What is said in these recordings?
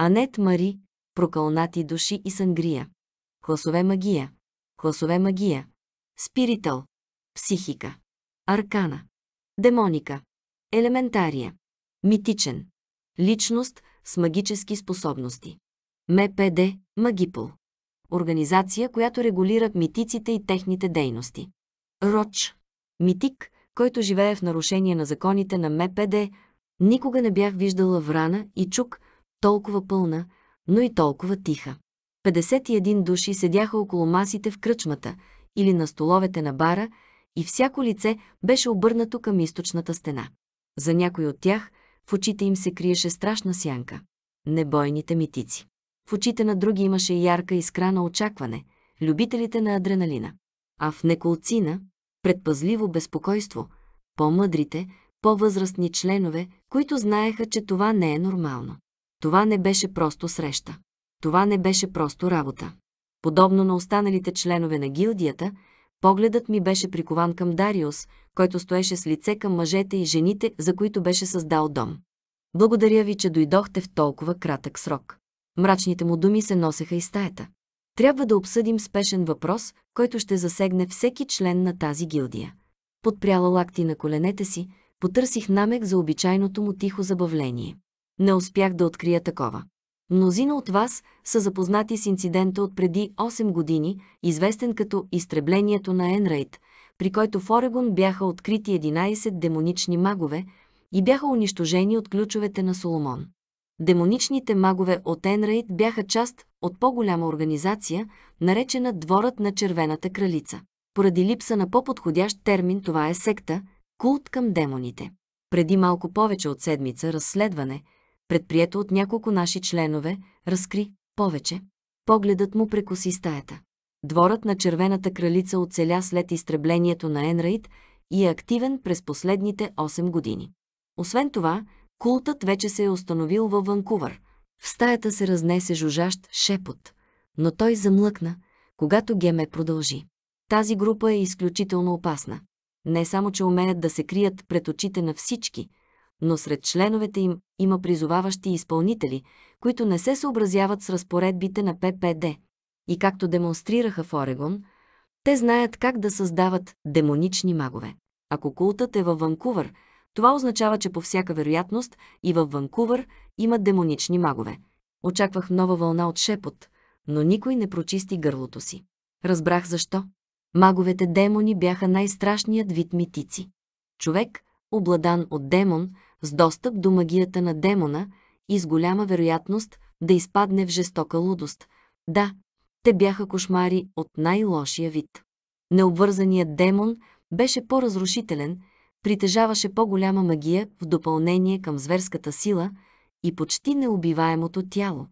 Анет Мари, прокълнати души и сангрия. Класове магия. Класове магия. Спиритъл. Психика. Аркана. Демоника. Елементария. Митичен. Личност с магически способности. МПД – Магипол. Организация, която регулира митиците и техните дейности. РОЧ – митик, който живее в нарушение на законите на МПД. Никога не бях виждала врана и чук – толкова пълна, но и толкова тиха. 51 души седяха около масите в кръчмата или на столовете на бара и всяко лице беше обърнато към източната стена. За някой от тях в очите им се криеше страшна сянка. Небойните митици. В очите на други имаше ярка искра на очакване, любителите на адреналина. А в неколцина – предпазливо безпокойство, по-мъдрите, по-възрастни членове, които знаеха, че това не е нормално. Това не беше просто среща. Това не беше просто работа. Подобно на останалите членове на гилдията, погледът ми беше прикован към Дариус, който стоеше с лице към мъжете и жените, за които беше създал дом. Благодаря ви, че дойдохте в толкова кратък срок. Мрачните му думи се носеха и стаята. Трябва да обсъдим спешен въпрос, който ще засегне всеки член на тази гилдия. Подпряла лакти на коленете си, потърсих намек за обичайното му тихо забавление не успях да открия такова. Мнозина от вас са запознати с инцидента от преди 8 години, известен като изтреблението на Енрейт, при който в Орегон бяха открити 11 демонични магове и бяха унищожени от ключовете на Соломон. Демоничните магове от Енрейт бяха част от по-голяма организация, наречена Дворът на Червената кралица. Поради липса на по-подходящ термин това е секта, култ към демоните. Преди малко повече от седмица разследване – предприето от няколко наши членове, разкри повече. Погледът му прекоси стаята. Дворът на червената кралица оцеля след изтреблението на Енрайт и е активен през последните 8 години. Освен това, култът вече се е установил във Ванкувър. В стаята се разнесе жужащ шепот, но той замлъкна, когато Геме продължи. Тази група е изключително опасна. Не само, че умеят да се крият пред очите на всички, но сред членовете им има призоваващи изпълнители, които не се съобразяват с разпоредбите на ППД. И както демонстрираха в Орегон, те знаят как да създават демонични магове. Ако култът е във Ванкувър, това означава, че по всяка вероятност и във Ванкувър има демонични магове. Очаквах нова вълна от шепот, но никой не прочисти гърлото си. Разбрах защо. Маговете демони бяха най-страшният вид митици. Човек, обладан от демон, с достъп до магията на демона и с голяма вероятност да изпадне в жестока лудост. Да, те бяха кошмари от най-лошия вид. Необвързаният демон беше по-разрушителен, притежаваше по-голяма магия в допълнение към зверската сила и почти неубиваемото тяло,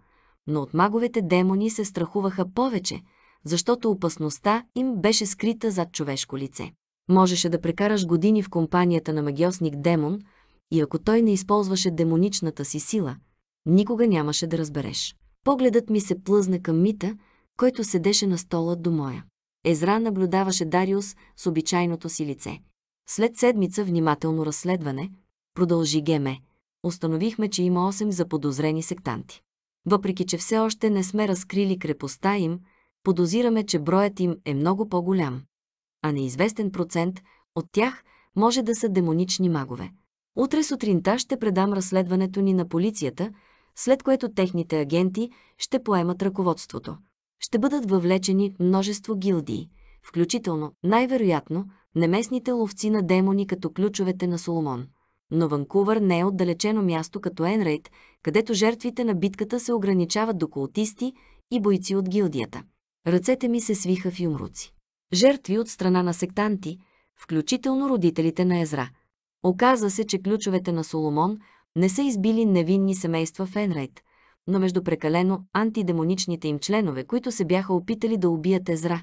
но от маговете демони се страхуваха повече, защото опасността им беше скрита зад човешко лице можеше да прекараш години в компанията на магиосник Демон, и ако той не използваше демоничната си сила, никога нямаше да разбереш. Погледът ми се плъзна към Мита, който седеше на стола до моя. Езра наблюдаваше Дариус с обичайното си лице. След седмица внимателно разследване, продължи Геме, установихме, че има 8 заподозрени сектанти. Въпреки, че все още не сме разкрили крепостта им, подозираме, че броят им е много по-голям, а неизвестен процент от тях може да са демонични магове. Утре сутринта ще предам разследването ни на полицията, след което техните агенти ще поемат ръководството. Ще бъдат въвлечени множество гилдии, включително, най-вероятно, неместните ловци на демони като ключовете на Соломон. Но Ванкувър не е отдалечено място като Енрейт, където жертвите на битката се ограничават до култисти и бойци от гилдията. Ръцете ми се свиха в юмруци. Жертви от страна на сектанти, включително родителите на Езра – Оказва се, че ключовете на Соломон не са избили невинни семейства в Енрейт, но между прекалено антидемоничните им членове, които се бяха опитали да убият Езра,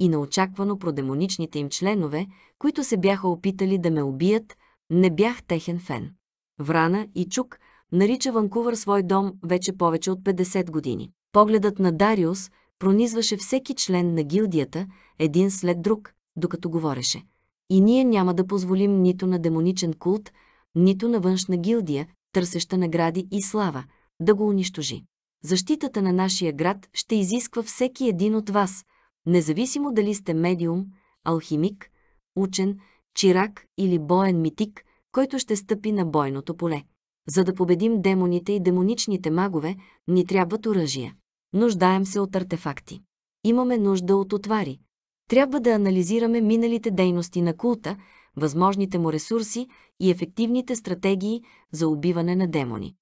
и неочаквано продемоничните им членове, които се бяха опитали да ме убият, не бях техен фен. Врана и Чук нарича Ванкувър свой дом вече повече от 50 години. Погледът на Дариус пронизваше всеки член на гилдията, един след друг, докато говореше и ние няма да позволим нито на демоничен култ, нито на външна гилдия, търсеща награди и слава, да го унищожи. Защитата на нашия град ще изисква всеки един от вас, независимо дали сте медиум, алхимик, учен, чирак или боен митик, който ще стъпи на бойното поле. За да победим демоните и демоничните магове, ни трябват оръжия. Нуждаем се от артефакти. Имаме нужда от отвари, трябва да анализираме миналите дейности на култа, възможните му ресурси и ефективните стратегии за убиване на демони.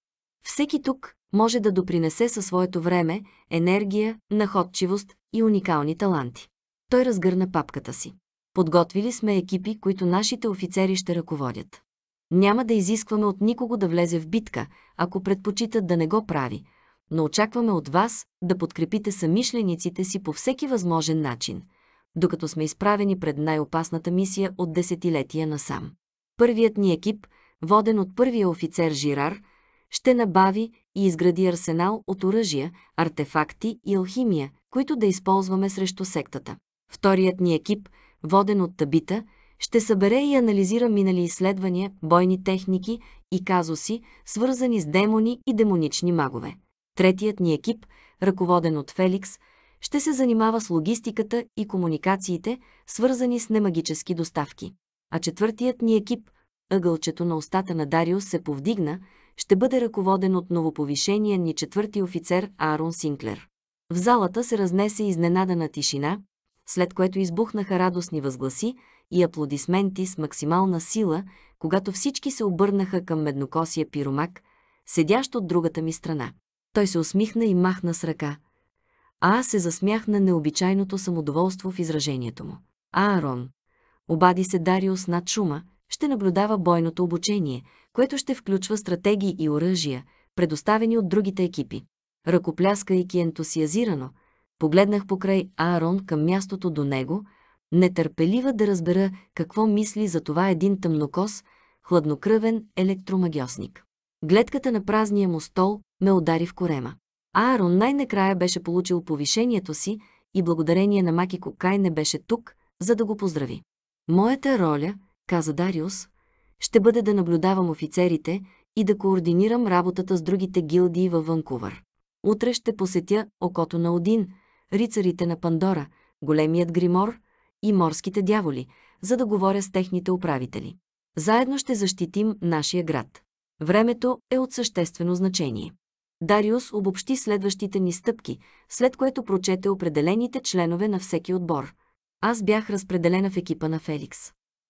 Всеки тук може да допринесе със своето време, енергия, находчивост и уникални таланти. Той разгърна папката си. Подготвили сме екипи, които нашите офицери ще ръководят. Няма да изискваме от никого да влезе в битка, ако предпочитат да не го прави, но очакваме от вас да подкрепите самишлениците си по всеки възможен начин – докато сме изправени пред най-опасната мисия от десетилетия насам. Първият ни екип, воден от първия офицер Жирар, ще набави и изгради арсенал от оръжия, артефакти и алхимия, които да използваме срещу сектата. Вторият ни екип, воден от Табита, ще събере и анализира минали изследвания, бойни техники и казуси, свързани с демони и демонични магове. Третият ни екип, ръководен от Феликс, ще се занимава с логистиката и комуникациите, свързани с немагически доставки. А четвъртият ни екип, ъгълчето на устата на Дариус се повдигна, ще бъде ръководен от новоповишения ни четвърти офицер Аарон Синклер. В залата се разнесе изненадана тишина, след което избухнаха радостни възгласи и аплодисменти с максимална сила, когато всички се обърнаха към меднокосия пиромак, седящ от другата ми страна. Той се усмихна и махна с ръка – а аз се засмях на необичайното самодоволство в изражението му. Аарон, обади се Дариус над шума, ще наблюдава бойното обучение, което ще включва стратегии и оръжия, предоставени от другите екипи. Ръкопляскайки ентусиазирано, погледнах покрай Аарон към мястото до него, нетърпелива да разбера какво мисли за това един тъмнокос, хладнокръвен електромагиосник. Гледката на празния му стол ме удари в корема. Аарон най-накрая беше получил повишението си и благодарение на Маки Кокай не беше тук, за да го поздрави. Моята роля, каза Дариус, ще бъде да наблюдавам офицерите и да координирам работата с другите гилдии във Ванкувър. Утре ще посетя окото на Один, рицарите на Пандора, големият гримор и морските дяволи, за да говоря с техните управители. Заедно ще защитим нашия град. Времето е от съществено значение. Дариус обобщи следващите ни стъпки, след което прочете определените членове на всеки отбор. Аз бях разпределена в екипа на Феликс.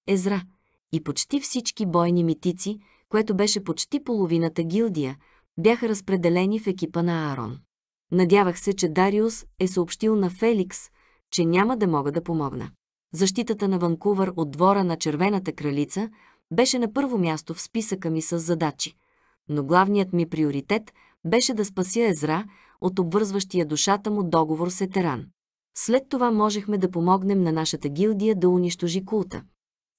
Езра и почти всички бойни митици, което беше почти половината гилдия, бяха разпределени в екипа на Аарон. Надявах се, че Дариус е съобщил на Феликс, че няма да мога да помогна. Защитата на Ванкувър от двора на Червената кралица беше на първо място в списъка ми с задачи, но главният ми приоритет – беше да спася Езра от обвързващия душата му договор с Етеран. След това можехме да помогнем на нашата гилдия да унищожи култа.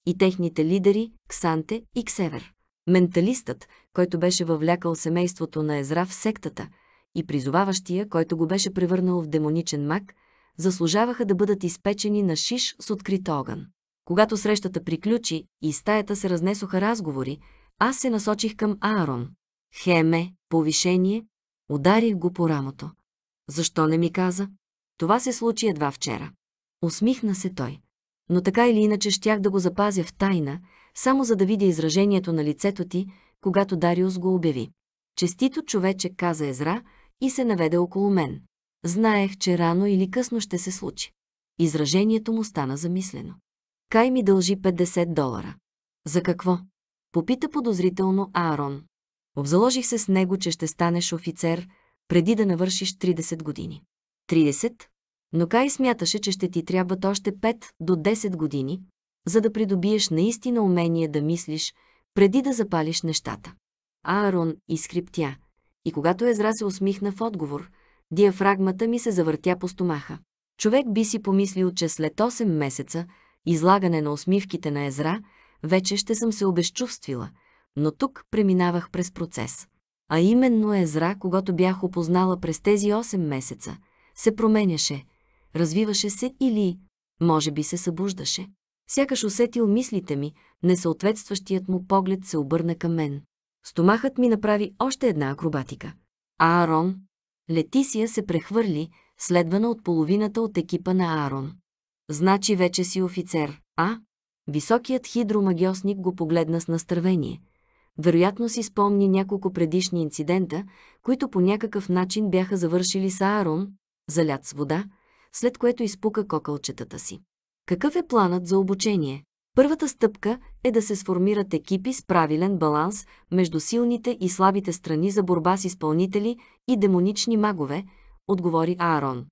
И техните лидери, Ксанте и Ксевер. Менталистът, който беше въвлякал семейството на Езра в сектата, и призоваващия, който го беше превърнал в демоничен маг, заслужаваха да бъдат изпечени на шиш с открит огън. Когато срещата приключи и стаята се разнесоха разговори, аз се насочих към Аарон. Хеме, повишение, ударих го по рамото. Защо не ми каза? Това се случи едва вчера. Усмихна се той. Но така или иначе щях да го запазя в тайна, само за да видя изражението на лицето ти, когато Дариус го обяви. Честито човече каза Езра и се наведе около мен. Знаех, че рано или късно ще се случи. Изражението му стана замислено. Кай ми дължи 50 долара. За какво? Попита подозрително Аарон. Обзаложих се с него, че ще станеш офицер, преди да навършиш 30 години. 30? Но Кай смяташе, че ще ти трябват още 5 до 10 години, за да придобиеш наистина умение да мислиш, преди да запалиш нещата. Аарон изкриптя. И когато Езра се усмихна в отговор, диафрагмата ми се завъртя по стомаха. Човек би си помислил, че след 8 месеца, излагане на усмивките на Езра, вече ще съм се обезчувствила – но тук преминавах през процес. А именно Езра, когато бях опознала през тези 8 месеца, се променяше, развиваше се или, може би, се събуждаше. Сякаш усетил мислите ми, несъответстващият му поглед се обърна към мен. Стомахът ми направи още една акробатика. Аарон, Летисия се прехвърли, следвана от половината от екипа на Аарон. Значи вече си офицер, а? Високият хидромагиосник го погледна с настървение. Вероятно си спомни няколко предишни инцидента, които по някакъв начин бяха завършили с Аарон, залят с вода, след което изпука кокълчетата си. Какъв е планът за обучение? Първата стъпка е да се сформират екипи с правилен баланс между силните и слабите страни за борба с изпълнители и демонични магове, отговори Аарон.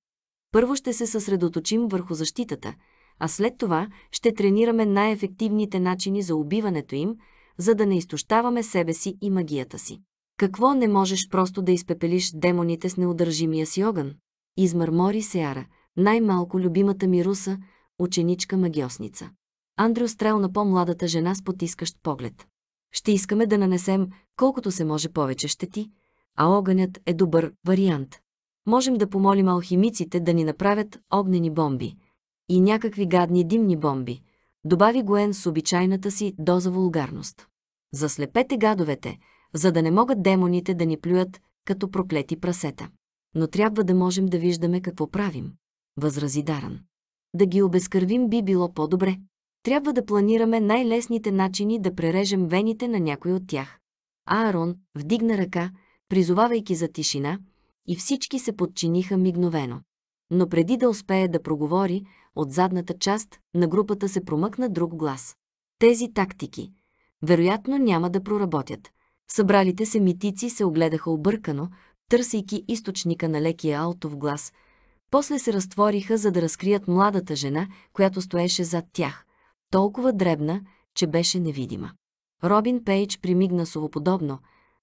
Първо ще се съсредоточим върху защитата, а след това ще тренираме най-ефективните начини за убиването им – за да не изтощаваме себе си и магията си. Какво не можеш просто да изпепелиш демоните с неудържимия си огън? Измърмори Сеара, най-малко любимата ми руса, ученичка магиосница. Андрю стрел на по-младата жена с потискащ поглед. Ще искаме да нанесем колкото се може повече щети, а огънят е добър вариант. Можем да помолим алхимиците да ни направят огнени бомби и някакви гадни димни бомби, добави Гоен с обичайната си доза вулгарност. Заслепете гадовете, за да не могат демоните да ни плюят като проклети прасета. Но трябва да можем да виждаме какво правим, възрази Даран. Да ги обезкървим би било по-добре. Трябва да планираме най-лесните начини да прережем вените на някой от тях. Аарон вдигна ръка, призовавайки за тишина, и всички се подчиниха мигновено. Но преди да успее да проговори, от задната част на групата се промъкна друг глас. Тези тактики вероятно няма да проработят. Събралите се митици се огледаха объркано, търсейки източника на лекия алтов глас. После се разтвориха, за да разкрият младата жена, която стоеше зад тях. Толкова дребна, че беше невидима. Робин Пейдж примигна совоподобно,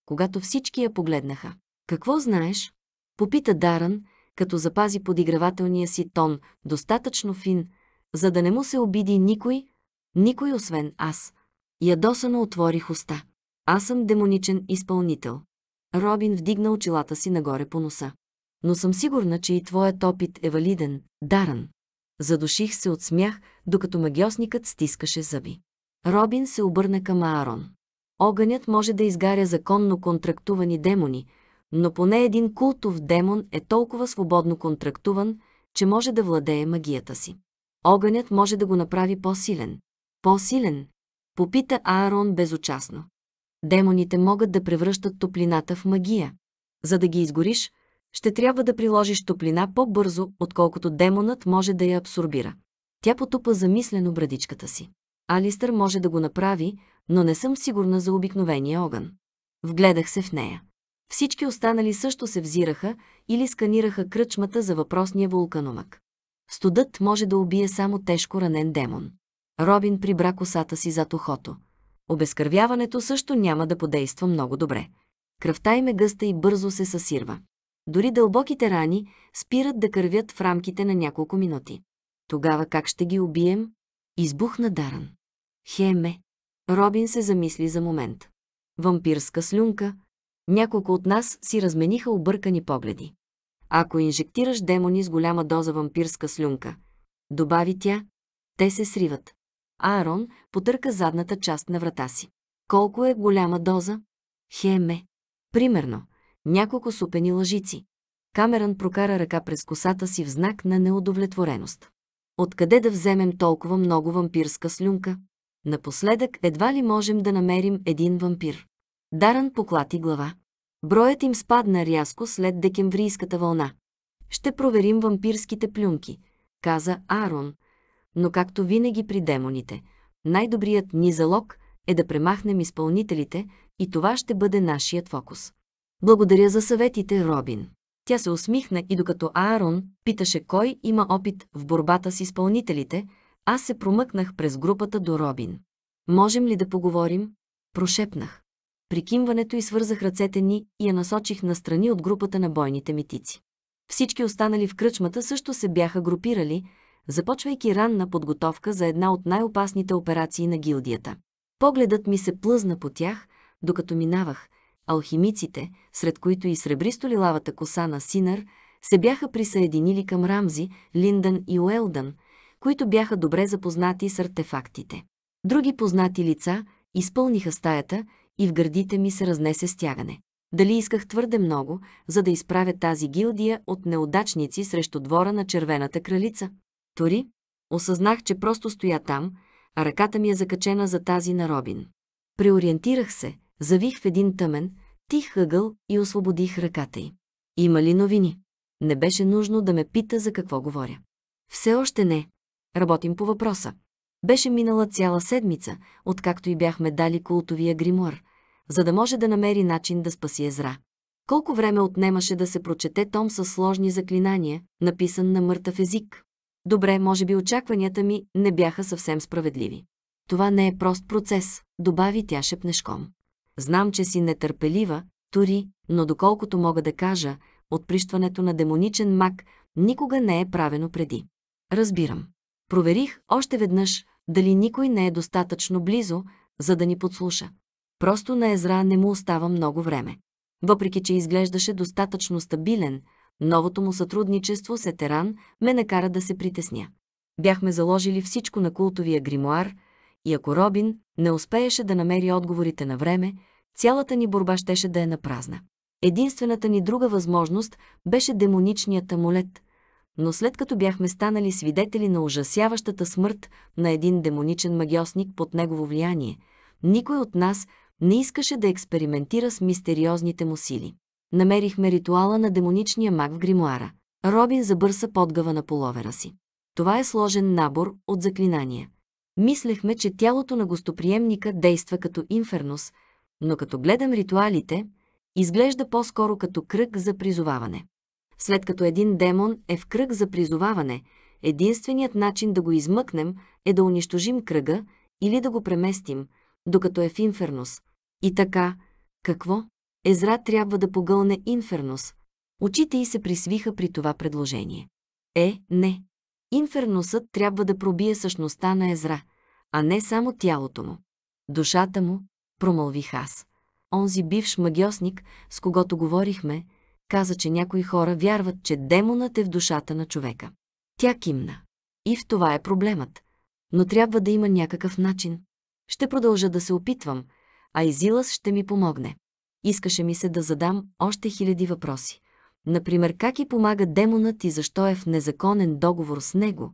когато всички я погледнаха. «Какво знаеш?» Попита Даран, като запази подигравателния си тон, достатъчно фин, за да не му се обиди никой, никой освен аз. Ядосано отворих уста. Аз съм демоничен изпълнител. Робин вдигна очилата си нагоре по носа. Но съм сигурна, че и твоят опит е валиден, даран. Задуших се от смях, докато магиосникът стискаше зъби. Робин се обърна към Аарон. Огънят може да изгаря законно контрактувани демони – но поне един култов демон е толкова свободно контрактуван, че може да владее магията си. Огънят може да го направи по-силен. По-силен? Попита Аарон безучастно. Демоните могат да превръщат топлината в магия. За да ги изгориш, ще трябва да приложиш топлина по-бързо, отколкото демонът може да я абсорбира. Тя потупа замислено брадичката си. Алистър може да го направи, но не съм сигурна за обикновения огън. Вгледах се в нея. Всички останали също се взираха или сканираха кръчмата за въпросния вулканомък. Студът може да убие само тежко ранен демон. Робин прибра косата си зад ухото. Обезкървяването също няма да подейства много добре. Кръвта им е гъста и бързо се съсирва. Дори дълбоките рани спират да кървят в рамките на няколко минути. Тогава как ще ги убием? Избухна Даран. Хеме. Робин се замисли за момент. Вампирска слюнка, няколко от нас си размениха объркани погледи. Ако инжектираш демони с голяма доза вампирска слюнка, добави тя, те се сриват. Аарон потърка задната част на врата си. Колко е голяма доза? Хеме. Примерно, няколко супени лъжици. Камеран прокара ръка през косата си в знак на неудовлетвореност. Откъде да вземем толкова много вампирска слюнка? Напоследък едва ли можем да намерим един вампир. Даран поклати глава. Броят им спадна рязко след декемврийската вълна. Ще проверим вампирските плюнки, каза Арон, но както винаги при демоните, най-добрият ни залог е да премахнем изпълнителите и това ще бъде нашият фокус. Благодаря за съветите, Робин. Тя се усмихна и докато Аарон питаше кой има опит в борбата с изпълнителите, аз се промъкнах през групата до Робин. Можем ли да поговорим? Прошепнах. Прикимването и свързах ръцете ни и я насочих настрани от групата на бойните митици. Всички останали в кръчмата също се бяха групирали, започвайки ранна подготовка за една от най-опасните операции на гилдията. Погледът ми се плъзна по тях, докато минавах. Алхимиците, сред които и сребристо-лилавата коса на Синър, се бяха присъединили към Рамзи, Линдън и Уелдън, които бяха добре запознати с артефактите. Други познати лица изпълниха стаята и в гърдите ми се разнесе стягане. Дали исках твърде много, за да изправя тази гилдия от неудачници срещу двора на червената кралица? Тори, осъзнах, че просто стоя там, а ръката ми е закачена за тази на Робин. Преориентирах се, завих в един тъмен, тих ъгъл и освободих ръката й. Има ли новини? Не беше нужно да ме пита за какво говоря. Все още не. Работим по въпроса. Беше минала цяла седмица, откакто и бяхме дали култовия гримуар, за да може да намери начин да спаси Езра. Колко време отнемаше да се прочете том със сложни заклинания, написан на мъртъв език? Добре, може би очакванията ми не бяха съвсем справедливи. Това не е прост процес, добави тя шепнешком. Знам, че си нетърпелива, Тори, но доколкото мога да кажа, отприщването на демоничен маг никога не е правено преди. Разбирам. Проверих още веднъж, дали никой не е достатъчно близо, за да ни подслуша. Просто на Езра не му остава много време. Въпреки, че изглеждаше достатъчно стабилен, новото му сътрудничество с Етеран ме накара да се притесня. Бяхме заложили всичко на култовия гримуар и ако Робин не успееше да намери отговорите на време, цялата ни борба щеше да е напразна. Единствената ни друга възможност беше демоничният амулет, но след като бяхме станали свидетели на ужасяващата смърт на един демоничен магиосник под негово влияние, никой от нас не искаше да експериментира с мистериозните му сили. Намерихме ритуала на демоничния маг в гримуара. Робин забърса подгава на половера си. Това е сложен набор от заклинания. Мислехме, че тялото на гостоприемника действа като инфернос, но като гледам ритуалите, изглежда по-скоро като кръг за призоваване. След като един демон е в кръг за призоваване, единственият начин да го измъкнем е да унищожим кръга или да го преместим, докато е в инфернос. И така, какво? Езра трябва да погълне инфернос. Очите й се присвиха при това предложение. Е, не. Инферносът трябва да пробие същността на Езра, а не само тялото му. Душата му, промълвих аз. Онзи бивш магиосник, с когото говорихме, каза, че някои хора вярват, че демонът е в душата на човека. Тя кимна. И в това е проблемът. Но трябва да има някакъв начин. Ще продължа да се опитвам, а Изилас ще ми помогне. Искаше ми се да задам още хиляди въпроси. Например, как и помага демонът и защо е в незаконен договор с него,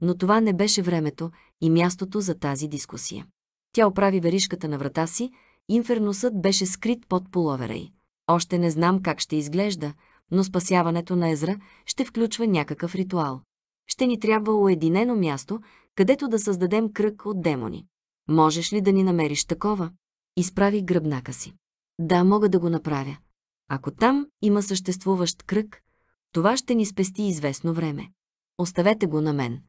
но това не беше времето и мястото за тази дискусия. Тя оправи веришката на врата си, инферносът беше скрит под половера й. Още не знам как ще изглежда, но спасяването на Езра ще включва някакъв ритуал. Ще ни трябва уединено място, където да създадем кръг от демони. Можеш ли да ни намериш такова? Изправи гръбнака си. Да, мога да го направя. Ако там има съществуващ кръг, това ще ни спести известно време. Оставете го на мен.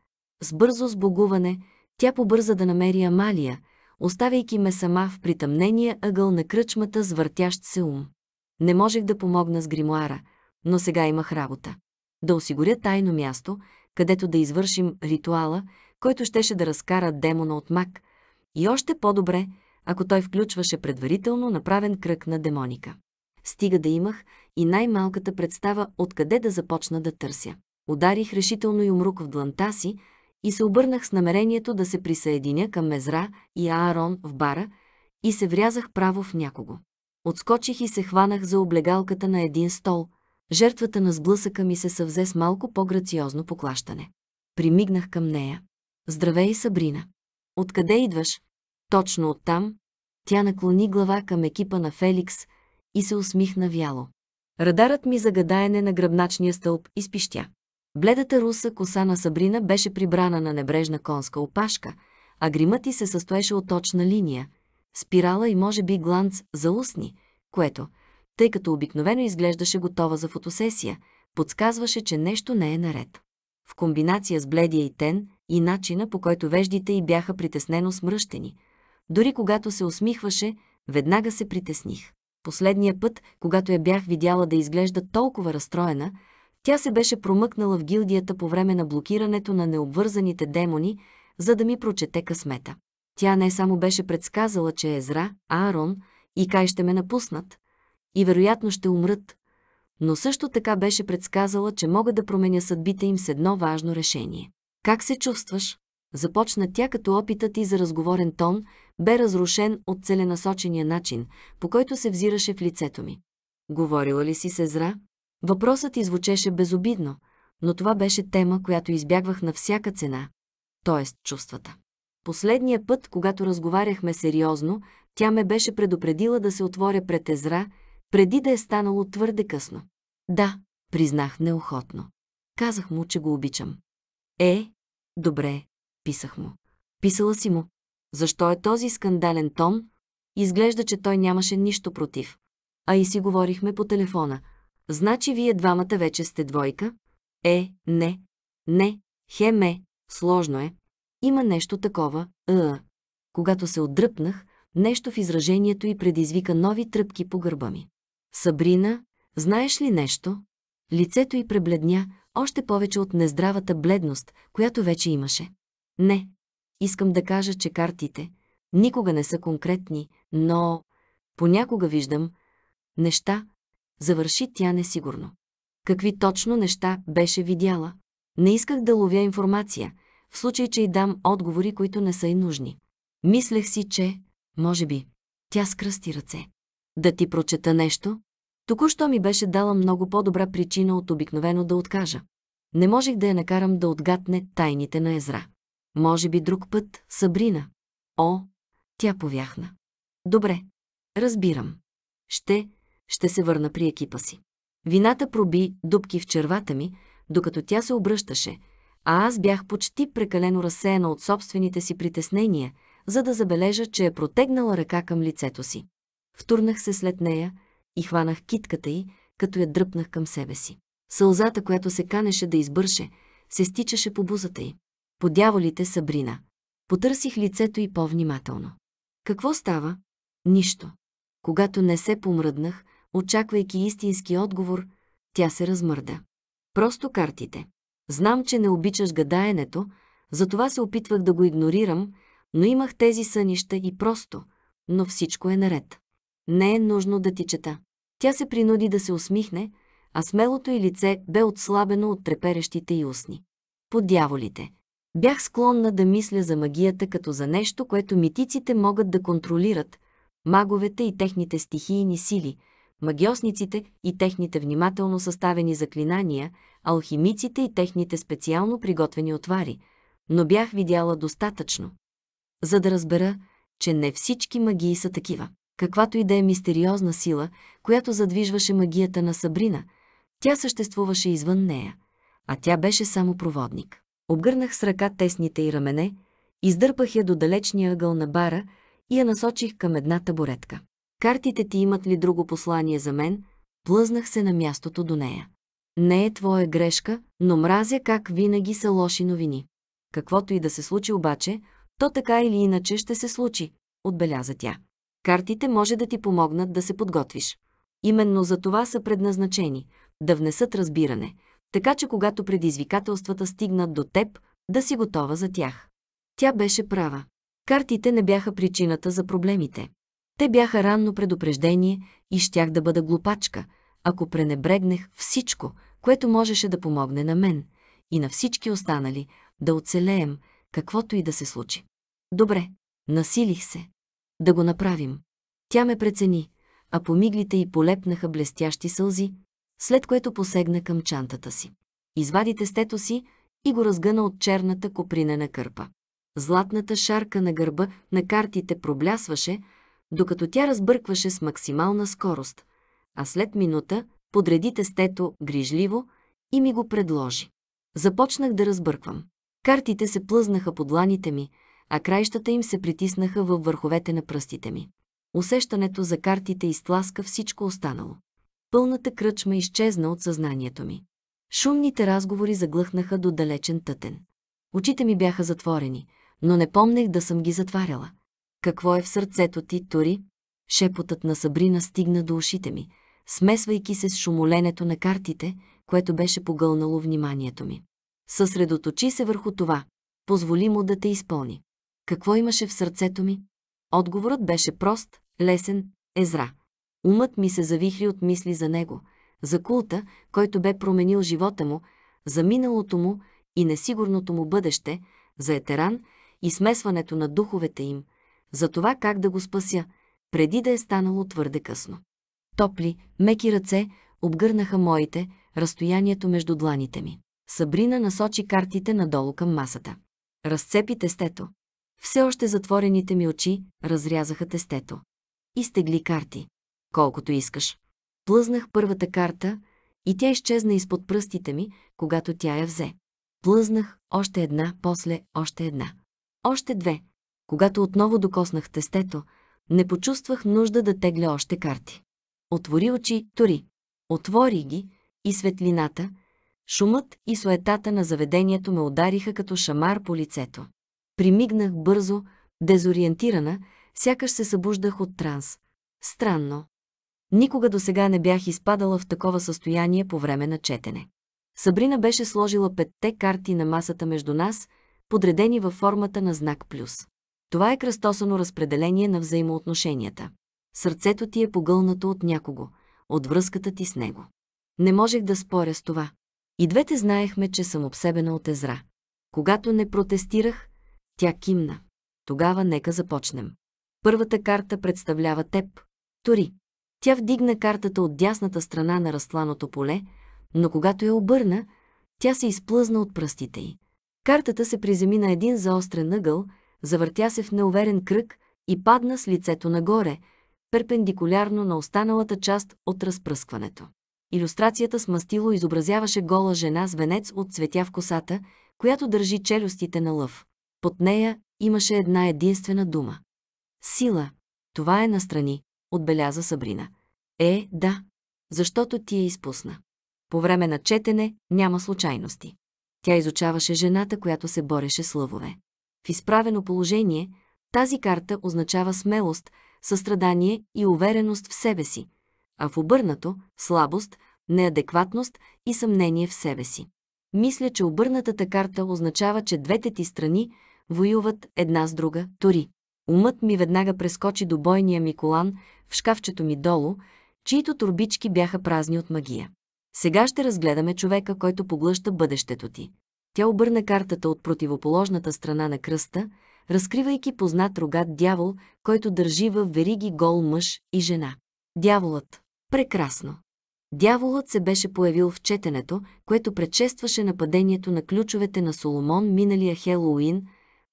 С бързо сбогуване тя побърза да намери Амалия, оставяйки ме сама в притъмнения ъгъл на кръчмата с въртящ се ум. Не можех да помогна с гримуара, но сега имах работа. Да осигуря тайно място, където да извършим ритуала, който щеше да разкара демона от мак, и още по-добре, ако той включваше предварително направен кръг на демоника. Стига да имах и най-малката представа откъде да започна да търся. Ударих решително юмрук в дланта си и се обърнах с намерението да се присъединя към Мезра и Аарон в бара и се врязах право в някого. Отскочих и се хванах за облегалката на един стол. Жертвата на сблъсъка ми се съвзе с малко по-грациозно поклащане. Примигнах към нея. Здравей, Сабрина. Откъде идваш? Точно оттам. Тя наклони глава към екипа на Феликс и се усмихна вяло. Радарът ми за гадаене на гръбначния стълб изпищя. Бледата руса коса на Сабрина беше прибрана на небрежна конска опашка, а гримът ти се състоеше от точна линия, спирала и може би гланц за устни, което, тъй като обикновено изглеждаше готова за фотосесия, подсказваше, че нещо не е наред. В комбинация с бледия и тен и начина по който веждите й бяха притеснено смръщени. Дори когато се усмихваше, веднага се притесних. Последния път, когато я бях видяла да изглежда толкова разстроена, тя се беше промъкнала в гилдията по време на блокирането на необвързаните демони, за да ми прочете късмета. Тя не само беше предсказала, че Езра, Аарон и Кай ще ме напуснат и вероятно ще умрат, но също така беше предсказала, че мога да променя съдбите им с едно важно решение. Как се чувстваш? Започна тя като опитът и за разговорен тон бе разрушен от целенасочения начин, по който се взираше в лицето ми. Говорила ли си с Езра? Въпросът извучеше безобидно, но това беше тема, която избягвах на всяка цена. т.е. чувствата. Последния път, когато разговаряхме сериозно, тя ме беше предупредила да се отворя пред Езра, преди да е станало твърде късно. Да, признах неохотно. Казах му, че го обичам. Е, добре, писах му. Писала си му. Защо е този скандален тон? Изглежда, че той нямаше нищо против. А и си говорихме по телефона. Значи вие двамата вече сте двойка? Е, не. Не, хеме, сложно е. Има нещо такова, а. Е. Когато се отдръпнах, нещо в изражението й предизвика нови тръпки по гърба ми. Сабрина, знаеш ли нещо? Лицето й пребледня, още повече от нездравата бледност, която вече имаше. Не. Искам да кажа, че картите никога не са конкретни, но понякога виждам неща, завърши тя несигурно. Какви точно неща беше видяла? Не исках да ловя информация, в случай, че й дам отговори, които не са и нужни. Мислех си, че, може би, тя скръсти ръце. Да ти прочета нещо? Току-що ми беше дала много по-добра причина от обикновено да откажа. Не можех да я накарам да отгадне тайните на Езра. Може би друг път, Сабрина. О, тя повяхна. Добре, разбирам. Ще, ще се върна при екипа си. Вината проби дубки в червата ми, докато тя се обръщаше – а аз бях почти прекалено разсеяна от собствените си притеснения, за да забележа, че е протегнала ръка към лицето си. Втурнах се след нея и хванах китката й, като я дръпнах към себе си. Сълзата, която се канеше да избърше, се стичаше по бузата й. Подяволите Сабрина. Потърсих лицето й по-внимателно. Какво става? Нищо. Когато не се помръднах, очаквайки истински отговор, тя се размърда. Просто картите. Знам, че не обичаш гадаенето, затова се опитвах да го игнорирам, но имах тези сънища и просто, но всичко е наред. Не е нужно да ти чета. Тя се принуди да се усмихне, а смелото й лице бе отслабено от треперещите й устни. По дяволите. Бях склонна да мисля за магията като за нещо, което митиците могат да контролират, маговете и техните стихийни сили – магиосниците и техните внимателно съставени заклинания, алхимиците и техните специално приготвени отвари, но бях видяла достатъчно, за да разбера, че не всички магии са такива. Каквато и да е мистериозна сила, която задвижваше магията на Сабрина, тя съществуваше извън нея, а тя беше само проводник. Обгърнах с ръка тесните и рамене, издърпах я до далечния ъгъл на бара и я насочих към една табуретка. Картите ти имат ли друго послание за мен? Плъзнах се на мястото до нея. Не е твоя грешка, но мразя как винаги са лоши новини. Каквото и да се случи обаче, то така или иначе ще се случи, отбеляза тя. Картите може да ти помогнат да се подготвиш. Именно за това са предназначени – да внесат разбиране, така че когато предизвикателствата стигнат до теб, да си готова за тях. Тя беше права. Картите не бяха причината за проблемите. Те бяха ранно предупреждение и щях да бъда глупачка, ако пренебрегнах всичко, което можеше да помогне на мен и на всички останали да оцелеем, каквото и да се случи. Добре, насилих се. Да го направим. Тя ме прецени, а помиглите й полепнаха блестящи сълзи, след което посегна към чантата си. Извади тестето си и го разгъна от черната копринена кърпа. Златната шарка на гърба на картите проблясваше, докато тя разбъркваше с максимална скорост, а след минута подреди тестето грижливо и ми го предложи. Започнах да разбърквам. Картите се плъзнаха под ланите ми, а краищата им се притиснаха във върховете на пръстите ми. Усещането за картите изтласка всичко останало. Пълната кръчма изчезна от съзнанието ми. Шумните разговори заглъхнаха до далечен тътен. Очите ми бяха затворени, но не помнех да съм ги затваряла. Какво е в сърцето ти, Тори? Шепотът на Сабрина стигна до ушите ми, смесвайки се с шумоленето на картите, което беше погълнало вниманието ми. Съсредоточи се върху това. Позволи му да те изпълни. Какво имаше в сърцето ми? Отговорът беше прост, лесен, езра. Умът ми се завихри от мисли за него, за култа, който бе променил живота му, за миналото му и несигурното му бъдеще, за етеран и смесването на духовете им – за това как да го спася, преди да е станало твърде късно. Топли, меки ръце обгърнаха моите, разстоянието между дланите ми. Сабрина насочи картите надолу към масата. Разцепи тестето. Все още затворените ми очи разрязаха тестето. Изтегли карти. Колкото искаш. Плъзнах първата карта и тя изчезна изпод пръстите ми, когато тя я взе. Плъзнах още една, после още една. Още две, когато отново докоснах тестето, не почувствах нужда да тегля още карти. Отвори очи, тори. Отвори ги и светлината, шумът и суетата на заведението ме удариха като шамар по лицето. Примигнах бързо, дезориентирана, сякаш се събуждах от транс. Странно. Никога до сега не бях изпадала в такова състояние по време на четене. Сабрина беше сложила петте карти на масата между нас, подредени във формата на знак плюс. Това е кръстосано разпределение на взаимоотношенията. Сърцето ти е погълнато от някого, от връзката ти с него. Не можех да споря с това. И двете знаехме, че съм обсебена от Езра. Когато не протестирах, тя кимна. Тогава нека започнем. Първата карта представлява теб. Тори. Тя вдигна картата от дясната страна на разтланото поле, но когато я обърна, тя се изплъзна от пръстите й. Картата се приземи на един заострен ъгъл – завъртя се в неуверен кръг и падна с лицето нагоре, перпендикулярно на останалата част от разпръскването. Илюстрацията с мастило изобразяваше гола жена с венец от цветя в косата, която държи челюстите на лъв. Под нея имаше една единствена дума. Сила. Това е настрани, отбеляза Сабрина. Е, да. Защото ти я изпусна. По време на четене няма случайности. Тя изучаваше жената, която се бореше с лъвове в изправено положение, тази карта означава смелост, състрадание и увереност в себе си, а в обърнато – слабост, неадекватност и съмнение в себе си. Мисля, че обърнатата карта означава, че двете ти страни воюват една с друга, тори. Умът ми веднага прескочи до бойния ми колан в шкафчето ми долу, чието турбички бяха празни от магия. Сега ще разгледаме човека, който поглъща бъдещето ти. Тя обърна картата от противоположната страна на кръста, разкривайки познат рогат дявол, който държи в вериги гол мъж и жена. Дяволът. Прекрасно. Дяволът се беше появил в четенето, което предшестваше нападението на ключовете на Соломон миналия Хелоуин,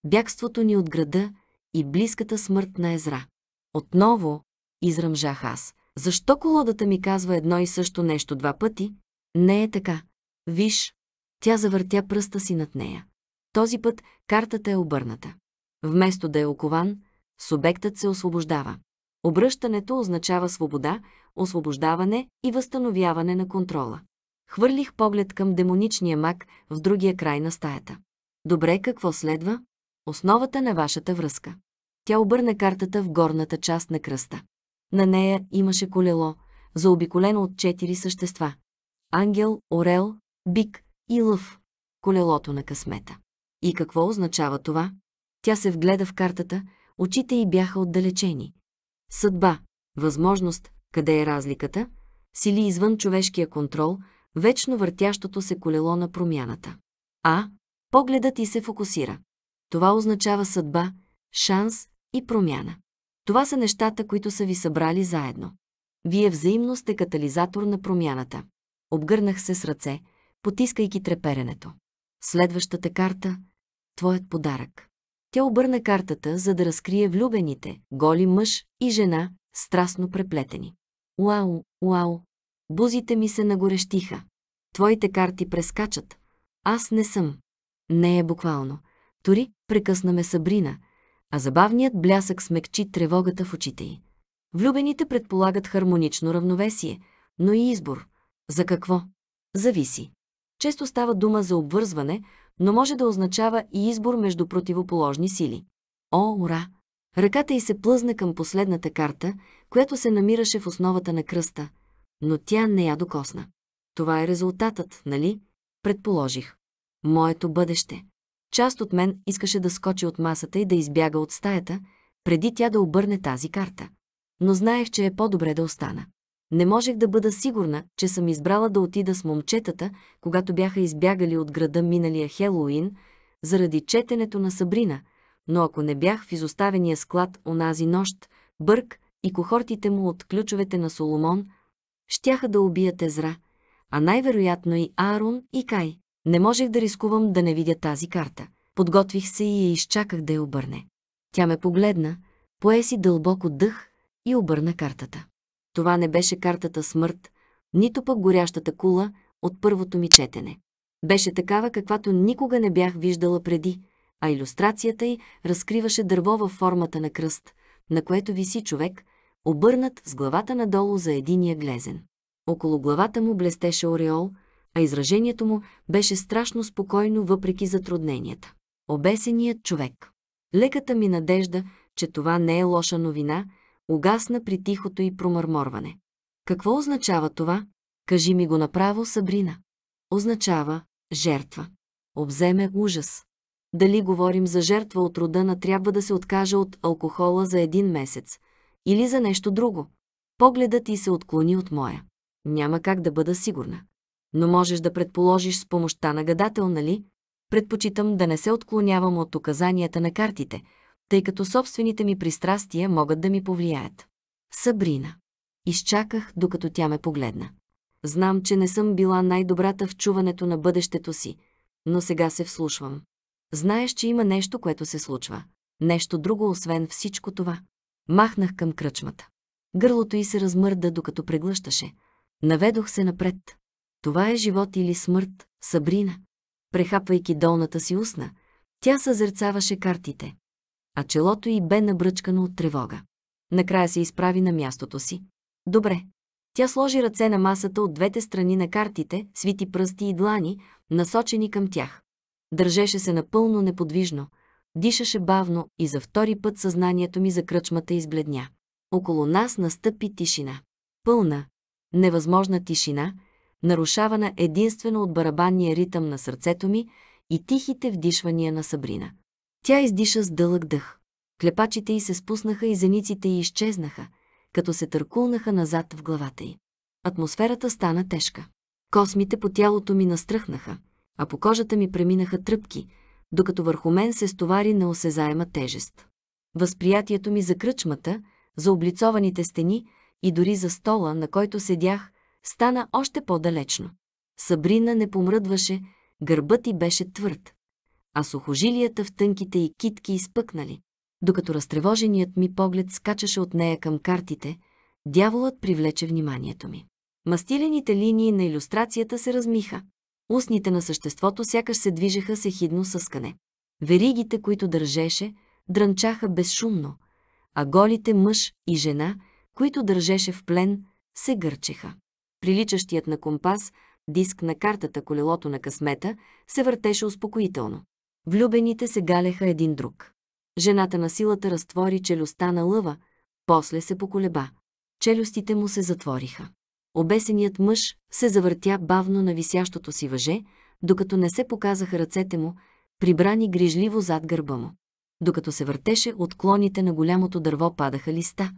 бягството ни от града и близката смърт на Езра. Отново, изръмжах аз, защо колодата ми казва едно и също нещо два пъти? Не е така. Виж, тя завъртя пръста си над нея. Този път картата е обърната. Вместо да е окован, субектът се освобождава. Обръщането означава свобода, освобождаване и възстановяване на контрола. Хвърлих поглед към демоничния мак в другия край на стаята. Добре, какво следва? Основата на вашата връзка. Тя обърна картата в горната част на кръста. На нея имаше колело, заобиколено от четири същества. Ангел, орел, бик, и лъв – колелото на късмета. И какво означава това? Тя се вгледа в картата, очите й бяха отдалечени. Съдба, възможност, къде е разликата, сили извън човешкия контрол, вечно въртящото се колело на промяната. А, погледът ти се фокусира. Това означава съдба, шанс и промяна. Това са нещата, които са ви събрали заедно. Вие взаимно сте катализатор на промяната. Обгърнах се с ръце, потискайки треперенето. Следващата карта – твоят подарък. Тя обърна картата, за да разкрие влюбените, голи мъж и жена, страстно преплетени. Уау, уау! Бузите ми се нагорещиха. Твоите карти прескачат. Аз не съм. Не е буквално. Тори прекъсна ме Сабрина, а забавният блясък смекчи тревогата в очите й. Влюбените предполагат хармонично равновесие, но и избор. За какво? Зависи. Често става дума за обвързване, но може да означава и избор между противоположни сили. О, ура! Ръката й се плъзна към последната карта, която се намираше в основата на кръста, но тя не я докосна. Това е резултатът, нали? Предположих. Моето бъдеще. Част от мен искаше да скочи от масата и да избяга от стаята, преди тя да обърне тази карта. Но знаех, че е по-добре да остана. Не можех да бъда сигурна, че съм избрала да отида с момчетата, когато бяха избягали от града миналия Хелоуин, заради четенето на Сабрина, но ако не бях в изоставения склад онази нощ, Бърк и кохортите му от ключовете на Соломон, щяха да убият Езра, а най-вероятно и Аарон и Кай. Не можех да рискувам да не видя тази карта. Подготвих се и я изчаках да я обърне. Тя ме погледна, пое си дълбоко дъх и обърна картата. Това не беше картата смърт, нито пък горящата кула от първото ми четене. Беше такава, каквато никога не бях виждала преди, а иллюстрацията й разкриваше дърво във формата на кръст, на което виси човек, обърнат с главата надолу за единия глезен. Около главата му блестеше ореол, а изражението му беше страшно спокойно въпреки затрудненията. Обесеният човек. Леката ми надежда, че това не е лоша новина – угасна при тихото й промърморване. Какво означава това? Кажи ми го направо, Сабрина. Означава жертва. Обземе ужас. Дали говорим за жертва от рода на трябва да се откажа от алкохола за един месец или за нещо друго? Погледът ти се отклони от моя. Няма как да бъда сигурна. Но можеш да предположиш с помощта на гадател, нали? Предпочитам да не се отклонявам от указанията на картите – тъй като собствените ми пристрастия могат да ми повлияят. Сабрина. Изчаках, докато тя ме погледна. Знам, че не съм била най-добрата в чуването на бъдещето си, но сега се вслушвам. Знаеш, че има нещо, което се случва. Нещо друго, освен всичко това. Махнах към кръчмата. Гърлото й се размърда, докато преглъщаше. Наведох се напред. Това е живот или смърт, Сабрина. Прехапвайки долната си устна, тя съзерцаваше картите а челото й бе набръчкано от тревога. Накрая се изправи на мястото си. Добре. Тя сложи ръце на масата от двете страни на картите, свити пръсти и длани, насочени към тях. Държеше се напълно неподвижно, дишаше бавно и за втори път съзнанието ми за кръчмата избледня. Около нас настъпи тишина. Пълна, невъзможна тишина, нарушавана единствено от барабанния ритъм на сърцето ми и тихите вдишвания на Сабрина. Тя издиша с дълъг дъх. Клепачите й се спуснаха и зениците й изчезнаха, като се търкулнаха назад в главата й. Атмосферата стана тежка. Космите по тялото ми настръхнаха, а по кожата ми преминаха тръпки, докато върху мен се стовари неосезаема тежест. Възприятието ми за кръчмата, за облицованите стени и дори за стола, на който седях, стана още по-далечно. Сабрина не помръдваше, гърбът й беше твърд а сухожилията в тънките и китки изпъкнали. Докато разтревоженият ми поглед скачаше от нея към картите, дяволът привлече вниманието ми. Мастилените линии на иллюстрацията се размиха. Устните на съществото сякаш се движеха с ехидно съскане. Веригите, които държеше, дрънчаха безшумно, а голите мъж и жена, които държеше в плен, се гърчеха. Приличащият на компас, диск на картата колелото на късмета, се въртеше успокоително. Влюбените се галеха един друг. Жената на силата разтвори челюстта на лъва, после се поколеба. Челюстите му се затвориха. Обесеният мъж се завъртя бавно на висящото си въже, докато не се показаха ръцете му, прибрани грижливо зад гърба му. Докато се въртеше, от клоните на голямото дърво падаха листа,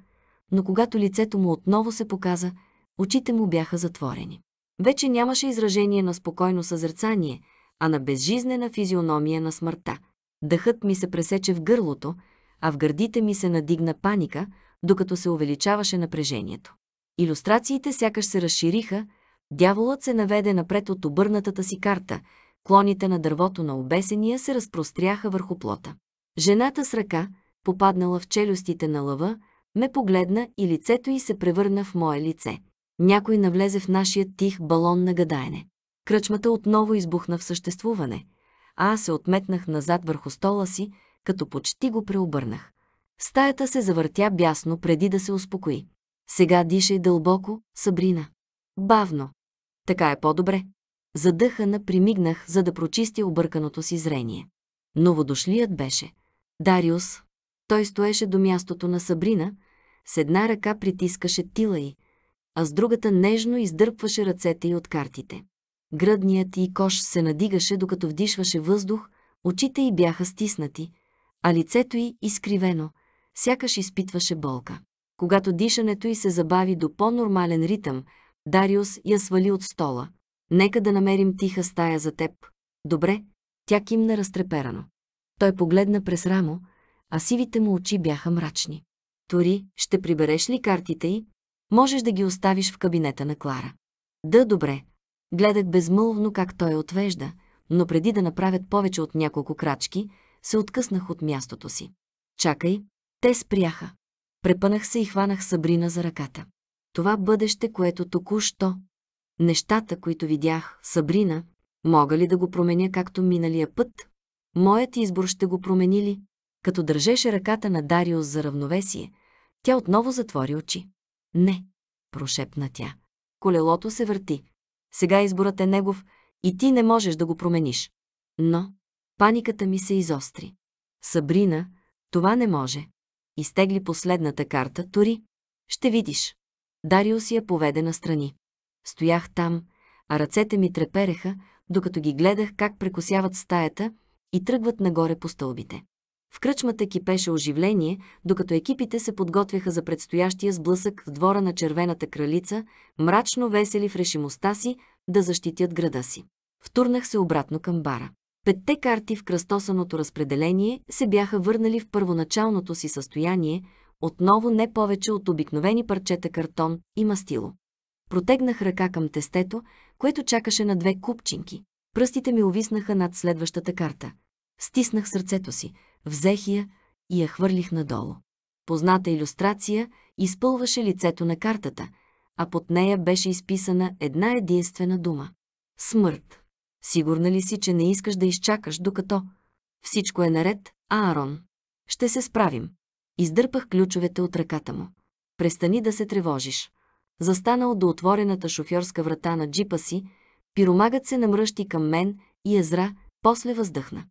но когато лицето му отново се показа, очите му бяха затворени. Вече нямаше изражение на спокойно съзерцание – а на безжизнена физиономия на смъртта. Дъхът ми се пресече в гърлото, а в гърдите ми се надигна паника, докато се увеличаваше напрежението. Илюстрациите сякаш се разшириха, дяволът се наведе напред от обърнатата си карта, клоните на дървото на обесения се разпростряха върху плота. Жената с ръка, попаднала в челюстите на лъва, ме погледна и лицето й се превърна в мое лице. Някой навлезе в нашия тих балон на гадаене. Кръчмата отново избухна в съществуване, а аз се отметнах назад върху стола си, като почти го преобърнах. Стаята се завъртя бясно преди да се успокои. Сега дишай дълбоко, Сабрина. Бавно. Така е по-добре. Задъхана примигнах, за да прочисти обърканото си зрение. Новодошлият беше. Дариус. Той стоеше до мястото на Сабрина, с една ръка притискаше тила й, а с другата нежно издърпваше ръцете й от картите. Гръдният и кош се надигаше, докато вдишваше въздух, очите й бяха стиснати, а лицето й изкривено, сякаш изпитваше болка. Когато дишането й се забави до по-нормален ритъм, Дариус я свали от стола. Нека да намерим тиха стая за теб. Добре, тя кимна разтреперано. Той погледна през рамо, а сивите му очи бяха мрачни. Тори, ще прибереш ли картите й? Можеш да ги оставиш в кабинета на Клара. Да, добре, гледат безмълвно как той отвежда, но преди да направят повече от няколко крачки, се откъснах от мястото си. Чакай, те спряха. Препънах се и хванах Сабрина за ръката. Това бъдеще, което току-що... Нещата, които видях, Сабрина, мога ли да го променя както миналия път? Моят избор ще го промени ли? Като държеше ръката на Дариус за равновесие, тя отново затвори очи. Не, прошепна тя. Колелото се върти. Сега изборът е негов и ти не можеш да го промениш. Но паниката ми се изостри. Сабрина, това не може. Изтегли последната карта, Тори. Ще видиш. Дариус я поведе на страни. Стоях там, а ръцете ми трепереха, докато ги гледах как прекосяват стаята и тръгват нагоре по стълбите. В кръчмата кипеше оживление, докато екипите се подготвяха за предстоящия сблъсък в двора на червената кралица, мрачно весели в решимостта си да защитят града си. Втурнах се обратно към бара. Петте карти в кръстосаното разпределение се бяха върнали в първоначалното си състояние, отново не повече от обикновени парчета картон и мастило. Протегнах ръка към тестето, което чакаше на две купчинки. Пръстите ми увиснаха над следващата карта. Стиснах сърцето си, Взех я и я хвърлих надолу. Позната иллюстрация изпълваше лицето на картата, а под нея беше изписана една единствена дума. Смърт. Сигурна ли си, че не искаш да изчакаш, докато... Всичко е наред, Аарон. Ще се справим. Издърпах ключовете от ръката му. Престани да се тревожиш. Застанал до отворената шофьорска врата на джипа си, пиромагът се намръщи към мен и езра, после въздъхна.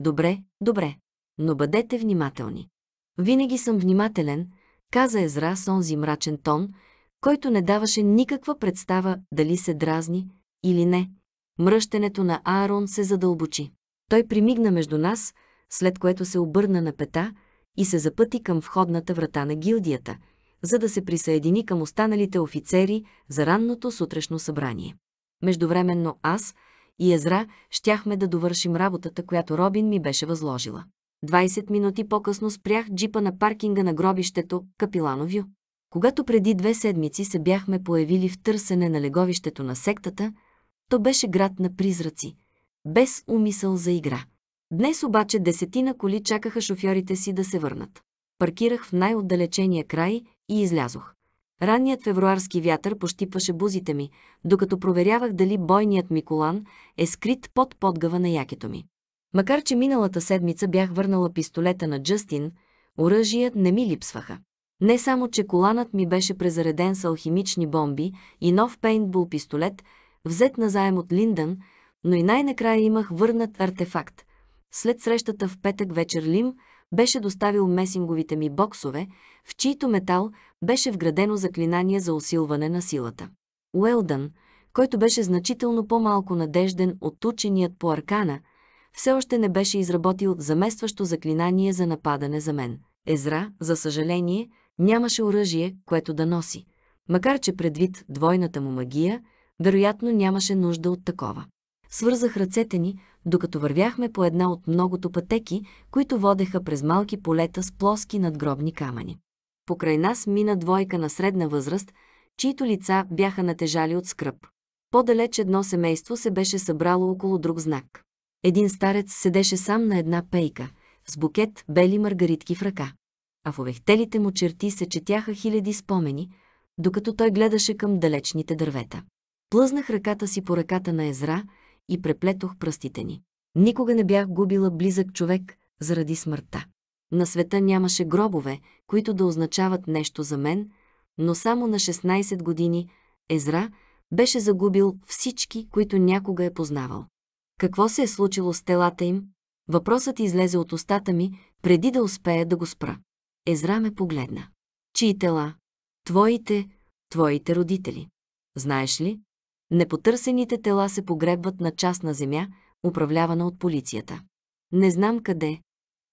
Добре, добре но бъдете внимателни. Винаги съм внимателен, каза Езра с онзи мрачен тон, който не даваше никаква представа дали се дразни или не. Мръщенето на Аарон се задълбочи. Той примигна между нас, след което се обърна на пета и се запъти към входната врата на гилдията, за да се присъедини към останалите офицери за ранното сутрешно събрание. Междувременно аз и Езра щяхме да довършим работата, която Робин ми беше възложила. 20 минути по-късно спрях джипа на паркинга на гробището Капилановю. Когато преди две седмици се бяхме появили в търсене на леговището на сектата, то беше град на призраци, без умисъл за игра. Днес обаче десетина коли чакаха шофьорите си да се върнат. Паркирах в най-отдалечения край и излязох. Ранният февруарски вятър пощипваше бузите ми, докато проверявах дали бойният ми колан е скрит под подгава на якето ми. Макар, че миналата седмица бях върнала пистолета на Джастин, оръжият не ми липсваха. Не само, че коланът ми беше презареден с алхимични бомби и нов пейнтбол пистолет, взет назаем от Линдън, но и най-накрая имах върнат артефакт. След срещата в петък вечер Лим беше доставил месинговите ми боксове, в чийто метал беше вградено заклинание за усилване на силата. Уелдън, който беше значително по-малко надежден от ученият по аркана, все още не беше изработил заместващо заклинание за нападане за мен. Езра, за съжаление, нямаше оръжие, което да носи. Макар че предвид двойната му магия, вероятно нямаше нужда от такова. Свързах ръцете ни, докато вървяхме по една от многото пътеки, които водеха през малки полета с плоски надгробни камъни. Покрай нас мина двойка на средна възраст, чието лица бяха натежали от скръп. По-далеч едно семейство се беше събрало около друг знак. Един старец седеше сам на една пейка, с букет бели маргаритки в ръка. А в овехтелите му черти се четяха хиляди спомени, докато той гледаше към далечните дървета. Плъзнах ръката си по ръката на Езра и преплетох пръстите ни. Никога не бях губила близък човек заради смъртта. На света нямаше гробове, които да означават нещо за мен, но само на 16 години Езра беше загубил всички, които някога е познавал. Какво се е случило с телата им? Въпросът излезе от устата ми, преди да успея да го спра. Езра ме погледна. Чии тела? Твоите, твоите родители. Знаеш ли? Непотърсените тела се погребват на частна земя, управлявана от полицията. Не знам къде.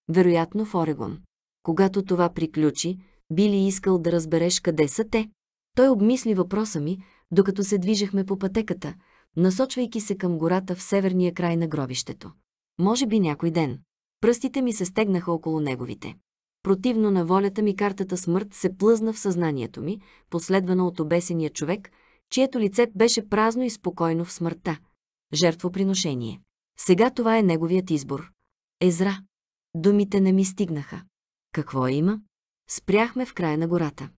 Вероятно в Орегон. Когато това приключи, били искал да разбереш къде са те? Той обмисли въпроса ми, докато се движехме по пътеката – насочвайки се към гората в северния край на гробището. Може би някой ден. Пръстите ми се стегнаха около неговите. Противно на волята ми картата смърт се плъзна в съзнанието ми, последвана от обесения човек, чието лице беше празно и спокойно в смъртта. Жертвоприношение. Сега това е неговият избор. Езра. Думите не ми стигнаха. Какво има? Спряхме в края на гората.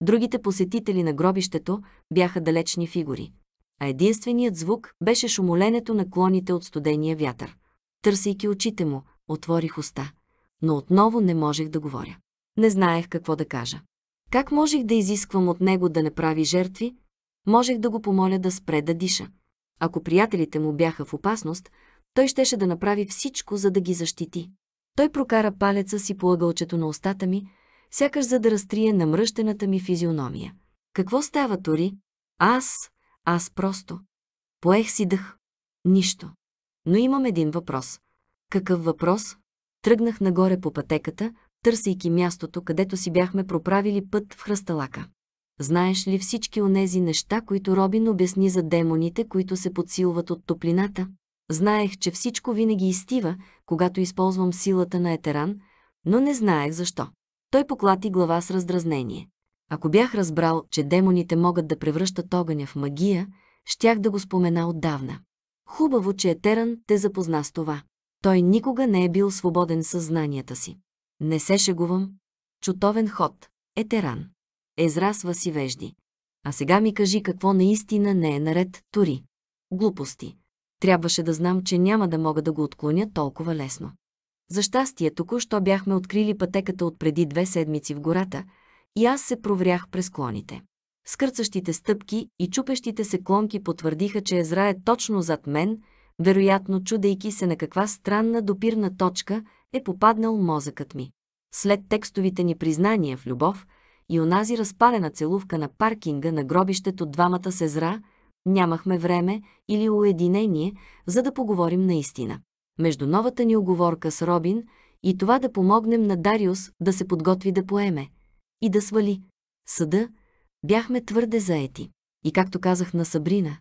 Другите посетители на гробището бяха далечни фигури а единственият звук беше шумоленето на клоните от студения вятър. Търсейки очите му, отворих уста, но отново не можех да говоря. Не знаех какво да кажа. Как можех да изисквам от него да не прави жертви? Можех да го помоля да спре да диша. Ако приятелите му бяха в опасност, той щеше да направи всичко, за да ги защити. Той прокара палеца си по ъгълчето на устата ми, сякаш за да разтрие намръщената ми физиономия. Какво става, Тори? Аз, аз просто. Поех си дъх. Нищо. Но имам един въпрос. Какъв въпрос? Тръгнах нагоре по пътеката, търсейки мястото, където си бяхме проправили път в хръсталака. Знаеш ли всички онези неща, които Робин обясни за демоните, които се подсилват от топлината? Знаех, че всичко винаги изтива, когато използвам силата на етеран, но не знаех защо. Той поклати глава с раздразнение. Ако бях разбрал, че демоните могат да превръщат огъня в магия, щях да го спомена отдавна. Хубаво, че Етеран те запозна с това. Той никога не е бил свободен със знанията си. Не се шегувам. Чутовен ход. Етеран. Езрасва си вежди. А сега ми кажи какво наистина не е наред, Тори. Глупости. Трябваше да знам, че няма да мога да го отклоня толкова лесно. За щастие, току-що бяхме открили пътеката от преди две седмици в гората и аз се проврях през клоните. Скърцащите стъпки и чупещите се клонки потвърдиха, че Езра е точно зад мен, вероятно чудейки се на каква странна допирна точка е попаднал мозъкът ми. След текстовите ни признания в любов и онази разпалена целувка на паркинга на гробището двамата с Езра, нямахме време или уединение, за да поговорим наистина. Между новата ни оговорка с Робин и това да помогнем на Дариус да се подготви да поеме – и да свали. Съда бяхме твърде заети. И както казах на Сабрина,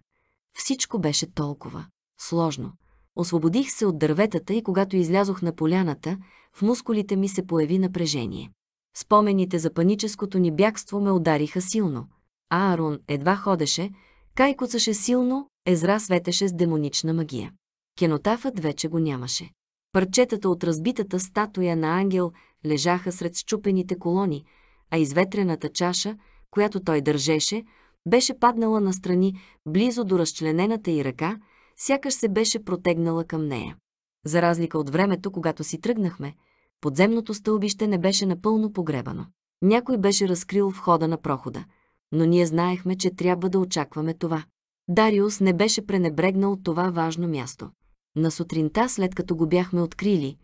всичко беше толкова сложно. Освободих се от дърветата и когато излязох на поляната, в мускулите ми се появи напрежение. Спомените за паническото ни бягство ме удариха силно. Аарон едва ходеше, Кай силно, Езра светеше с демонична магия. Кенотафът вече го нямаше. Парчетата от разбитата статуя на ангел лежаха сред счупените колони – а изветрената чаша, която той държеше, беше паднала настрани, близо до разчленената й ръка, сякаш се беше протегнала към нея. За разлика от времето, когато си тръгнахме, подземното стълбище не беше напълно погребано. Някой беше разкрил входа на прохода, но ние знаехме, че трябва да очакваме това. Дариус не беше пренебрегнал това важно място. На сутринта, след като го бяхме открили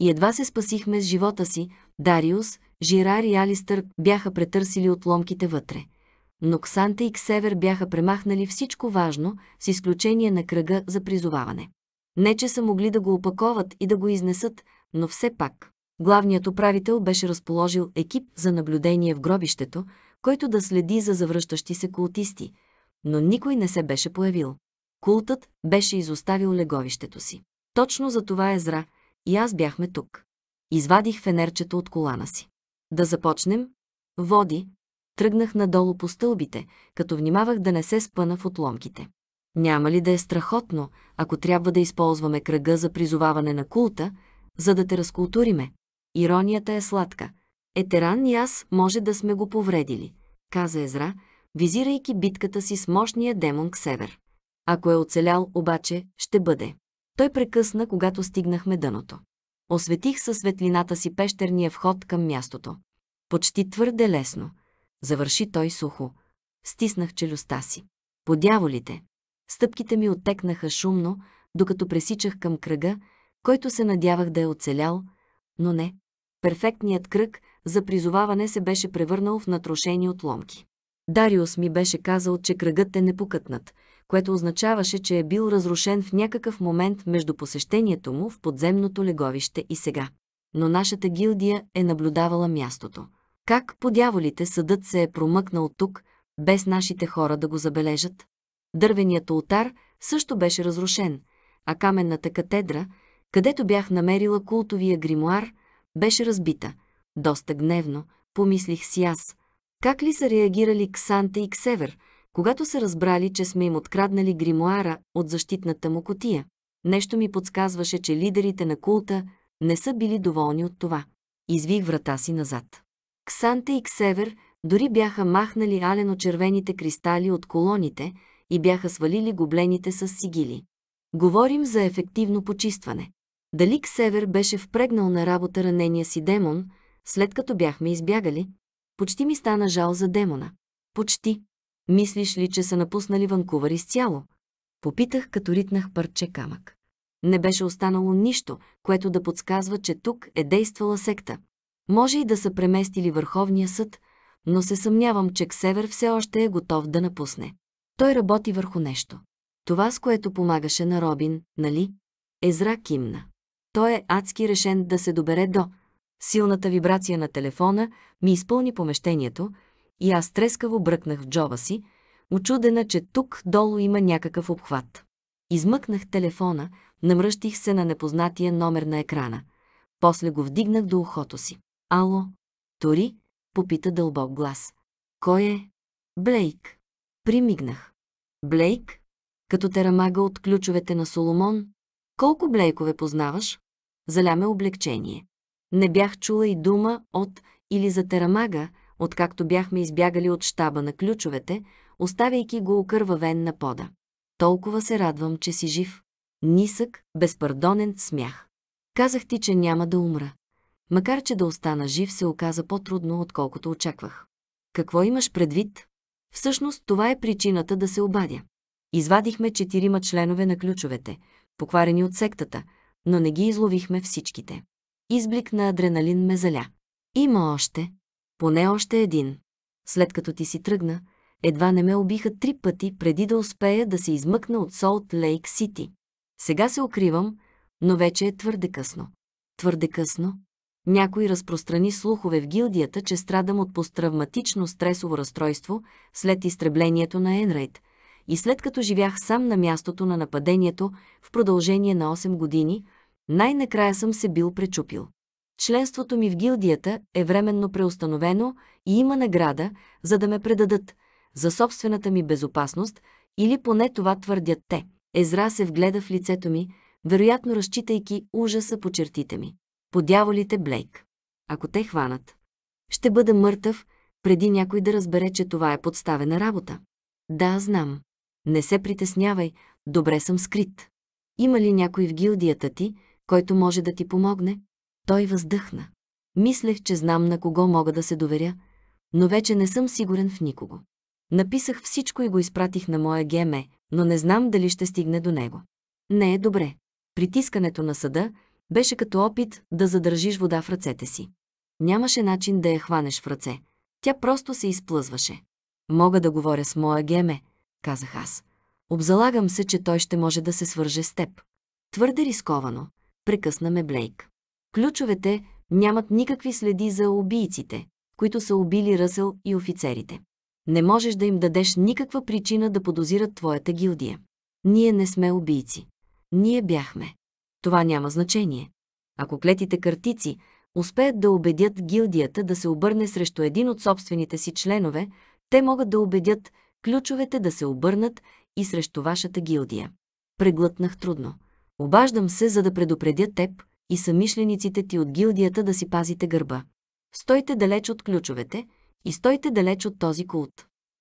и едва се спасихме с живота си, Дариус Жирар и Алистър бяха претърсили отломките вътре. Но Ксанта и Ксевер бяха премахнали всичко важно, с изключение на кръга за призоваване. Не, че са могли да го опаковат и да го изнесат, но все пак. Главният управител беше разположил екип за наблюдение в гробището, който да следи за завръщащи се култисти, но никой не се беше появил. Култът беше изоставил леговището си. Точно за това Езра и аз бяхме тук. Извадих фенерчето от колана си. Да започнем? Води. Тръгнах надолу по стълбите, като внимавах да не се спъна в отломките. Няма ли да е страхотно, ако трябва да използваме кръга за призоваване на култа, за да те разкултуриме? Иронията е сладка. Етеран и аз може да сме го повредили, каза Езра, визирайки битката си с мощния демон к север. Ако е оцелял, обаче, ще бъде. Той прекъсна, когато стигнахме дъното. Осветих със светлината си пещерния вход към мястото. Почти твърде лесно. Завърши той сухо. Стиснах челюстта си. Подяволите. Стъпките ми оттекнаха шумно, докато пресичах към кръга, който се надявах да е оцелял, но не. Перфектният кръг за призоваване се беше превърнал в натрошени отломки. Дариус ми беше казал, че кръгът е непокътнат което означаваше, че е бил разрушен в някакъв момент между посещението му в подземното леговище и сега. Но нашата гилдия е наблюдавала мястото. Как по дяволите съдът се е промъкнал тук, без нашите хора да го забележат? Дървеният ултар също беше разрушен, а каменната катедра, където бях намерила култовия гримуар, беше разбита. Доста гневно, помислих си аз. Как ли са реагирали Ксанте и Ксевер – когато са разбрали, че сме им откраднали гримуара от защитната му котия, нещо ми подсказваше, че лидерите на култа не са били доволни от това. Извих врата си назад. Ксанте и Ксевер дори бяха махнали алено-червените кристали от колоните и бяха свалили гоблените с сигили. Говорим за ефективно почистване. Дали Ксевер беше впрегнал на работа ранения си демон, след като бяхме избягали? Почти ми стана жал за демона. Почти. Мислиш ли, че са напуснали Ванкувър изцяло? Попитах, като ритнах парче камък. Не беше останало нищо, което да подсказва, че тук е действала секта. Може и да са преместили Върховния съд, но се съмнявам, че Ксевер все още е готов да напусне. Той работи върху нещо. Това, с което помагаше на Робин, нали? Езра кимна. Той е адски решен да се добере до. Силната вибрация на телефона ми изпълни помещението, и аз трескаво бръкнах в джоба си, очудена, че тук долу има някакъв обхват. Измъкнах телефона, намръщих се на непознатия номер на екрана. После го вдигнах до ухото си. Ало, Тори? попита дълбок глас. Кой е? Блейк. Примигнах. Блейк? Като терамага от ключовете на Соломон. Колко Блейкове познаваш? Заляме облегчение. Не бях чула и дума от или за терамага, откакто бяхме избягали от щаба на ключовете, оставяйки го окървавен на пода. Толкова се радвам, че си жив. Нисък, безпардонен смях. Казах ти, че няма да умра. Макар, че да остана жив, се оказа по-трудно, отколкото очаквах. Какво имаш предвид? Всъщност това е причината да се обадя. Извадихме четирима членове на ключовете, покварени от сектата, но не ги изловихме всичките. Изблик на адреналин ме заля. Има още, поне още един. След като ти си тръгна, едва не ме убиха три пъти преди да успея да се измъкна от Солт Лейк Сити. Сега се укривам, но вече е твърде късно. Твърде късно? Някой разпространи слухове в гилдията, че страдам от посттравматично стресово разстройство след изтреблението на Енрейт. И след като живях сам на мястото на нападението в продължение на 8 години, най-накрая съм се бил пречупил. Членството ми в гилдията е временно преустановено и има награда, за да ме предадат за собствената ми безопасност или поне това твърдят те. Езра се вгледа в лицето ми, вероятно разчитайки ужаса по чертите ми. Подяволите Блейк. Ако те хванат, ще бъда мъртъв, преди някой да разбере, че това е подставена работа. Да, знам. Не се притеснявай, добре съм скрит. Има ли някой в гилдията ти, който може да ти помогне? Той въздъхна. Мислех, че знам на кого мога да се доверя, но вече не съм сигурен в никого. Написах всичко и го изпратих на моя ГМЕ, но не знам дали ще стигне до него. Не е добре. Притискането на съда беше като опит да задържиш вода в ръцете си. Нямаше начин да я хванеш в ръце. Тя просто се изплъзваше. Мога да говоря с моя геме, казах аз. Обзалагам се, че той ще може да се свърже с теб. Твърде рисковано, прекъсна ме Блейк. Ключовете нямат никакви следи за убийците, които са убили Ръсел и офицерите. Не можеш да им дадеш никаква причина да подозират твоята гилдия. Ние не сме убийци. Ние бяхме. Това няма значение. Ако клетите картици успеят да убедят гилдията да се обърне срещу един от собствените си членове, те могат да убедят ключовете да се обърнат и срещу вашата гилдия. Преглътнах трудно. Обаждам се, за да предупредя теб, и съмишлениците ти от гилдията да си пазите гърба. Стойте далеч от ключовете и стойте далеч от този култ.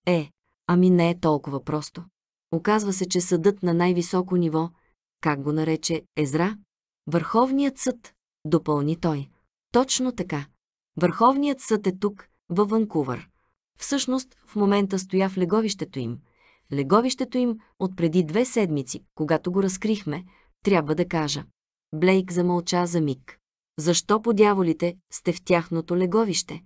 Е, ами не е толкова просто. Оказва се, че съдът на най-високо ниво, как го нарече Езра, Върховният съд, допълни той. Точно така. Върховният съд е тук, във Ванкувър. Всъщност, в момента стоя в леговището им. Леговището им от преди две седмици, когато го разкрихме, трябва да кажа. Блейк замълча за миг. Защо по дяволите сте в тяхното леговище?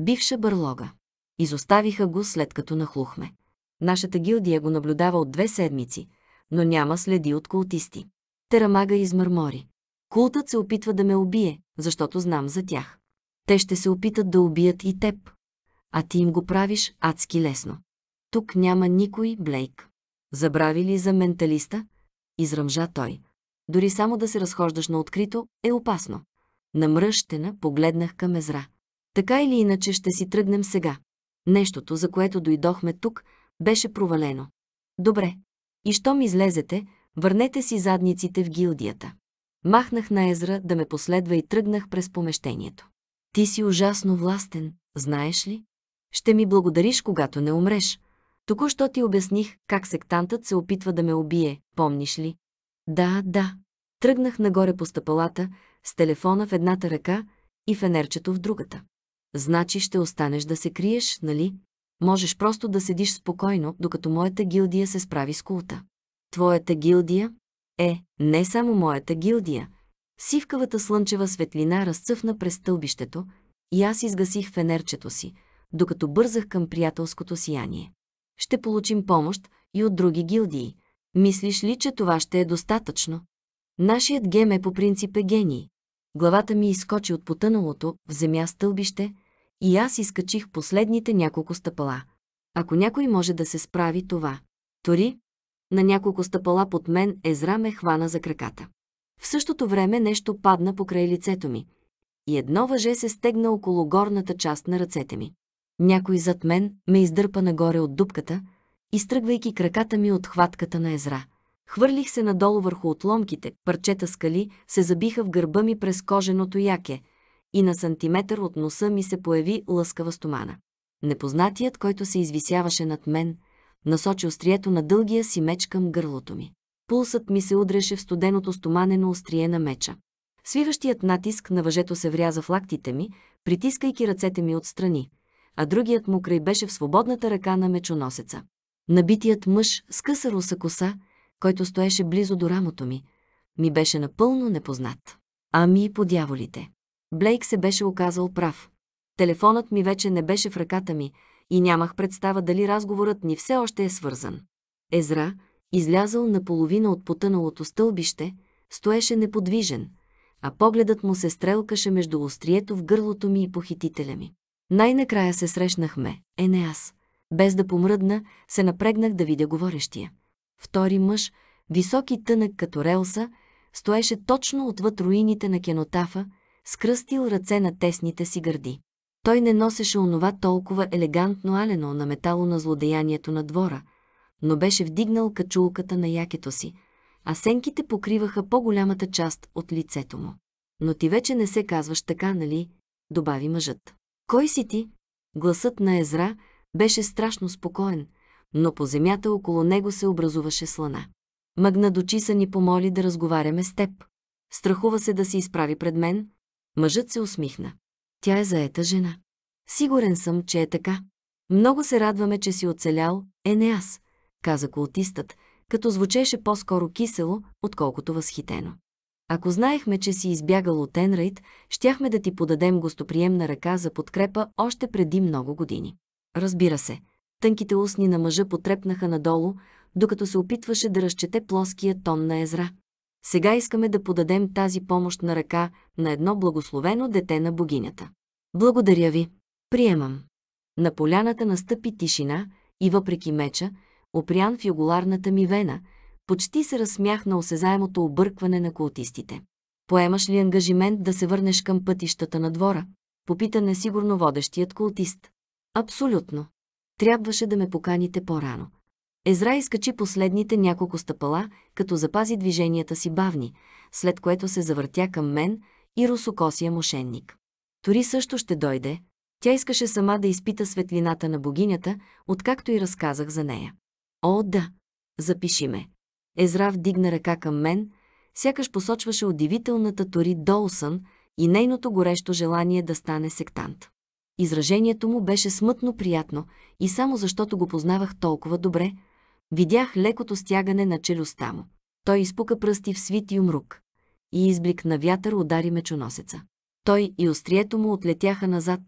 Бивша бърлога. Изоставиха го след като нахлухме. Нашата гилдия го наблюдава от две седмици, но няма следи от култисти. Терамага измърмори. Култът се опитва да ме убие, защото знам за тях. Те ще се опитат да убият и теб. А ти им го правиш адски лесно. Тук няма никой, Блейк. Забрави ли за менталиста? Изръмжа той. Дори само да се разхождаш на открито е опасно. Намръщена погледнах към Езра. Така или иначе ще си тръгнем сега. Нещото, за което дойдохме тук, беше провалено. Добре. И щом излезете, върнете си задниците в гилдията. Махнах на Езра да ме последва и тръгнах през помещението. Ти си ужасно властен, знаеш ли? Ще ми благодариш, когато не умреш. Току-що ти обясних как сектантът се опитва да ме убие, помниш ли? Да, да. Тръгнах нагоре по стъпалата, с телефона в едната ръка и фенерчето в другата. Значи ще останеш да се криеш, нали? Можеш просто да седиш спокойно, докато моята гилдия се справи с култа. Твоята гилдия? Е, не само моята гилдия. Сивкавата слънчева светлина разцъфна през стълбището и аз изгасих фенерчето си, докато бързах към приятелското сияние. Ще получим помощ и от други гилдии, Мислиш ли, че това ще е достатъчно? Нашият гем е по принцип е гений. Главата ми изкочи от потъналото в земя стълбище и аз изкачих последните няколко стъпала. Ако някой може да се справи това. Тори, на няколко стъпала под мен Езра ме хвана за краката. В същото време нещо падна покрай лицето ми и едно въже се стегна около горната част на ръцете ми. Някой зад мен ме издърпа нагоре от дупката – изтръгвайки краката ми от хватката на езра. Хвърлих се надолу върху отломките, парчета скали се забиха в гърба ми през коженото яке и на сантиметър от носа ми се появи лъскава стомана. Непознатият, който се извисяваше над мен, насочи острието на дългия си меч към гърлото ми. Пулсът ми се удреше в студеното стоманено острие на меча. Свиващият натиск на въжето се вряза в лактите ми, притискайки ръцете ми отстрани, а другият му край беше в свободната ръка на мечоносеца. Набитият мъж с къса руса коса, който стоеше близо до рамото ми, ми беше напълно непознат. Ами по дяволите. Блейк се беше оказал прав. Телефонът ми вече не беше в ръката ми и нямах представа дали разговорът ни все още е свързан. Езра, излязъл наполовина от потъналото стълбище, стоеше неподвижен, а погледът му се стрелкаше между острието в гърлото ми и похитителя ми. Най-накрая се срещнахме, е не аз. Без да помръдна, се напрегнах да видя говорещия. Втори мъж, висок и тънък като релса, стоеше точно отвъд руините на кенотафа, скръстил ръце на тесните си гърди. Той не носеше онова толкова елегантно алено на метало на злодеянието на двора, но беше вдигнал качулката на якето си, а сенките покриваха по-голямата част от лицето му. Но ти вече не се казваш така, нали? добави мъжът. Кой си ти? Гласът на Езра беше страшно спокоен, но по земята около него се образуваше слана. Мъгна до чиса ни помоли да разговаряме с теб. Страхува се да се изправи пред мен. Мъжът се усмихна. Тя е заета жена. Сигурен съм, че е така. Много се радваме, че си оцелял, е не аз, каза култистът, като звучеше по-скоро кисело, отколкото възхитено. Ако знаехме, че си избягал от Енрайт, щяхме да ти подадем гостоприемна ръка за подкрепа още преди много години. Разбира се, тънките устни на мъжа потрепнаха надолу, докато се опитваше да разчете плоския тон на Езра. Сега искаме да подадем тази помощ на ръка на едно благословено дете на богинята. Благодаря ви. Приемам. На поляната настъпи тишина и въпреки меча, опрян в юголарната ми вена, почти се разсмях на осезаемото объркване на култистите. Поемаш ли ангажимент да се върнеш към пътищата на двора? Попита несигурно водещият култист. Абсолютно. Трябваше да ме поканите по-рано. Езра изкачи последните няколко стъпала, като запази движенията си бавни, след което се завъртя към мен и русокосия мошенник. Тори също ще дойде. Тя искаше сама да изпита светлината на богинята, откакто и разказах за нея. О, да! Запиши ме. Езра вдигна ръка към мен, сякаш посочваше удивителната Тори Долсън и нейното горещо желание да стане сектант. Изражението му беше смътно приятно и само защото го познавах толкова добре, видях лекото стягане на челюстта му. Той изпука пръсти в свит юмрук и изблик на вятър удари мечоносеца. Той и острието му отлетяха назад,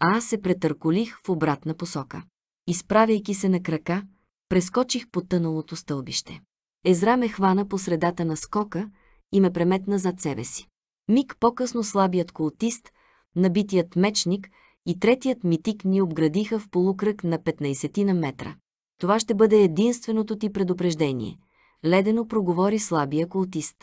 а аз се претърколих в обратна посока. Изправяйки се на крака, прескочих по тъналото стълбище. Езра ме хвана по средата на скока и ме преметна зад себе си. Миг по-късно слабият култист, набитият мечник и третият митик ни обградиха в полукръг на 15 на метра. Това ще бъде единственото ти предупреждение. Ледено проговори слабия култист.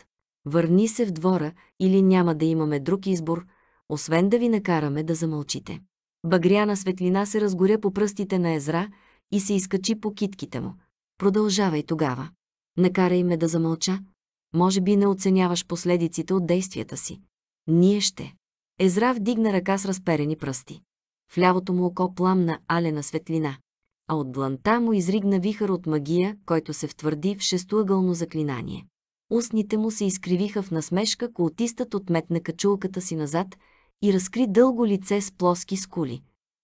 Върни се в двора или няма да имаме друг избор, освен да ви накараме да замълчите. Багряна светлина се разгоря по пръстите на Езра и се изкачи по китките му. Продължавай тогава. Накарай ме да замълча. Може би не оценяваш последиците от действията си. Ние ще. Езра вдигна ръка с разперени пръсти. В лявото му око пламна алена светлина, а от дланта му изригна вихър от магия, който се втвърди в шестоъгълно заклинание. Устните му се изкривиха в насмешка, култистът отметна качулката си назад и разкри дълго лице с плоски скули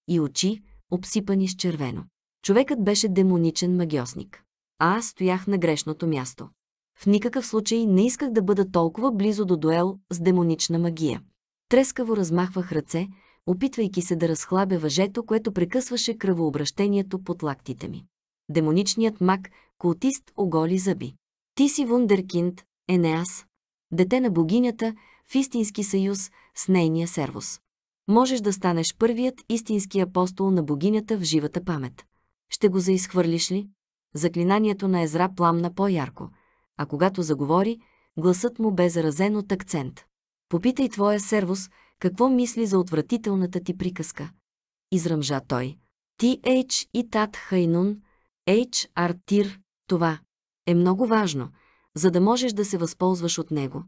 и очи, обсипани с червено. Човекът беше демоничен магиосник, а аз стоях на грешното място. В никакъв случай не исках да бъда толкова близо до дуел с демонична магия. Трескаво размахвах ръце, опитвайки се да разхлабя въжето, което прекъсваше кръвообращението под лактите ми. Демоничният мак, култист, оголи зъби. Ти си вундеркинд, Енеас, дете на богинята, в истински съюз с нейния сервус. Можеш да станеш първият истински апостол на богинята в живата памет. Ще го заизхвърлиш ли? Заклинанието на Езра пламна по-ярко, а когато заговори, гласът му бе заразен от акцент. Попитай твоя сервус, какво мисли за отвратителната ти приказка? Изръмжа той. Ти Ейч и Тат Хайнун, Ейч Артир, това е много важно, за да можеш да се възползваш от него.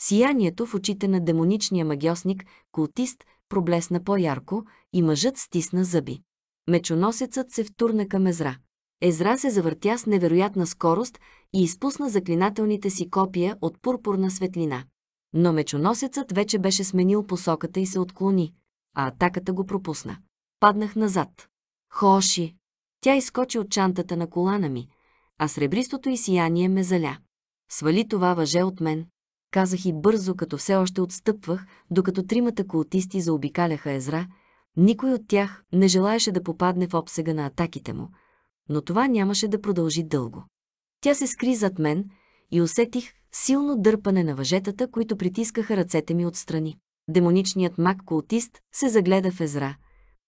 Сиянието в очите на демоничния магиосник, култист, проблесна по-ярко и мъжът стисна зъби. Мечоносецът се втурна към Езра. Езра се завъртя с невероятна скорост и изпусна заклинателните си копия от пурпурна светлина. Но мечоносецът вече беше сменил посоката и се отклони, а атаката го пропусна. Паднах назад. Хоши! Тя изкочи от чантата на колана ми, а сребристото и сияние ме заля. Свали това въже от мен, казах и бързо, като все още отстъпвах, докато тримата култисти заобикаляха Езра, никой от тях не желаеше да попадне в обсега на атаките му, но това нямаше да продължи дълго. Тя се скри зад мен и усетих силно дърпане на въжетата, които притискаха ръцете ми отстрани. Демоничният маг-култист се загледа в Езра.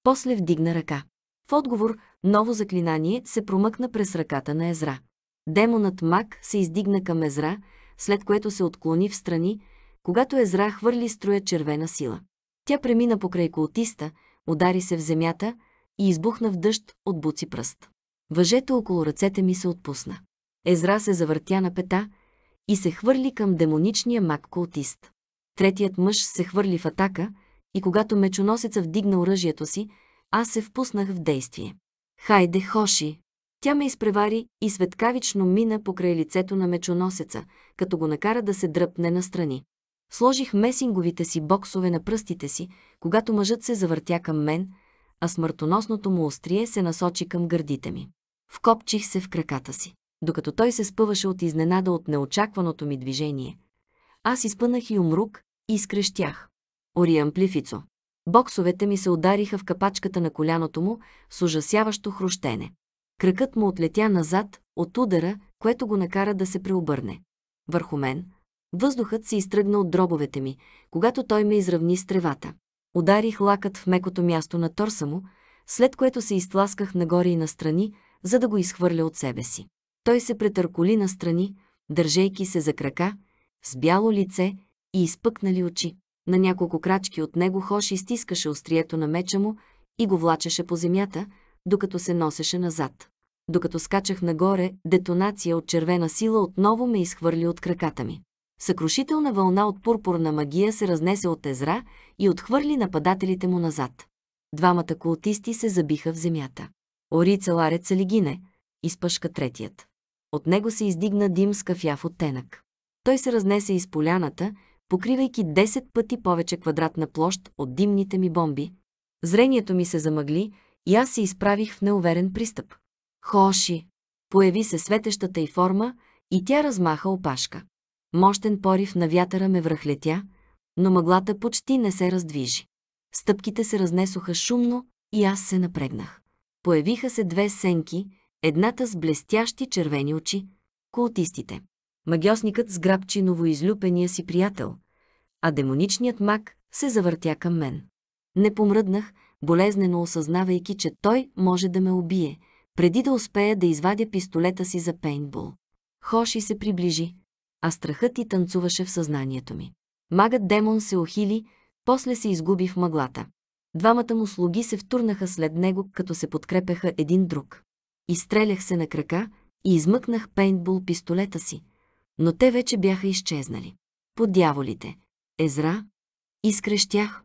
После вдигна ръка. В отговор, ново заклинание се промъкна през ръката на Езра. Демонът маг се издигна към Езра, след което се отклони в страни, когато Езра хвърли струя червена сила. Тя премина покрай култиста, удари се в земята и избухна в дъжд от буци пръст. Въжето около ръцете ми се отпусна. Езра се завъртя на пета, и се хвърли към демоничния мак култист Третият мъж се хвърли в атака и когато мечоносеца вдигна оръжието си, аз се впуснах в действие. Хайде, Хоши! Тя ме изпревари и светкавично мина покрай лицето на мечоносеца, като го накара да се дръпне настрани. Сложих месинговите си боксове на пръстите си, когато мъжът се завъртя към мен, а смъртоносното му острие се насочи към гърдите ми. Вкопчих се в краката си докато той се спъваше от изненада от неочакваното ми движение. Аз изпънах и умрук и скрещях. Ориан Плифицо. Боксовете ми се удариха в капачката на коляното му с ужасяващо хрущене. Кръкът му отлетя назад от удара, което го накара да се преобърне. Върху мен. Въздухът се изтръгна от дробовете ми, когато той ме изравни с тревата. Ударих лакът в мекото място на торса му, след което се изтласках нагоре и настрани, за да го изхвърля от себе си. Той се претърколи настрани, държейки се за крака, с бяло лице и изпъкнали очи. На няколко крачки от него Хоши изтискаше острието на меча му и го влачеше по земята, докато се носеше назад. Докато скачах нагоре, детонация от червена сила отново ме изхвърли от краката ми. Съкрушителна вълна от пурпурна магия се разнесе от Езра и отхвърли нападателите му назад. Двамата култисти се забиха в земята. Орица Целарец Лигине, изпъшка третият. От него се издигна дим с кафяв оттенък. Той се разнесе из поляната, покривайки 10 пъти повече квадратна площ от димните ми бомби. Зрението ми се замъгли и аз се изправих в неуверен пристъп. Хоши! Появи се светещата й форма и тя размаха опашка. Мощен порив на вятъра ме връхлетя, но мъглата почти не се раздвижи. Стъпките се разнесоха шумно и аз се напрегнах. Появиха се две сенки, едната с блестящи червени очи, култистите. Магиосникът сграбчи новоизлюпения си приятел, а демоничният маг се завъртя към мен. Не помръднах, болезнено осъзнавайки, че той може да ме убие, преди да успея да извадя пистолета си за пейнтбол. Хоши се приближи, а страхът ти танцуваше в съзнанието ми. Магът демон се охили, после се изгуби в мъглата. Двамата му слуги се втурнаха след него, като се подкрепеха един друг. Изстрелях се на крака и измъкнах пейнтбол пистолета си, но те вече бяха изчезнали. По дяволите. Езра. Изкрещях.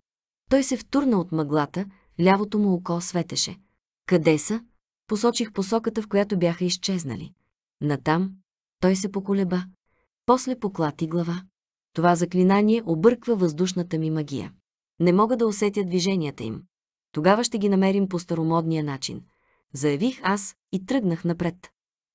Той се втурна от мъглата, лявото му око светеше. Къде са? Посочих посоката, в която бяха изчезнали. Натам той се поколеба. После поклати глава. Това заклинание обърква въздушната ми магия. Не мога да усетя движенията им. Тогава ще ги намерим по старомодния начин заявих аз и тръгнах напред.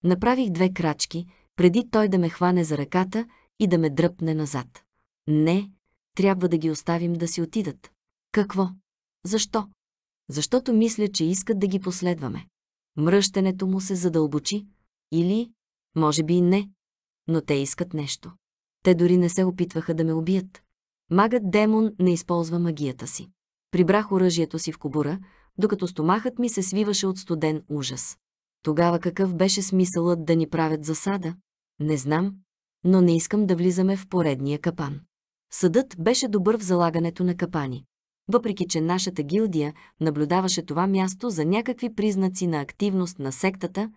Направих две крачки, преди той да ме хване за ръката и да ме дръпне назад. Не, трябва да ги оставим да си отидат. Какво? Защо? Защото мисля, че искат да ги последваме. Мръщенето му се задълбочи. Или, може би и не. Но те искат нещо. Те дори не се опитваха да ме убият. Магът Демон не използва магията си. Прибрах оръжието си в кобура, докато стомахът ми се свиваше от студен ужас. Тогава какъв беше смисълът да ни правят засада? Не знам, но не искам да влизаме в поредния капан. Съдът беше добър в залагането на капани. Въпреки, че нашата гилдия наблюдаваше това място за някакви признаци на активност на сектата,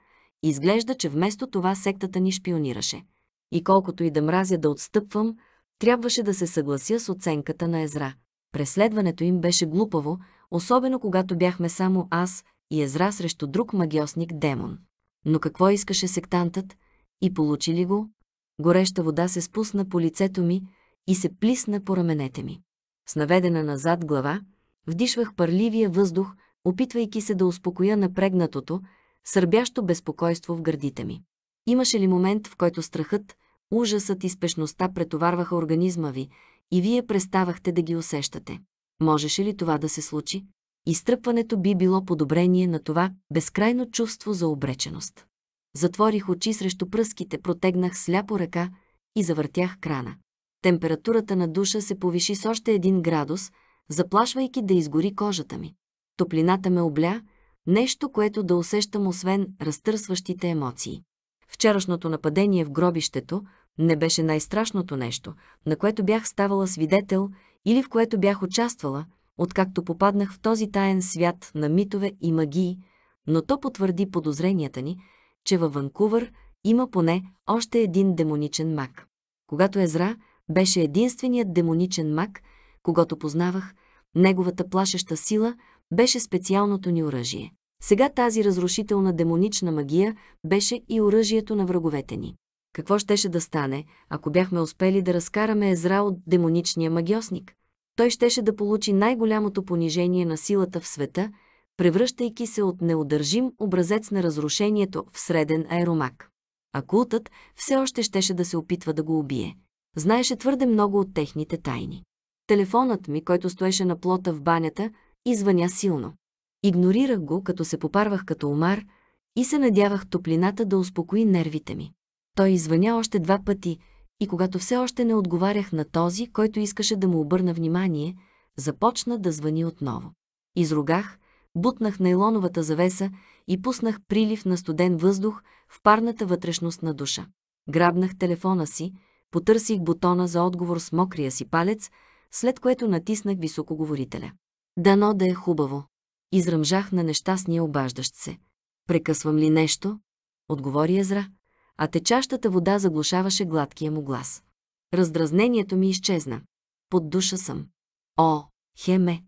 изглежда, че вместо това сектата ни шпионираше. И колкото и да мразя да отстъпвам, трябваше да се съглася с оценката на Езра. Преследването им беше глупаво, особено когато бяхме само аз и Езра срещу друг магиосник демон. Но какво искаше сектантът? И получи ли го? Гореща вода се спусна по лицето ми и се плисна по раменете ми. С наведена назад глава, вдишвах парливия въздух, опитвайки се да успокоя напрегнатото, сърбящо безпокойство в гърдите ми. Имаше ли момент, в който страхът, ужасът и спешността претоварваха организма ви и вие преставахте да ги усещате? Можеше ли това да се случи? Изтръпването би било подобрение на това безкрайно чувство за обреченост. Затворих очи срещу пръските, протегнах сляпо ръка и завъртях крана. Температурата на душа се повиши с още един градус, заплашвайки да изгори кожата ми. Топлината ме обля, нещо, което да усещам освен разтърсващите емоции. Вчерашното нападение в гробището – не беше най-страшното нещо, на което бях ставала свидетел или в което бях участвала, откакто попаднах в този таен свят на митове и магии, но то потвърди подозренията ни, че във Ванкувър има поне още един демоничен маг. Когато Езра беше единственият демоничен маг, когато познавах, неговата плашеща сила беше специалното ни оръжие. Сега тази разрушителна демонична магия беше и оръжието на враговете ни. Какво щеше да стане, ако бяхме успели да разкараме Езра от демоничния магиосник? Той щеше да получи най-голямото понижение на силата в света, превръщайки се от неудържим образец на разрушението в среден аеромак. А култът все още щеше да се опитва да го убие. Знаеше твърде много от техните тайни. Телефонът ми, който стоеше на плота в банята, извъня силно. Игнорирах го, като се попарвах като умар и се надявах топлината да успокои нервите ми той извъня още два пъти, и когато все още не отговарях на този, който искаше да му обърна внимание, започна да звъни отново. Изругах, бутнах нейлоновата завеса и пуснах прилив на студен въздух в парната вътрешност на душа. Грабнах телефона си, потърсих бутона за отговор с мокрия си палец, след което натиснах високоговорителя. Дано да е хубаво. Изръмжах на нещастния обаждащ се. Прекъсвам ли нещо? Отговори Езра а течащата вода заглушаваше гладкия му глас. Раздразнението ми изчезна. Под душа съм. О, хеме!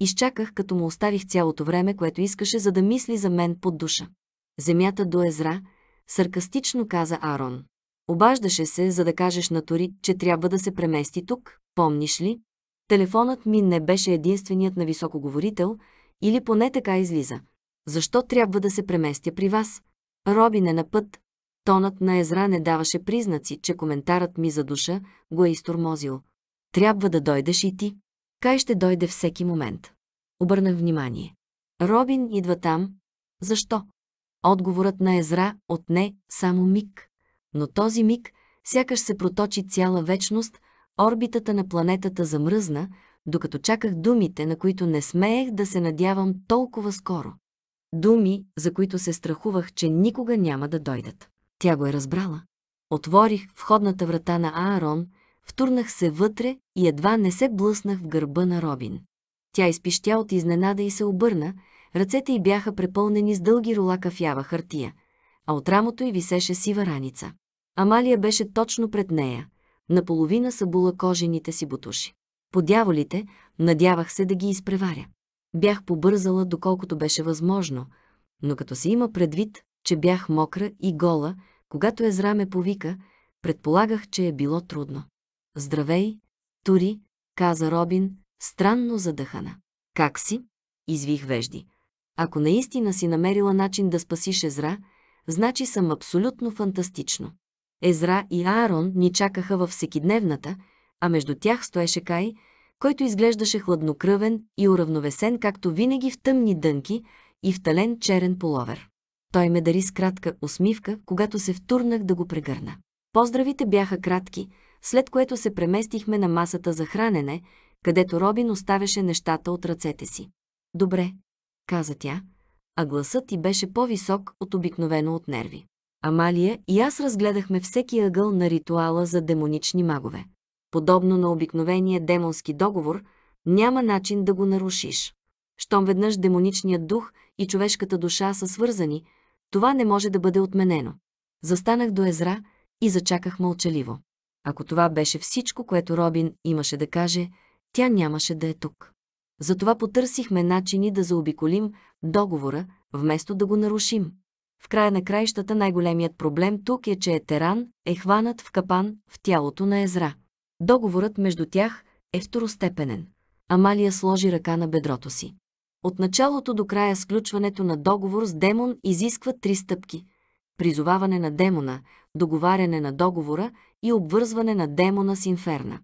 Изчаках, като му оставих цялото време, което искаше, за да мисли за мен под душа. Земята до езра, саркастично каза Арон. Обаждаше се, за да кажеш на Тори, че трябва да се премести тук, помниш ли? Телефонът ми не беше единственият на високоговорител, или поне така излиза. Защо трябва да се преместя при вас? Робин е на път, Тонът на Езра не даваше признаци, че коментарът ми за душа го е изтормозил. Трябва да дойдеш и ти. Кай ще дойде всеки момент. Обърнах внимание. Робин идва там. Защо? Отговорът на Езра отне само миг. Но този миг сякаш се проточи цяла вечност, орбитата на планетата замръзна, докато чаках думите, на които не смеех да се надявам толкова скоро. Думи, за които се страхувах, че никога няма да дойдат. Тя го е разбрала. Отворих входната врата на Аарон, втурнах се вътре и едва не се блъснах в гърба на Робин. Тя изпищя от изненада и се обърна, ръцете й бяха препълнени с дълги рола кафява хартия, а от рамото й висеше сива раница. Амалия беше точно пред нея, наполовина събула кожените си бутуши. По дяволите, надявах се да ги изпреваря. Бях побързала доколкото беше възможно, но като се има предвид че бях мокра и гола, когато Езра ме повика, предполагах, че е било трудно. Здравей, Тури, каза Робин, странно задъхана. Как си? Извих вежди. Ако наистина си намерила начин да спасиш Езра, значи съм абсолютно фантастично. Езра и Аарон ни чакаха във всекидневната, а между тях стоеше Кай, който изглеждаше хладнокръвен и уравновесен, както винаги в тъмни дънки и в тален черен половер. Той ме дари с кратка усмивка, когато се втурнах да го прегърна. Поздравите бяха кратки, след което се преместихме на масата за хранене, където Робин оставяше нещата от ръцете си. Добре, каза тя, а гласът ти беше по-висок от обикновено от нерви. Амалия и аз разгледахме всеки ъгъл на ритуала за демонични магове. Подобно на обикновения демонски договор, няма начин да го нарушиш. Щом веднъж демоничният дух и човешката душа са свързани – това не може да бъде отменено. Застанах до Езра и зачаках мълчаливо. Ако това беше всичко, което Робин имаше да каже, тя нямаше да е тук. Затова потърсихме начини да заобиколим договора, вместо да го нарушим. В края на краищата най-големият проблем тук е, че Етеран е хванат в капан в тялото на Езра. Договорът между тях е второстепенен. Амалия сложи ръка на бедрото си. От началото до края сключването на договор с демон изисква три стъпки – призоваване на демона, договаряне на договора и обвързване на демона с инферна.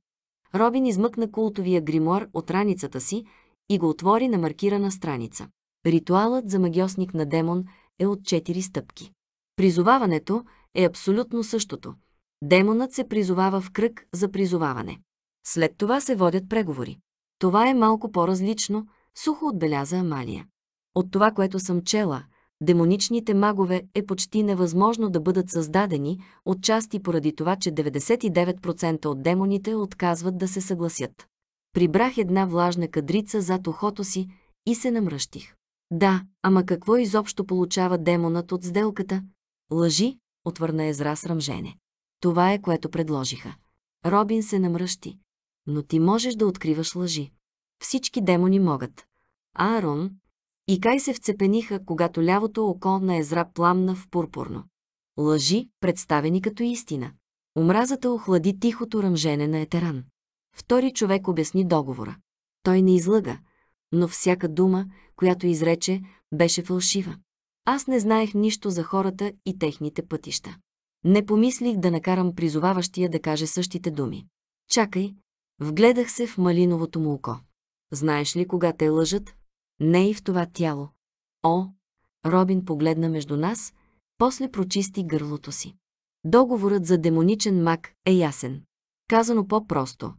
Робин измъкна култовия гримуар от раницата си и го отвори на маркирана страница. Ритуалът за магиосник на демон е от четири стъпки. Призоваването е абсолютно същото. Демонът се призовава в кръг за призоваване. След това се водят преговори. Това е малко по-различно, сухо отбеляза Амалия. От това, което съм чела, демоничните магове е почти невъзможно да бъдат създадени, отчасти поради това, че 99% от демоните отказват да се съгласят. Прибрах една влажна кадрица зад ухото си и се намръщих. Да, ама какво изобщо получава демонът от сделката? Лъжи, отвърна Езра срамжене. Това е което предложиха. Робин се намръщи. Но ти можеш да откриваш лъжи. Всички демони могат. Аарон и Кай се вцепениха, когато лявото око на Езра пламна в пурпурно. Лъжи, представени като истина. Омразата охлади тихото ръмжене на Етеран. Втори човек обясни договора. Той не излъга, но всяка дума, която изрече, беше фалшива. Аз не знаех нищо за хората и техните пътища. Не помислих да накарам призоваващия да каже същите думи. Чакай, вгледах се в малиновото му око. Знаеш ли кога те лъжат? Не и в това тяло. О, Робин погледна между нас, после прочисти гърлото си. Договорът за демоничен маг е ясен. Казано по-просто.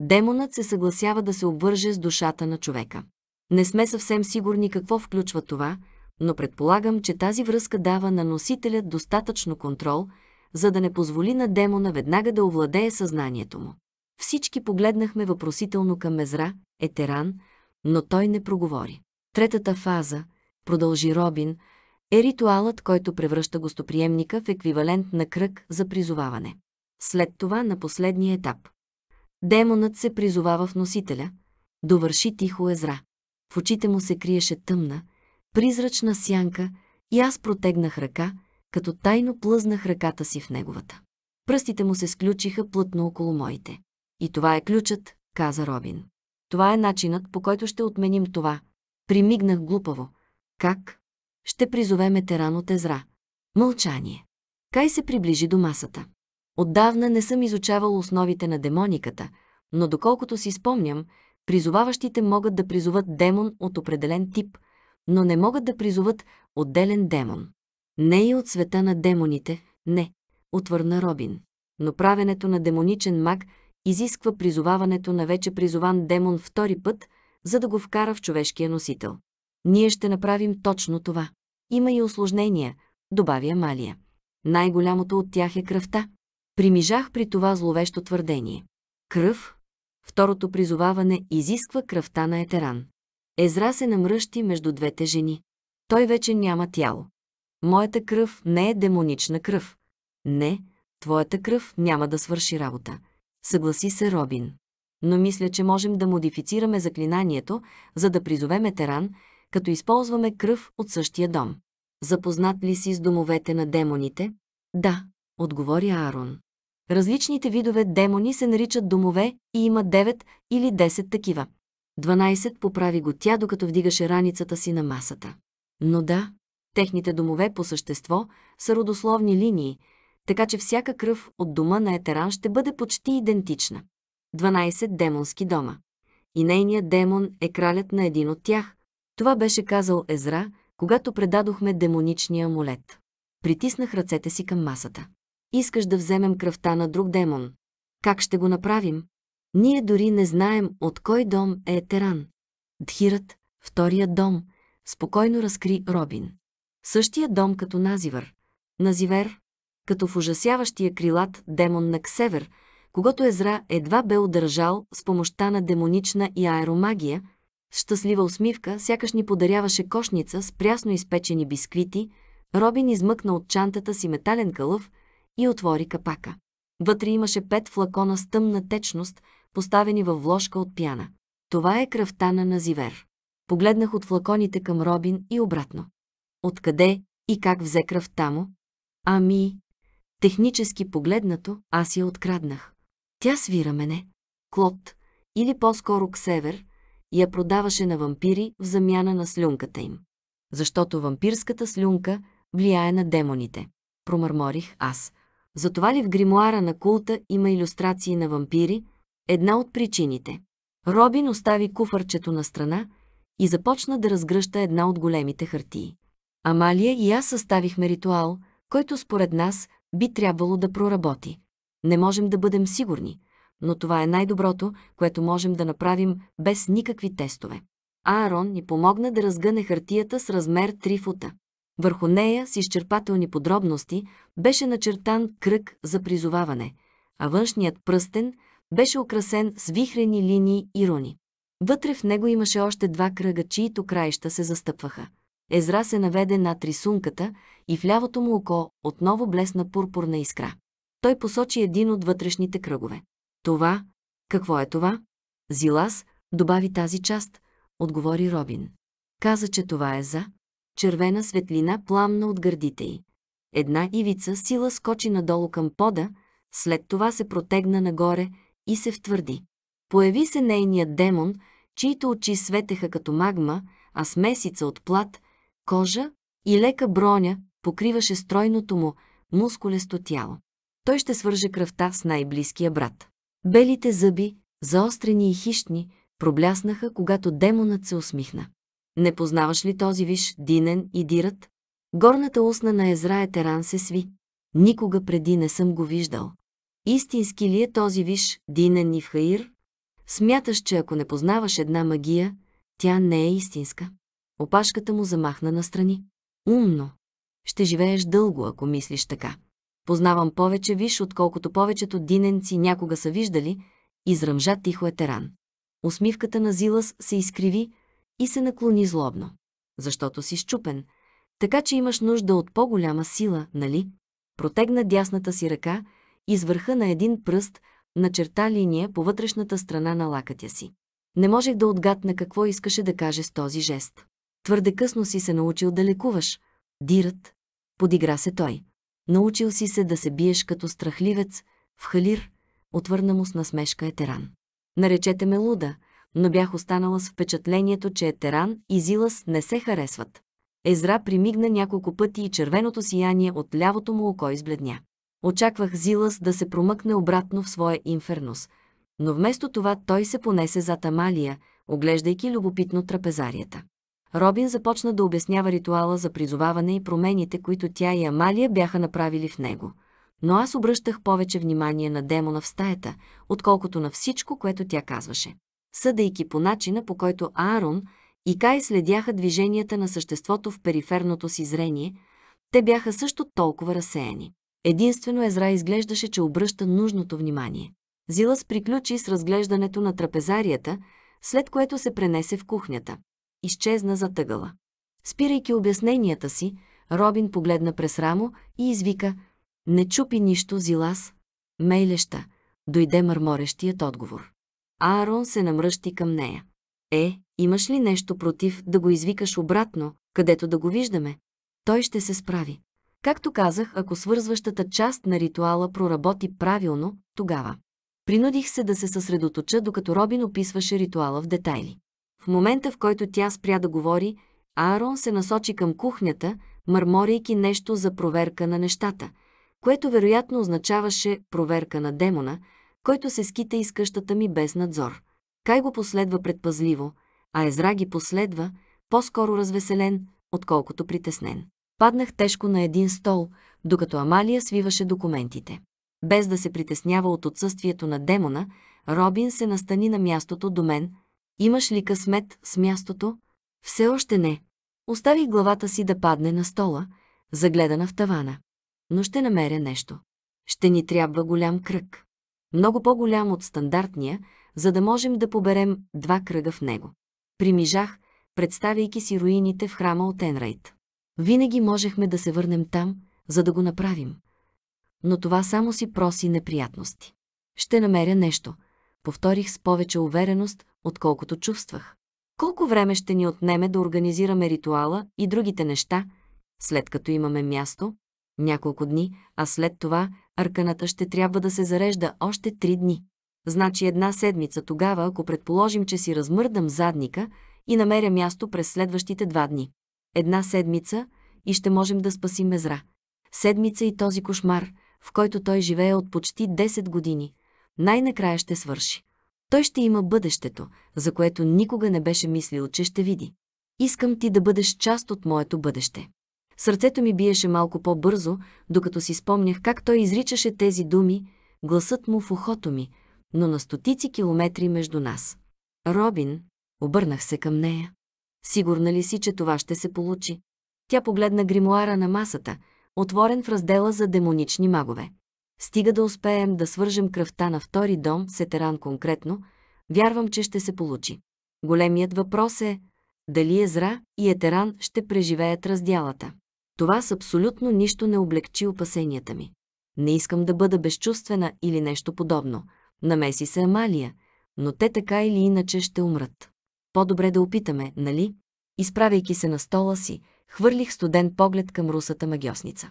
Демонът се съгласява да се обвърже с душата на човека. Не сме съвсем сигурни какво включва това, но предполагам, че тази връзка дава на носителя достатъчно контрол, за да не позволи на демона веднага да овладее съзнанието му. Всички погледнахме въпросително към Мезра, Етеран, но той не проговори. Третата фаза, продължи Робин, е ритуалът, който превръща гостоприемника в еквивалент на кръг за призоваване. След това на последния етап. Демонът се призовава в носителя, довърши тихо езра. В очите му се криеше тъмна, призрачна сянка и аз протегнах ръка, като тайно плъзнах ръката си в неговата. Пръстите му се сключиха плътно около моите. И това е ключът, каза Робин. Това е начинът, по който ще отменим това. Примигнах глупаво. Как? Ще призовеме теран от Езра. Мълчание. Кай се приближи до масата. Отдавна не съм изучавал основите на демониката, но доколкото си спомням, призоваващите могат да призоват демон от определен тип, но не могат да призоват отделен демон. Не и от света на демоните, не, отвърна Робин. Но правенето на демоничен маг изисква призоваването на вече призован демон втори път, за да го вкара в човешкия носител. Ние ще направим точно това. Има и осложнения, добавя Малия. Най-голямото от тях е кръвта. Примижах при това зловещо твърдение. Кръв? Второто призоваване изисква кръвта на Етеран. Езра се намръщи между двете жени. Той вече няма тяло. Моята кръв не е демонична кръв. Не, твоята кръв няма да свърши работа съгласи се Робин. Но мисля, че можем да модифицираме заклинанието, за да призовеме Теран, като използваме кръв от същия дом. Запознат ли си с домовете на демоните? Да, отговори Аарон. Различните видове демони се наричат домове и има 9 или 10 такива. 12 поправи го тя, докато вдигаше раницата си на масата. Но да, техните домове по същество са родословни линии, така че всяка кръв от дома на Етеран ще бъде почти идентична. 12 демонски дома. И нейният демон е кралят на един от тях. Това беше казал Езра, когато предадохме демоничния амулет. Притиснах ръцете си към масата. Искаш да вземем кръвта на друг демон. Как ще го направим? Ние дори не знаем от кой дом е Етеран. Дхират, вторият дом, спокойно разкри Робин. Същия дом като Називър. Називер, като в ужасяващия крилат демон на Ксевер, когато Езра едва бе удържал с помощта на демонична и аеромагия, с щастлива усмивка сякаш ни подаряваше кошница с прясно изпечени бисквити, Робин измъкна от чантата си метален кълъв и отвори капака. Вътре имаше пет флакона с тъмна течност, поставени във вложка от пяна. Това е кръвта на Називер. Погледнах от флаконите към Робин и обратно. Откъде и как взе кръвта му? Ами, Технически погледнато, аз я откраднах. Тя свира мене. Клод, или по-скоро Ксевер, я продаваше на вампири в замяна на слюнката им. Защото вампирската слюнка влияе на демоните. Промърморих аз. Затова ли в гримуара на култа има иллюстрации на вампири? Една от причините. Робин остави куфарчето на страна и започна да разгръща една от големите хартии. Амалия и аз съставихме ритуал, който според нас би трябвало да проработи. Не можем да бъдем сигурни, но това е най-доброто, което можем да направим без никакви тестове. Аарон ни помогна да разгъне хартията с размер 3 фута. Върху нея с изчерпателни подробности беше начертан кръг за призоваване, а външният пръстен беше украсен с вихрени линии и руни. Вътре в него имаше още два кръга, чието краища се застъпваха – Езра се наведе над рисунката и в лявото му око отново блесна пурпурна искра. Той посочи един от вътрешните кръгове. Това? Какво е това? Зилас добави тази част, отговори Робин. Каза, че това е за червена светлина пламна от гърдите й. Една ивица сила скочи надолу към пода, след това се протегна нагоре и се втвърди. Появи се нейният демон, чието очи светеха като магма, а с месица от плат – кожа и лека броня покриваше стройното му, мускулесто тяло. Той ще свърже кръвта с най-близкия брат. Белите зъби, заострени и хищни, пробляснаха, когато демонът се усмихна. Не познаваш ли този виш, Динен и Дират? Горната устна на Езрая теран се сви. Никога преди не съм го виждал. Истински ли е този виш, Динен и в Хаир? Смяташ, че ако не познаваш една магия, тя не е истинска. Опашката му замахна настрани. Умно! Ще живееш дълго, ако мислиш така. Познавам повече виш, отколкото повечето диненци някога са виждали, изръмжа тихо е теран. Усмивката на Зилас се изкриви и се наклони злобно. Защото си щупен, така че имаш нужда от по-голяма сила, нали? Протегна дясната си ръка и с върха на един пръст начерта линия по вътрешната страна на лакътя си. Не можех да отгадна какво искаше да каже с този жест. Твърде късно си се научил да лекуваш. Дират. Подигра се той. Научил си се да се биеш като страхливец, в халир, отвърна му с насмешка Етеран. Наречете ме луда, но бях останала с впечатлението, че Етеран и Зилас не се харесват. Езра примигна няколко пъти и червеното сияние от лявото му око избледня. Очаквах Зилас да се промъкне обратно в своя инфернус, но вместо това той се понесе зад Амалия, оглеждайки любопитно трапезарията. Робин започна да обяснява ритуала за призоваване и промените, които тя и Амалия бяха направили в него. Но аз обръщах повече внимание на демона в стаята, отколкото на всичко, което тя казваше. Съдейки по начина, по който Аарон и Кай следяха движенията на съществото в периферното си зрение, те бяха също толкова разсеяни. Единствено Езра изглеждаше, че обръща нужното внимание. Зилас приключи с разглеждането на трапезарията, след което се пренесе в кухнята изчезна затъгала. Спирайки обясненията си, Робин погледна през рамо и извика «Не чупи нищо, Зилас!» Мейлеща, дойде мърморещият отговор. Аарон се намръщи към нея. «Е, имаш ли нещо против да го извикаш обратно, където да го виждаме? Той ще се справи. Както казах, ако свързващата част на ритуала проработи правилно, тогава. Принудих се да се съсредоточа, докато Робин описваше ритуала в детайли. В момента, в който тя спря да говори, Аарон се насочи към кухнята, мърморейки нещо за проверка на нещата, което вероятно означаваше проверка на демона, който се скита из къщата ми без надзор. Кай го последва предпазливо, а Езра ги последва, по-скоро развеселен, отколкото притеснен. Паднах тежко на един стол, докато Амалия свиваше документите. Без да се притеснява от отсъствието на демона, Робин се настани на мястото до мен – Имаш ли късмет с мястото? Все още не. Оставих главата си да падне на стола, загледана в тавана. Но ще намеря нещо. Ще ни трябва голям кръг. Много по-голям от стандартния, за да можем да поберем два кръга в него. Примижах, представяйки си руините в храма от Енрайт. Винаги можехме да се върнем там, за да го направим. Но това само си проси неприятности. Ще намеря нещо, повторих с повече увереност, отколкото чувствах. Колко време ще ни отнеме да организираме ритуала и другите неща, след като имаме място? Няколко дни, а след това арканата ще трябва да се зарежда още три дни. Значи една седмица тогава, ако предположим, че си размърдам задника и намеря място през следващите два дни. Една седмица и ще можем да спасим мезра. Седмица и този кошмар, в който той живее от почти 10 години, най-накрая ще свърши той ще има бъдещето, за което никога не беше мислил, че ще види. Искам ти да бъдеш част от моето бъдеще. Сърцето ми биеше малко по-бързо, докато си спомнях как той изричаше тези думи, гласът му в ухото ми, но на стотици километри между нас. Робин, обърнах се към нея. Сигурна ли си, че това ще се получи? Тя погледна гримуара на масата, отворен в раздела за демонични магове. Стига да успеем да свържем кръвта на втори дом, Сетеран конкретно, вярвам, че ще се получи. Големият въпрос е дали Езра и Етеран ще преживеят раздялата. Това с абсолютно нищо не облегчи опасенията ми. Не искам да бъда безчувствена или нещо подобно. Намеси се Амалия, но те така или иначе ще умрат. По-добре да опитаме, нали? Изправяйки се на стола си, хвърлих студен поглед към русата магиосница.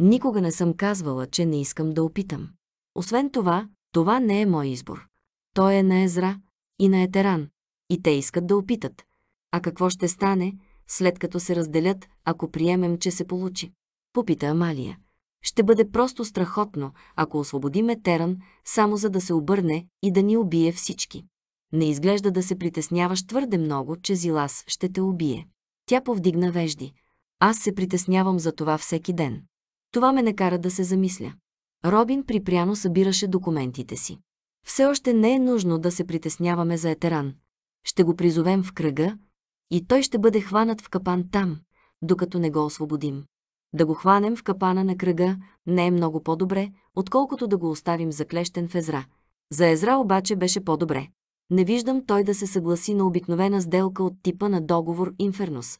Никога не съм казвала, че не искам да опитам. Освен това, това не е мой избор. Той е на Езра и на Етеран. И те искат да опитат. А какво ще стане, след като се разделят, ако приемем, че се получи? Попита Амалия. Ще бъде просто страхотно, ако освободим Етеран, само за да се обърне и да ни убие всички. Не изглежда да се притесняваш твърде много, че Зилас ще те убие. Тя повдигна вежди. Аз се притеснявам за това всеки ден. Това ме накара да се замисля. Робин припряно събираше документите си. Все още не е нужно да се притесняваме за Етеран. Ще го призовем в кръга и той ще бъде хванат в капан там, докато не го освободим. Да го хванем в капана на кръга не е много по-добре, отколкото да го оставим заклещен в Езра. За Езра обаче беше по-добре. Не виждам той да се съгласи на обикновена сделка от типа на договор Инфернус.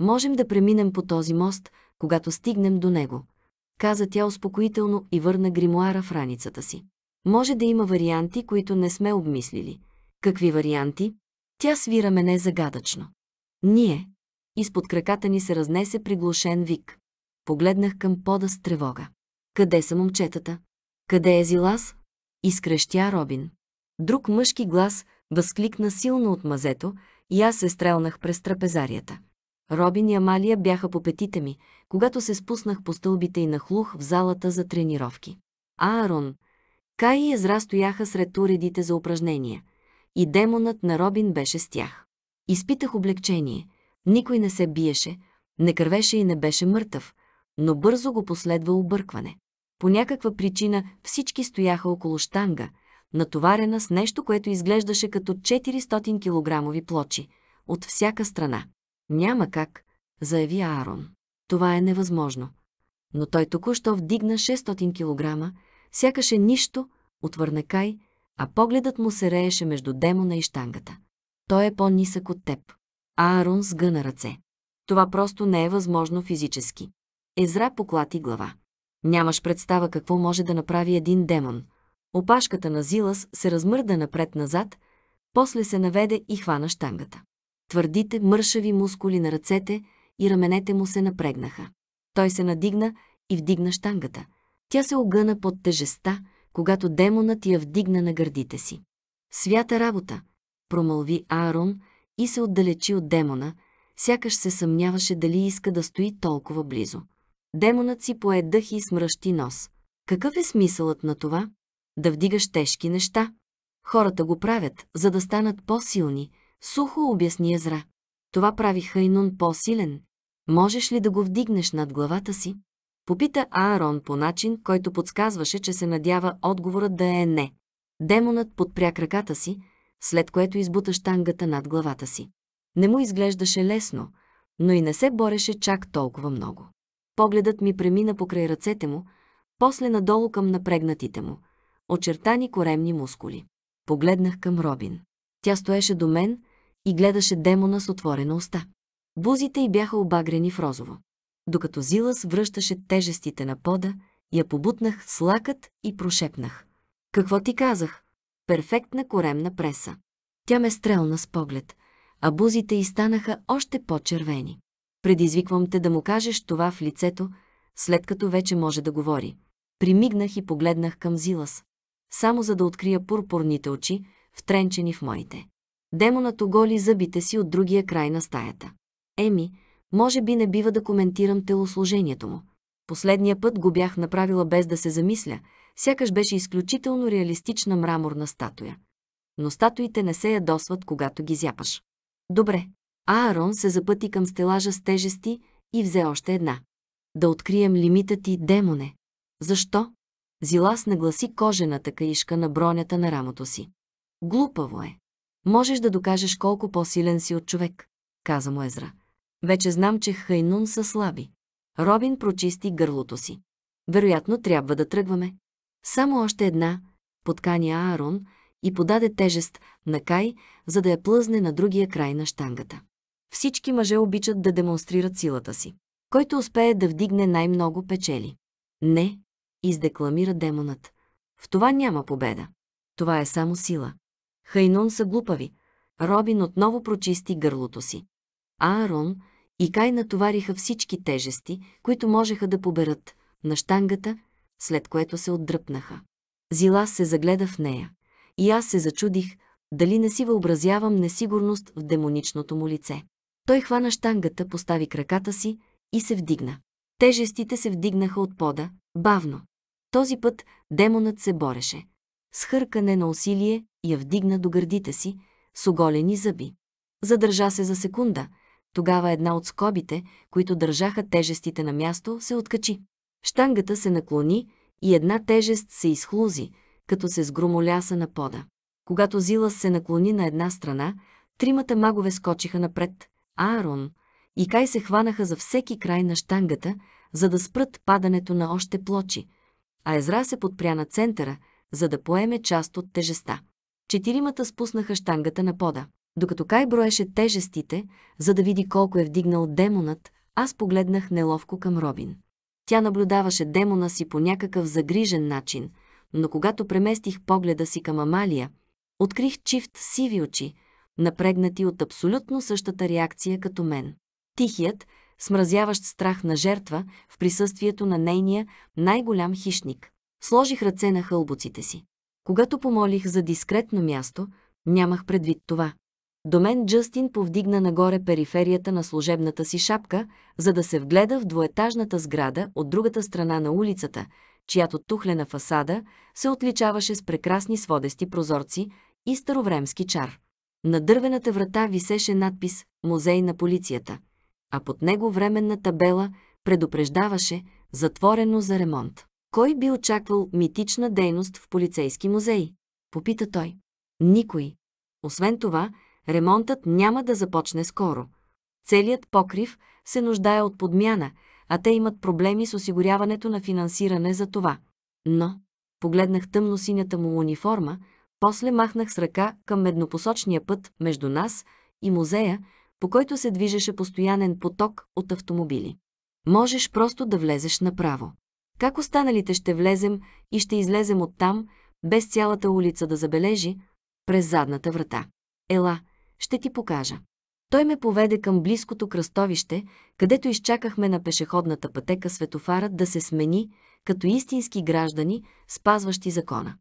Можем да преминем по този мост, когато стигнем до него – каза тя успокоително и върна гримуара в раницата си. Може да има варианти, които не сме обмислили. Какви варианти? Тя свира мене загадъчно. Ние. Изпод краката ни се разнесе приглушен вик. Погледнах към пода с тревога. Къде са момчетата? Къде е Зилас? Изкръщя Робин. Друг мъжки глас възкликна силно от мазето и аз се стрелнах през трапезарията. Робин и Амалия бяха по петите ми, когато се спуснах по стълбите и нахлух в залата за тренировки. Аарон, Кай и Езра стояха сред уредите за упражнения. И демонът на Робин беше с тях. Изпитах облегчение. Никой не се биеше, не кървеше и не беше мъртъв, но бързо го последва объркване. По някаква причина всички стояха около штанга, натоварена с нещо, което изглеждаше като 400 килограмови плочи, от всяка страна. Няма как, заяви Аарон. Това е невъзможно. Но той току-що вдигна 600 кг, сякаше нищо, отвърна Кай, а погледът му се рееше между демона и штангата. Той е по-нисък от теб. Аарон сгъна ръце. Това просто не е възможно физически. Езра поклати глава. Нямаш представа какво може да направи един демон. Опашката на Зилас се размърда напред-назад, после се наведе и хвана штангата. Твърдите, мършави мускули на ръцете и раменете му се напрегнаха. Той се надигна и вдигна штангата. Тя се огъна под тежеста, когато демонът я вдигна на гърдите си. Свята работа, промълви Аарон и се отдалечи от демона, сякаш се съмняваше дали иска да стои толкова близо. Демонът си пое дъх и смръщи нос. Какъв е смисълът на това? Да вдигаш тежки неща. Хората го правят, за да станат по-силни, Сухо обясни Езра. Това прави Хайнун по-силен. Можеш ли да го вдигнеш над главата си? Попита Аарон по начин, който подсказваше, че се надява отговорът да е не. Демонът подпря краката си, след което избута штангата над главата си. Не му изглеждаше лесно, но и не се бореше чак толкова много. Погледът ми премина покрай ръцете му, после надолу към напрегнатите му, очертани коремни мускули. Погледнах към Робин. Тя стоеше до мен, и гледаше демона с отворена уста. Бузите й бяха обагрени в розово. Докато Зилас връщаше тежестите на пода, я побутнах с лакът и прошепнах. Какво ти казах? Перфектна коремна преса. Тя ме стрелна с поглед, а бузите й станаха още по-червени. Предизвиквам те да му кажеш това в лицето, след като вече може да говори. Примигнах и погледнах към Зилас, само за да открия пурпурните очи, втренчени в моите. Демонът оголи зъбите си от другия край на стаята. Еми, може би не бива да коментирам телосложението му. Последния път го бях направила без да се замисля, сякаш беше изключително реалистична мраморна статуя. Но статуите не се ядосват, когато ги зяпаш. Добре. Аарон се запъти към стелажа с тежести и взе още една. Да открием лимита ти, демоне. Защо? Зилас нагласи кожената каишка на бронята на рамото си. Глупаво е. Можеш да докажеш колко по-силен си от човек, каза му Езра. Вече знам, че Хайнун са слаби. Робин прочисти гърлото си. Вероятно трябва да тръгваме. Само още една, подкани Аарон и подаде тежест на Кай, за да я плъзне на другия край на штангата. Всички мъже обичат да демонстрират силата си. Който успее да вдигне най-много печели. Не, издекламира демонът. В това няма победа. Това е само сила. Хайнун са глупави. Робин отново прочисти гърлото си. Аарон и Кай натовариха всички тежести, които можеха да поберат, на штангата, след което се отдръпнаха. Зила се загледа в нея. И аз се зачудих, дали не си въобразявам несигурност в демоничното му лице. Той хвана штангата, постави краката си и се вдигна. Тежестите се вдигнаха от пода, бавно. Този път демонът се бореше с хъркане на усилие я вдигна до гърдите си, с оголени зъби. Задържа се за секунда, тогава една от скобите, които държаха тежестите на място, се откачи. Штангата се наклони и една тежест се изхлузи, като се сгромоляса на пода. Когато Зилас се наклони на една страна, тримата магове скочиха напред, Аарон и Кай се хванаха за всеки край на штангата, за да спрат падането на още плочи, а Езра се подпря на центъра – за да поеме част от тежеста. Четиримата спуснаха штангата на пода. Докато Кай броеше тежестите, за да види колко е вдигнал демонът, аз погледнах неловко към Робин. Тя наблюдаваше демона си по някакъв загрижен начин, но когато преместих погледа си към Амалия, открих чифт сиви очи, напрегнати от абсолютно същата реакция като мен. Тихият, смразяващ страх на жертва в присъствието на нейния най-голям хищник. Сложих ръце на хълбуците си. Когато помолих за дискретно място, нямах предвид това. До мен Джастин повдигна нагоре периферията на служебната си шапка, за да се вгледа в двоетажната сграда от другата страна на улицата, чиято тухлена фасада се отличаваше с прекрасни сводести прозорци и старовремски чар. На дървената врата висеше надпис «Музей на полицията», а под него временна табела предупреждаваше «Затворено за ремонт». Кой би очаквал митична дейност в полицейски музей? Попита той. Никой. Освен това, ремонтът няма да започне скоро. Целият покрив се нуждае от подмяна, а те имат проблеми с осигуряването на финансиране за това. Но, погледнах тъмно-синята му униформа, после махнах с ръка към еднопосочния път между нас и музея, по който се движеше постоянен поток от автомобили. Можеш просто да влезеш направо. Как останалите ще влезем и ще излезем оттам, без цялата улица да забележи, през задната врата. Ела, ще ти покажа. Той ме поведе към близкото кръстовище, където изчакахме на пешеходната пътека светофарът да се смени, като истински граждани, спазващи закона.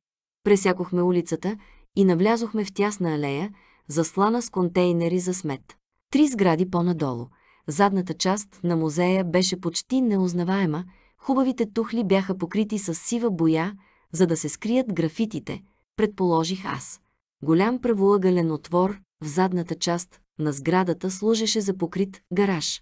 Пресякохме улицата и навлязохме в тясна алея, заслана с контейнери за смет. Три сгради по-надолу. Задната част на музея беше почти неузнаваема, Хубавите тухли бяха покрити с сива боя, за да се скрият графитите, предположих аз. Голям правоъгълен отвор в задната част на сградата служеше за покрит гараж,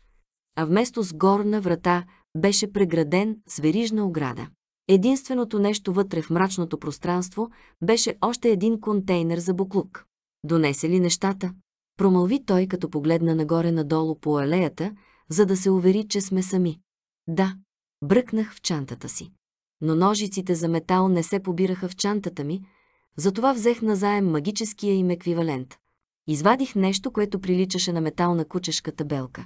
а вместо с горна врата беше преграден с верижна ограда. Единственото нещо вътре в мрачното пространство беше още един контейнер за буклук. Донесе ли нещата? Промълви той, като погледна нагоре-надолу по алеята, за да се увери, че сме сами. Да, Бръкнах в чантата си. Но ножиците за метал не се побираха в чантата ми, затова взех назаем магическия им еквивалент. Извадих нещо, което приличаше на метална кучешка табелка.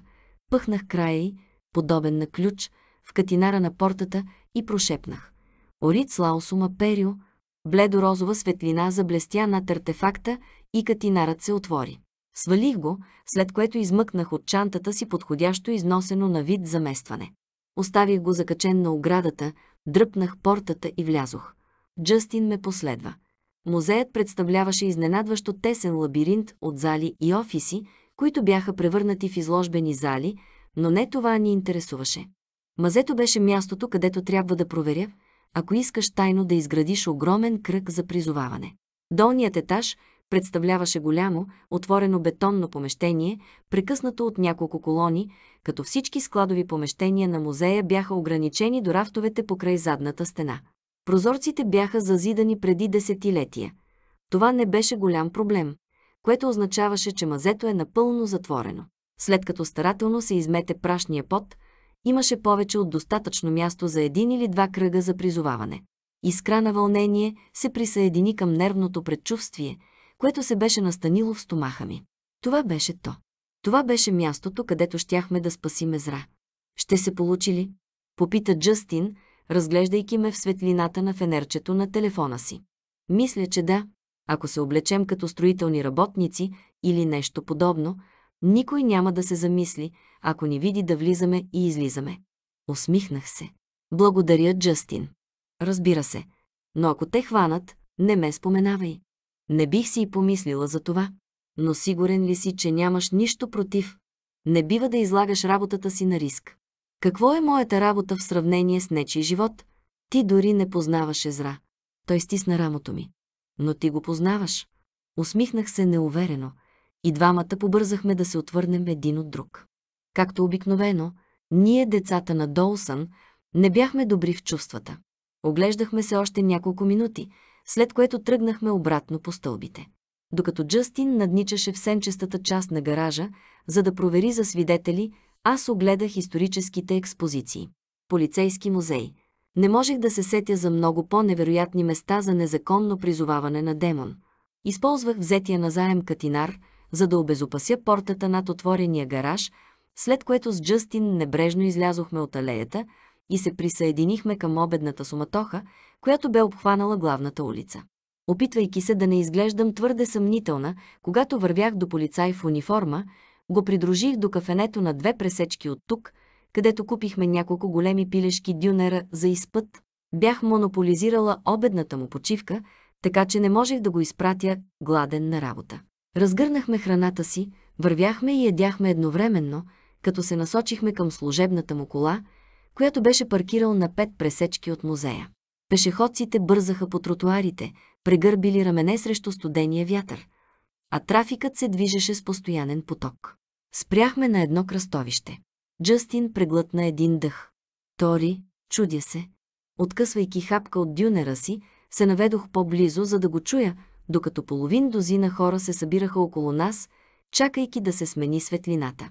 Пъхнах края й, подобен на ключ, в катинара на портата и прошепнах. Орит лаусума перио, бледо-розова светлина заблестя над артефакта и катинарът се отвори. Свалих го, след което измъкнах от чантата си подходящо износено на вид заместване. Оставих го закачен на оградата, дръпнах портата и влязох. Джастин ме последва. Музеят представляваше изненадващо тесен лабиринт от зали и офиси, които бяха превърнати в изложбени зали, но не това ни интересуваше. Мазето беше мястото, където трябва да проверя, ако искаш тайно да изградиш огромен кръг за призоваване. Долният етаж, представляваше голямо, отворено бетонно помещение, прекъснато от няколко колони, като всички складови помещения на музея бяха ограничени до рафтовете покрай задната стена. Прозорците бяха зазидани преди десетилетия. Това не беше голям проблем, което означаваше, че мазето е напълно затворено. След като старателно се измете прашния пот, имаше повече от достатъчно място за един или два кръга за призоваване. Искра на вълнение се присъедини към нервното предчувствие – което се беше настанило в стомаха ми. Това беше то. Това беше мястото, където щяхме да спасим Езра. Ще се получи ли? Попита Джастин, разглеждайки ме в светлината на фенерчето на телефона си. Мисля, че да. Ако се облечем като строителни работници или нещо подобно, никой няма да се замисли, ако ни види да влизаме и излизаме. Усмихнах се. Благодаря, Джастин. Разбира се. Но ако те хванат, не ме споменавай. Не бих си и помислила за това. Но сигурен ли си, че нямаш нищо против? Не бива да излагаш работата си на риск. Какво е моята работа в сравнение с нечи живот? Ти дори не познаваш Езра. Той стисна рамото ми. Но ти го познаваш. Усмихнах се неуверено. И двамата побързахме да се отвърнем един от друг. Както обикновено, ние, децата на Долсън, не бяхме добри в чувствата. Оглеждахме се още няколко минути – след което тръгнахме обратно по стълбите. Докато Джастин надничаше в сенчестата част на гаража, за да провери за свидетели, аз огледах историческите експозиции. Полицейски музей. Не можех да се сетя за много по-невероятни места за незаконно призоваване на демон. Използвах взетия заем катинар, за да обезопася портата над отворения гараж, след което с Джастин небрежно излязохме от алеята, и се присъединихме към обедната суматоха, която бе обхванала главната улица. Опитвайки се да не изглеждам твърде съмнителна, когато вървях до полицай в униформа, го придружих до кафенето на две пресечки от тук, където купихме няколко големи пилешки дюнера за изпът. Бях монополизирала обедната му почивка, така че не можех да го изпратя гладен на работа. Разгърнахме храната си, вървяхме и ядяхме едновременно, като се насочихме към служебната му кола – която беше паркирал на пет пресечки от музея. Пешеходците бързаха по тротуарите, прегърбили рамене срещу студения вятър, а трафикът се движеше с постоянен поток. Спряхме на едно кръстовище. Джастин преглътна един дъх. Тори, чудя се, откъсвайки хапка от дюнера си, се наведох по-близо, за да го чуя, докато половин дозина хора се събираха около нас, чакайки да се смени светлината.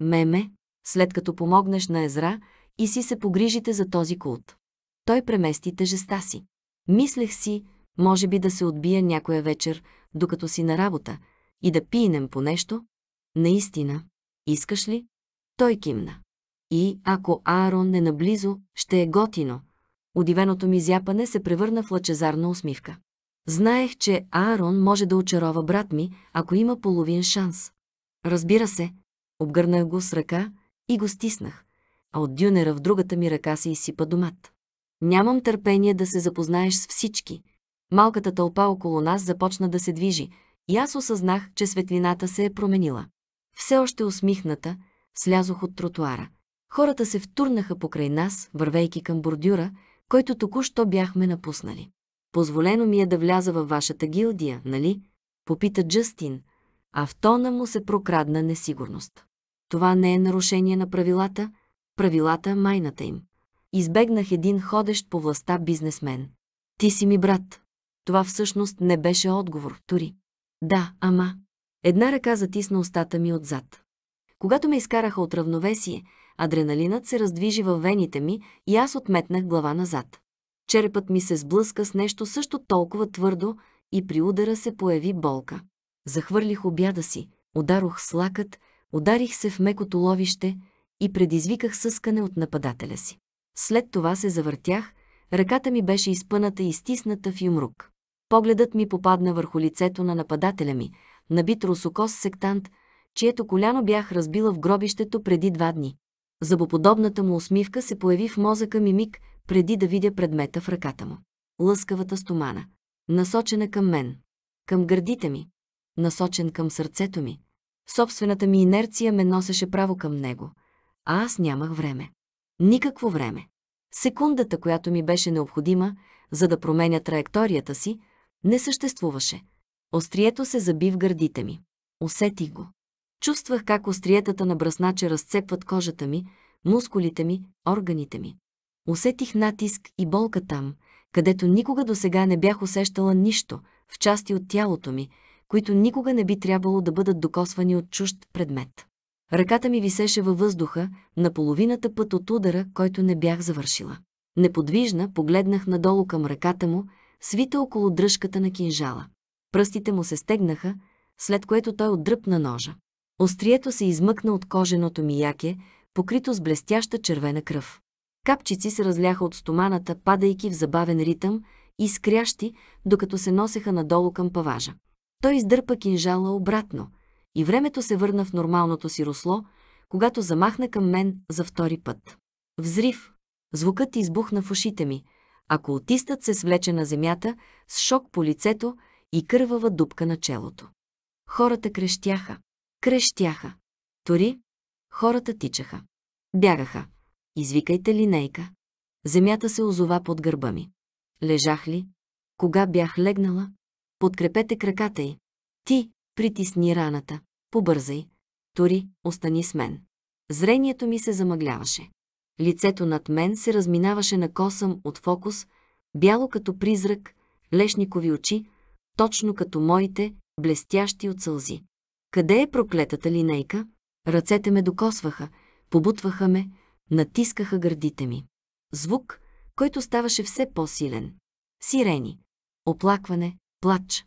Меме, след като помогнеш на Езра, и си се погрижите за този култ. Той премести тежеста си. Мислех си, може би да се отбия някоя вечер, докато си на работа, и да пинем по нещо. Наистина, искаш ли? Той кимна. И, ако Аарон е наблизо, ще е готино. Удивеното ми зяпане се превърна в лъчезарна усмивка. Знаех, че Аарон може да очарова брат ми, ако има половин шанс. Разбира се, обгърнах го с ръка и го стиснах, а от дюнера в другата ми ръка се изсипа домат. Нямам търпение да се запознаеш с всички. Малката тълпа около нас започна да се движи и аз осъзнах, че светлината се е променила. Все още усмихната, слязох от тротуара. Хората се втурнаха покрай нас, вървейки към бордюра, който току-що бяхме напуснали. Позволено ми е да вляза във вашата гилдия, нали? Попита Джастин, а в тона му се прокрадна несигурност. Това не е нарушение на правилата, правилата майната им. Избегнах един ходещ по властта бизнесмен. Ти си ми брат. Това всъщност не беше отговор, Тори. Да, ама. Една ръка затисна устата ми отзад. Когато ме изкараха от равновесие, адреналинът се раздвижи във вените ми и аз отметнах глава назад. Черепът ми се сблъска с нещо също толкова твърдо и при удара се появи болка. Захвърлих обяда си, ударох с лакът, ударих се в мекото ловище, и предизвиках съскане от нападателя си. След това се завъртях, ръката ми беше изпъната и стисната в юмрук. Погледът ми попадна върху лицето на нападателя ми, набит русокос сектант, чието коляно бях разбила в гробището преди два дни. Забоподобната му усмивка се появи в мозъка ми миг, преди да видя предмета в ръката му. Лъскавата стомана, насочена към мен, към гърдите ми, насочен към сърцето ми. Собствената ми инерция ме носеше право към него а аз нямах време. Никакво време. Секундата, която ми беше необходима, за да променя траекторията си, не съществуваше. Острието се заби в гърдите ми. Усетих го. Чувствах как остриетата на Браснача разцепват кожата ми, мускулите ми, органите ми. Усетих натиск и болка там, където никога до сега не бях усещала нищо в части от тялото ми, които никога не би трябвало да бъдат докосвани от чужд предмет. Ръката ми висеше във въздуха, на половината път от удара, който не бях завършила. Неподвижна погледнах надолу към ръката му, свита около дръжката на кинжала. Пръстите му се стегнаха, след което той отдръпна ножа. Острието се измъкна от коженото ми яке, покрито с блестяща червена кръв. Капчици се разляха от стоманата, падайки в забавен ритъм, и скрящи докато се носеха надолу към паважа. Той издърпа кинжала обратно – и времето се върна в нормалното си русло, когато замахна към мен за втори път. Взрив. Звукът избухна в ушите ми, а култистът се свлече на земята с шок по лицето и кървава дупка на челото. Хората крещяха. Крещяха. Тори. Хората тичаха. Бягаха. Извикайте линейка. Земята се озова под гърба ми. Лежах ли? Кога бях легнала? Подкрепете краката й. Ти, Притисни раната. Побързай. Тори, остани с мен. Зрението ми се замъгляваше. Лицето над мен се разминаваше на косъм от фокус, бяло като призрак, лешникови очи, точно като моите, блестящи от сълзи. Къде е проклетата линейка? Ръцете ме докосваха, побутваха ме, натискаха гърдите ми. Звук, който ставаше все по-силен. Сирени. Оплакване, плач.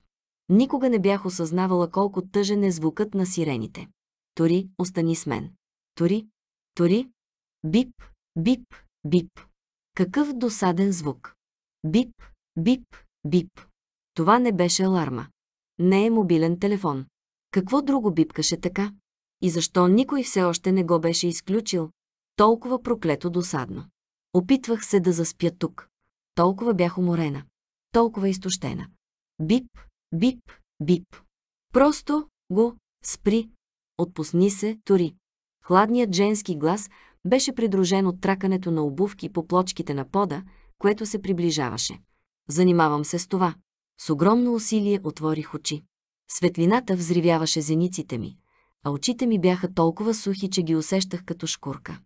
Никога не бях осъзнавала колко тъжен е звукът на сирените. Тори, остани с мен. Тори, тори, бип, бип, бип. Какъв досаден звук. Бип, бип, бип. Това не беше аларма. Не е мобилен телефон. Какво друго бипкаше така? И защо никой все още не го беше изключил? Толкова проклето досадно. Опитвах се да заспя тук. Толкова бях уморена. Толкова изтощена. Бип, Бип, бип. Просто го спри. Отпусни се, Тори. Хладният женски глас беше придружен от тракането на обувки по плочките на пода, което се приближаваше. Занимавам се с това. С огромно усилие отворих очи. Светлината взривяваше зениците ми, а очите ми бяха толкова сухи, че ги усещах като шкурка.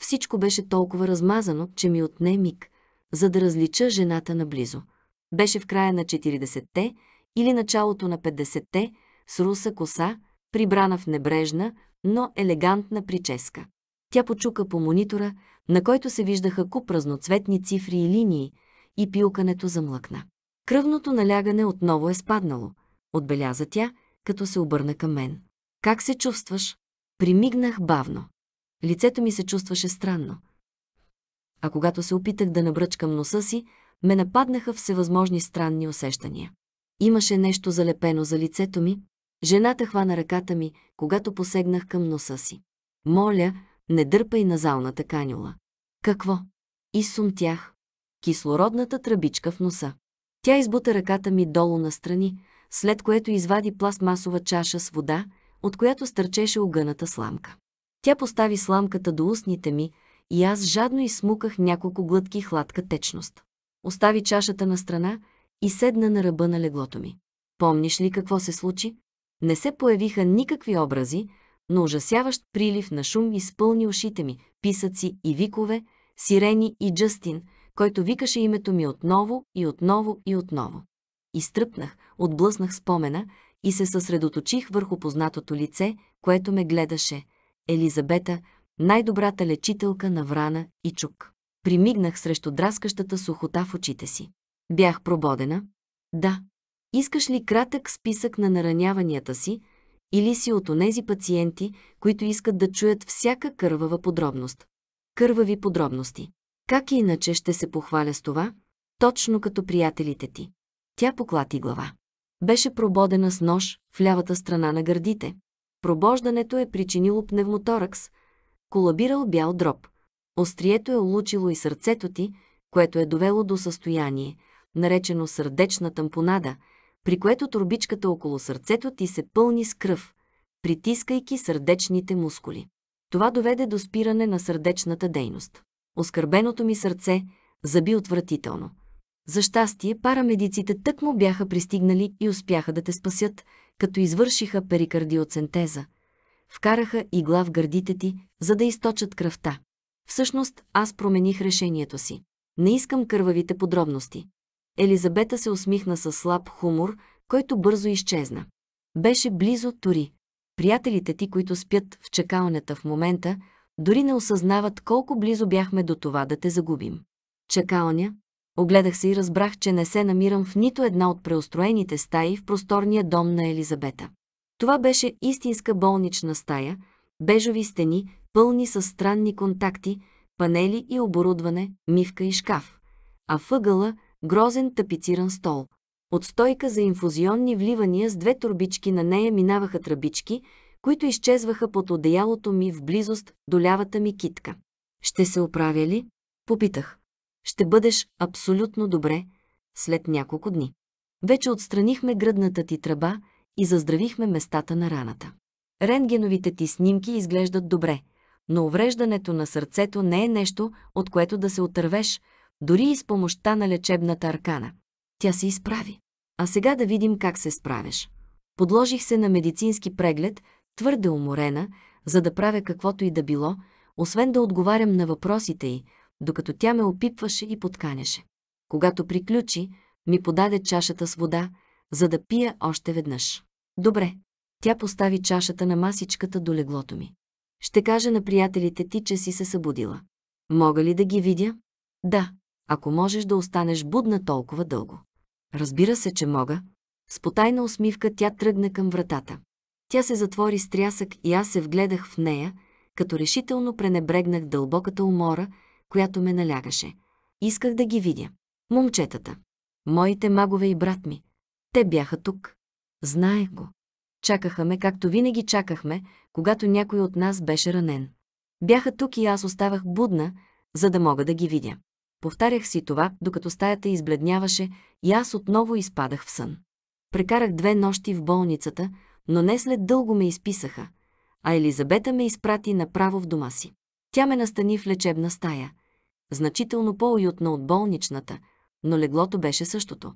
Всичко беше толкова размазано, че ми отне миг, за да различа жената наблизо. Беше в края на 40-те или началото на 50-те, с руса коса, прибрана в небрежна, но елегантна прическа. Тя почука по монитора, на който се виждаха куп разноцветни цифри и линии, и пилкането замлъкна. Кръвното налягане отново е спаднало, отбеляза тя, като се обърна към мен. Как се чувстваш? Примигнах бавно. Лицето ми се чувстваше странно. А когато се опитах да набръчкам носа си, ме нападнаха всевъзможни странни усещания. Имаше нещо залепено за лицето ми. Жената хвана ръката ми, когато посегнах към носа си. Моля, не дърпай назалната канюла. Какво? И сумтях. Кислородната тръбичка в носа. Тя избута ръката ми долу настрани, след което извади пластмасова чаша с вода, от която стърчеше огъната сламка. Тя постави сламката до устните ми и аз жадно изсмуках няколко глътки хладка течност. Остави чашата на страна и седна на ръба на леглото ми. Помниш ли какво се случи? Не се появиха никакви образи, но ужасяващ прилив на шум изпълни ушите ми, писъци и викове, сирени и Джастин, който викаше името ми отново и отново и отново. Изтръпнах, отблъснах спомена и се съсредоточих върху познатото лице, което ме гледаше. Елизабета, най-добрата лечителка на врана и чук. Примигнах срещу драскащата сухота в очите си. Бях прободена? Да. Искаш ли кратък списък на нараняванията си или си от онези пациенти, които искат да чуят всяка кървава подробност? Кървави подробности. Как иначе ще се похваля с това, точно като приятелите ти? Тя поклати глава. Беше прободена с нож в лявата страна на гърдите. Пробождането е причинило пневмоторакс, колабирал бял дроб. Острието е улучило и сърцето ти, което е довело до състояние – наречено сърдечна тампонада, при което турбичката около сърцето ти се пълни с кръв, притискайки сърдечните мускули. Това доведе до спиране на сърдечната дейност. Оскърбеното ми сърце заби отвратително. За щастие, парамедиците тъкмо бяха пристигнали и успяха да те спасят, като извършиха перикардиоцентеза. Вкараха игла в гърдите ти, за да източат кръвта. Всъщност, аз промених решението си. Не искам кървавите подробности. Елизабета се усмихна със слаб хумор, който бързо изчезна. Беше близо Тори. Приятелите ти, които спят в чакалнята в момента, дори не осъзнават колко близо бяхме до това да те загубим. Чакалня, огледах се и разбрах, че не се намирам в нито една от преустроените стаи в просторния дом на Елизабета. Това беше истинска болнична стая, бежови стени, пълни с странни контакти, панели и оборудване, мивка и шкаф. А въгъла грозен тапициран стол. От стойка за инфузионни вливания с две турбички на нея минаваха тръбички, които изчезваха под одеялото ми в близост до лявата ми китка. Ще се оправя ли? Попитах. Ще бъдеш абсолютно добре след няколко дни. Вече отстранихме гръдната ти тръба и заздравихме местата на раната. Рентгеновите ти снимки изглеждат добре, но увреждането на сърцето не е нещо, от което да се отървеш, дори и с помощта на лечебната аркана. Тя се изправи. А сега да видим как се справиш. Подложих се на медицински преглед, твърде уморена, за да правя каквото и да било, освен да отговарям на въпросите й, докато тя ме опипваше и подканяше. Когато приключи, ми подаде чашата с вода, за да пия още веднъж. Добре. Тя постави чашата на масичката до леглото ми. Ще кажа на приятелите ти, че си се събудила. Мога ли да ги видя? Да, ако можеш да останеш будна толкова дълго. Разбира се, че мога. С потайна усмивка тя тръгна към вратата. Тя се затвори с трясък и аз се вгледах в нея, като решително пренебрегнах дълбоката умора, която ме налягаше. Исках да ги видя. Момчетата. Моите магове и брат ми. Те бяха тук. Знаех го. Чакаха ме, както винаги чакахме, когато някой от нас беше ранен. Бяха тук и аз оставах будна, за да мога да ги видя. Повтарях си това, докато стаята избледняваше и аз отново изпадах в сън. Прекарах две нощи в болницата, но не след дълго ме изписаха, а Елизабета ме изпрати направо в дома си. Тя ме настани в лечебна стая, значително по-уютна от болничната, но леглото беше същото.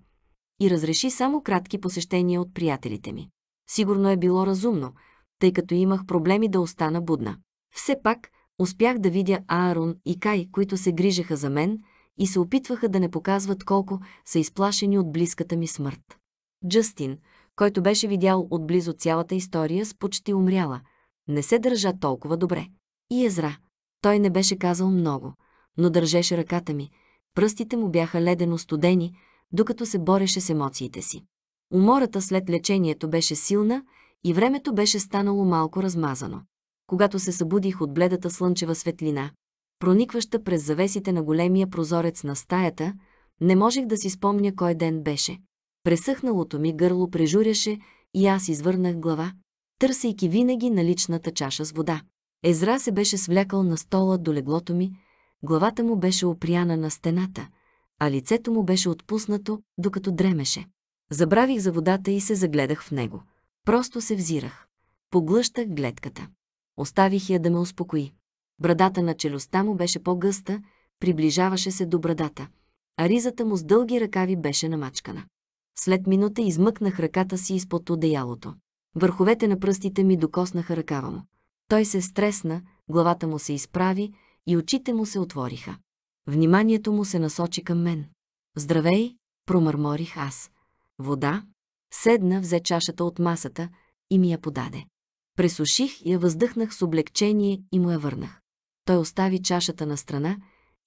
И разреши само кратки посещения от приятелите ми. Сигурно е било разумно, тъй като имах проблеми да остана будна. Все пак, успях да видя Аарон и Кай, които се грижеха за мен – и се опитваха да не показват колко са изплашени от близката ми смърт. Джастин, който беше видял отблизо цялата история с почти умряла, не се държа толкова добре. И Езра. Той не беше казал много, но държеше ръката ми. Пръстите му бяха ледено студени, докато се бореше с емоциите си. Умората след лечението беше силна и времето беше станало малко размазано. Когато се събудих от бледата слънчева светлина, проникваща през завесите на големия прозорец на стаята, не можех да си спомня кой ден беше. Пресъхналото ми гърло прежуряше и аз извърнах глава, търсейки винаги наличната чаша с вода. Езра се беше свлякал на стола до леглото ми, главата му беше опряна на стената, а лицето му беше отпуснато, докато дремеше. Забравих за водата и се загледах в него. Просто се взирах. Поглъщах гледката. Оставих я да ме успокои. Брадата на челюстта му беше по-гъста, приближаваше се до брадата, а ризата му с дълги ръкави беше намачкана. След минута измъкнах ръката си изпод одеялото. Върховете на пръстите ми докоснаха ръкава му. Той се стресна, главата му се изправи и очите му се отвориха. Вниманието му се насочи към мен. Здравей, промърморих аз. Вода? Седна, взе чашата от масата и ми я подаде. Пресуших я въздъхнах с облегчение и му я върнах. Той остави чашата на страна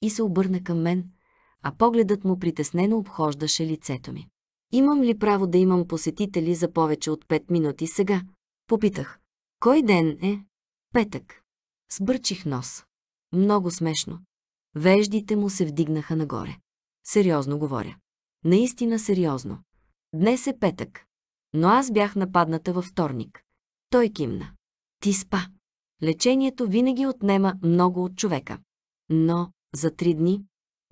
и се обърна към мен, а погледът му притеснено обхождаше лицето ми. Имам ли право да имам посетители за повече от пет минути сега? Попитах. Кой ден е? Петък. Сбърчих нос. Много смешно. Веждите му се вдигнаха нагоре. Сериозно говоря. Наистина сериозно. Днес е петък. Но аз бях нападната във вторник. Той кимна. Ти спа. Лечението винаги отнема много от човека. Но, за три дни,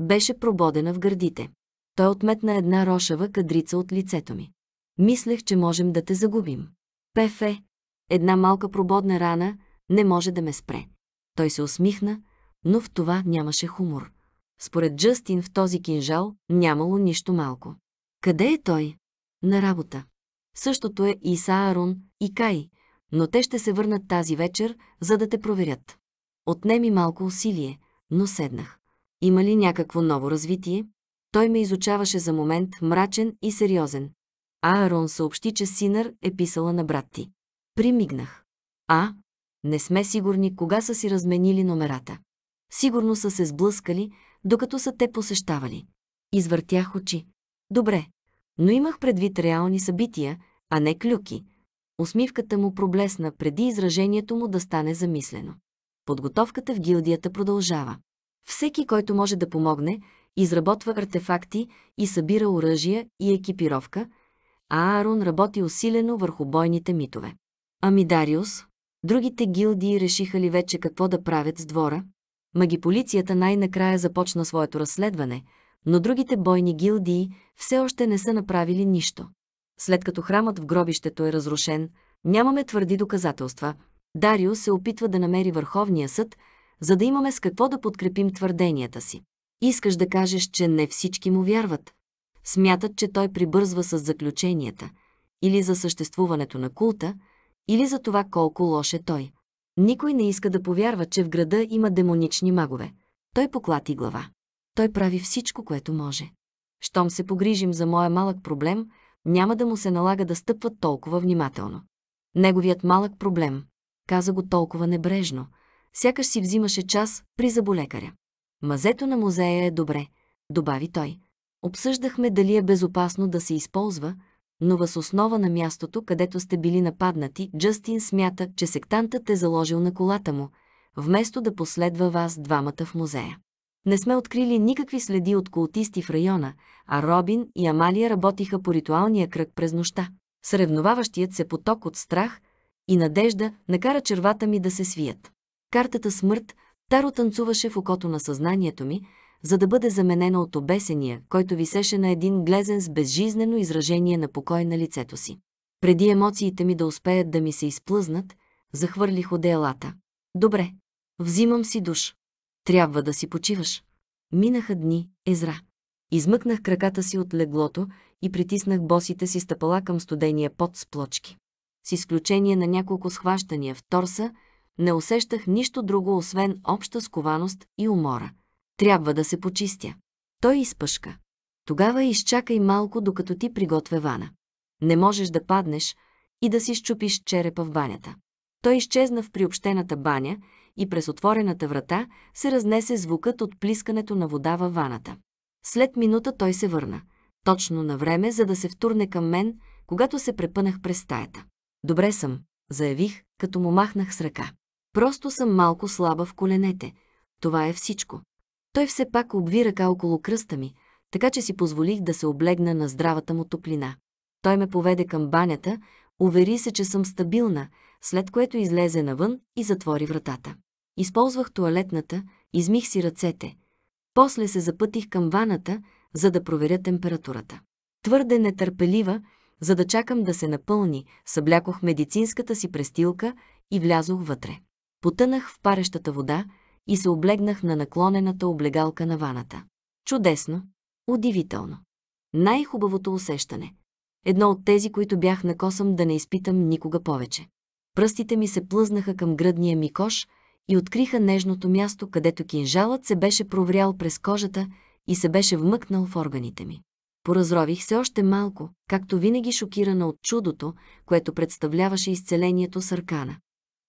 беше прободена в гърдите. Той отметна една рошава кадрица от лицето ми. Мислех, че можем да те загубим. Пефе, една малка прободна рана не може да ме спре. Той се усмихна, но в това нямаше хумор. Според Джастин в този кинжал нямало нищо малко. Къде е той? На работа. Същото е и Саарон, и Кай, но те ще се върнат тази вечер, за да те проверят. Отнеми малко усилие, но седнах. Има ли някакво ново развитие? Той ме изучаваше за момент, мрачен и сериозен. Аарон съобщи, че Синър е писала на брат ти. Примигнах. А, не сме сигурни кога са си разменили номерата. Сигурно са се сблъскали, докато са те посещавали. Извъртях очи. Добре, но имах предвид реални събития, а не клюки – Усмивката му проблесна преди изражението му да стане замислено. Подготовката в гилдията продължава. Всеки, който може да помогне, изработва артефакти и събира оръжия и екипировка, а Аарон работи усилено върху бойните митове. Амидариус, другите гилдии решиха ли вече какво да правят с двора? Магиполицията най-накрая започна своето разследване, но другите бойни гилдии все още не са направили нищо след като храмът в гробището е разрушен, нямаме твърди доказателства. Дарио се опитва да намери Върховния съд, за да имаме с какво да подкрепим твърденията си. Искаш да кажеш, че не всички му вярват. Смятат, че той прибързва с заключенията, или за съществуването на култа, или за това колко лош е той. Никой не иска да повярва, че в града има демонични магове. Той поклати глава. Той прави всичко, което може. Щом се погрижим за моя малък проблем – няма да му се налага да стъпват толкова внимателно. Неговият малък проблем. Каза го толкова небрежно. Сякаш си взимаше час при заболекаря. Мазето на музея е добре, добави той. Обсъждахме дали е безопасно да се използва, но въз основа на мястото, където сте били нападнати, Джастин смята, че сектантът е заложил на колата му, вместо да последва вас двамата в музея. Не сме открили никакви следи от култисти в района, а Робин и Амалия работиха по ритуалния кръг през нощта. Сревноваващият се поток от страх и надежда накара червата ми да се свият. Картата смърт таро танцуваше в окото на съзнанието ми, за да бъде заменена от обесения, който висеше на един глезен с безжизнено изражение на покой на лицето си. Преди емоциите ми да успеят да ми се изплъзнат, захвърлих оделата. Добре, взимам си душ. Трябва да си почиваш. Минаха дни, Езра. Измъкнах краката си от леглото и притиснах босите си стъпала към студения пот с плочки. С изключение на няколко схващания в торса, не усещах нищо друго, освен обща скованост и умора. Трябва да се почистя. Той изпъшка. Тогава изчакай малко, докато ти приготвя вана. Не можеш да паднеш и да си щупиш черепа в банята. Той изчезна в приобщената баня и през отворената врата се разнесе звукът от плискането на вода във ваната. След минута той се върна. Точно на време, за да се втурне към мен, когато се препънах през стаята. Добре съм, заявих, като му махнах с ръка. Просто съм малко слаба в коленете. Това е всичко. Той все пак обви ръка около кръста ми, така че си позволих да се облегна на здравата му топлина. Той ме поведе към банята, увери се, че съм стабилна, след което излезе навън и затвори вратата. Използвах туалетната, измих си ръцете. После се запътих към ваната, за да проверя температурата. Твърде нетърпелива, за да чакам да се напълни, съблякох медицинската си престилка и влязох вътре. Потънах в парещата вода и се облегнах на наклонената облегалка на ваната. Чудесно! Удивително! Най-хубавото усещане. Едно от тези, които бях косъм да не изпитам никога повече. Пръстите ми се плъзнаха към гръдния ми кош, и откриха нежното място, където кинжалът се беше проврял през кожата и се беше вмъкнал в органите ми. Поразрових се още малко, както винаги шокирана от чудото, което представляваше изцелението с аркана.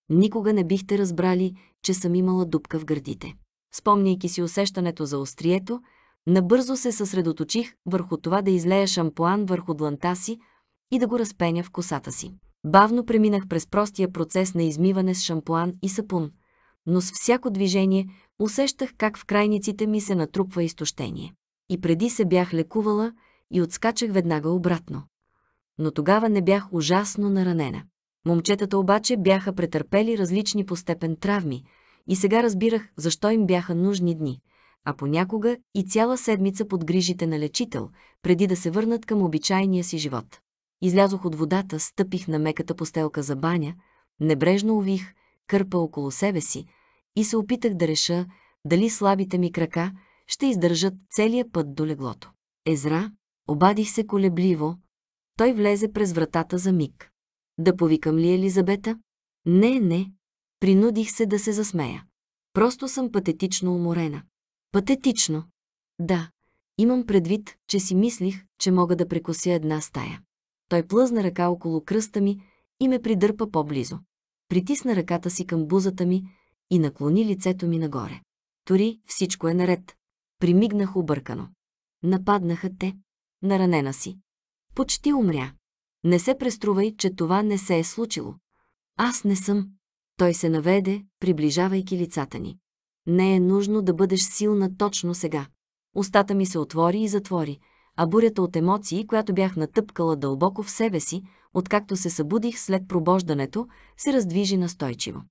Никога не бихте разбрали, че съм имала дупка в гърдите. Спомняйки си усещането за острието, набързо се съсредоточих върху това да излея шампуан върху дланта си и да го разпеня в косата си. Бавно преминах през простия процес на измиване с шампуан и сапун – но с всяко движение усещах как в крайниците ми се натрупва изтощение. И преди се бях лекувала и отскачах веднага обратно. Но тогава не бях ужасно наранена. Момчетата обаче бяха претърпели различни по степен травми и сега разбирах защо им бяха нужни дни, а понякога и цяла седмица под грижите на лечител, преди да се върнат към обичайния си живот. Излязох от водата, стъпих на меката постелка за баня, небрежно увих, кърпа около себе си, и се опитах да реша дали слабите ми крака ще издържат целия път до леглото. Езра, обадих се колебливо, той влезе през вратата за миг. Да повикам ли Елизабета? Не, не. Принудих се да се засмея. Просто съм патетично уморена. Патетично. Да, имам предвид, че си мислих, че мога да прекося една стая. Той плъзна ръка около кръста ми и ме придърпа по-близо. Притисна ръката си към бузата ми и наклони лицето ми нагоре. Тори, всичко е наред. Примигнах объркано. Нападнаха те. Наранена си. Почти умря. Не се преструвай, че това не се е случило. Аз не съм. Той се наведе, приближавайки лицата ни. Не е нужно да бъдеш силна точно сега. Остата ми се отвори и затвори, а бурята от емоции, която бях натъпкала дълбоко в себе си, откакто се събудих след пробождането, се раздвижи настойчиво.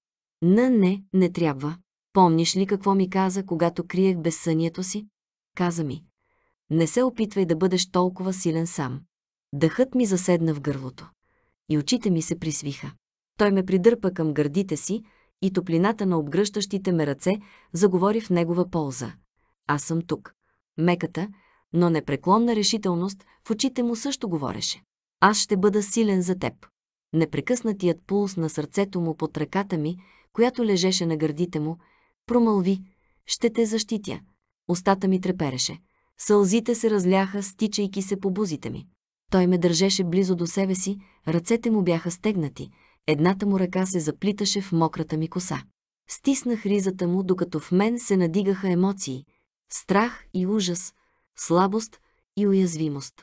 На не, не трябва. Помниш ли какво ми каза, когато криех безсънието си? Каза ми. Не се опитвай да бъдеш толкова силен сам. Дъхът ми заседна в гърлото. И очите ми се присвиха. Той ме придърпа към гърдите си и топлината на обгръщащите ме ръце заговори в негова полза. Аз съм тук. Меката, но непреклонна решителност в очите му също говореше. Аз ще бъда силен за теб. Непрекъснатият пулс на сърцето му под ръката ми която лежеше на гърдите му, промълви «Ще те защитя». Остата ми трепереше. Сълзите се разляха, стичайки се по бузите ми. Той ме държеше близо до себе си, ръцете му бяха стегнати, едната му ръка се заплиташе в мократа ми коса. Стиснах ризата му, докато в мен се надигаха емоции – страх и ужас, слабост и уязвимост.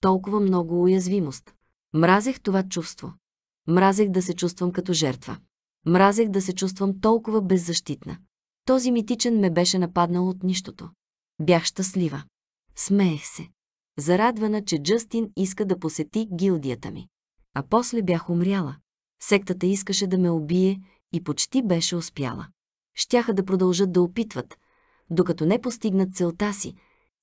Толкова много уязвимост. Мразех това чувство. Мразех да се чувствам като жертва. Мразех да се чувствам толкова беззащитна. Този митичен ме беше нападнал от нищото. Бях щастлива. Смеех се. Зарадвана, че Джастин иска да посети гилдията ми. А после бях умряла. Сектата искаше да ме убие и почти беше успяла. Щяха да продължат да опитват, докато не постигнат целта си,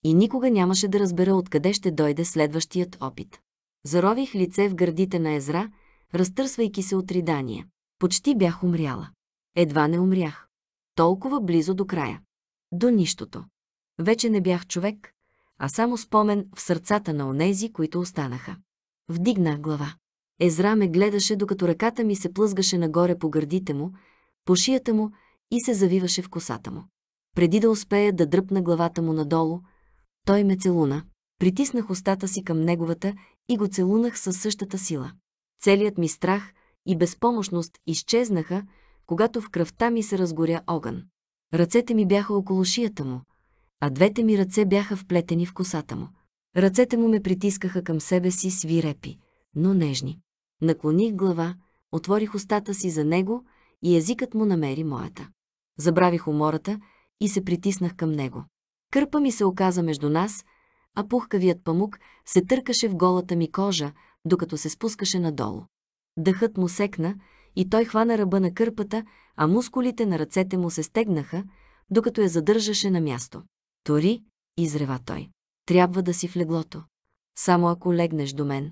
и никога нямаше да разбера откъде ще дойде следващият опит. Зарових лице в гърдите на Езра, разтърсвайки се от ридания. Почти бях умряла. Едва не умрях. Толкова близо до края. До нищото. Вече не бях човек, а само спомен в сърцата на онези, които останаха. Вдигнах глава. Езра ме гледаше, докато ръката ми се плъзгаше нагоре по гърдите му, по шията му и се завиваше в косата му. Преди да успея да дръпна главата му надолу, той ме целуна. Притиснах устата си към неговата и го целунах със същата сила. Целият ми страх – и безпомощност изчезнаха, когато в кръвта ми се разгоря огън. Ръцете ми бяха около шията му, а двете ми ръце бяха вплетени в косата му. Ръцете му ме притискаха към себе си свирепи, но нежни. Наклоних глава, отворих устата си за него и езикът му намери моята. Забравих умората и се притиснах към него. Кърпа ми се оказа между нас, а пухкавият памук се търкаше в голата ми кожа, докато се спускаше надолу. Дъхът му секна и той хвана ръба на кърпата, а мускулите на ръцете му се стегнаха, докато я задържаше на място. Тори, изрева той. Трябва да си в леглото. Само ако легнеш до мен.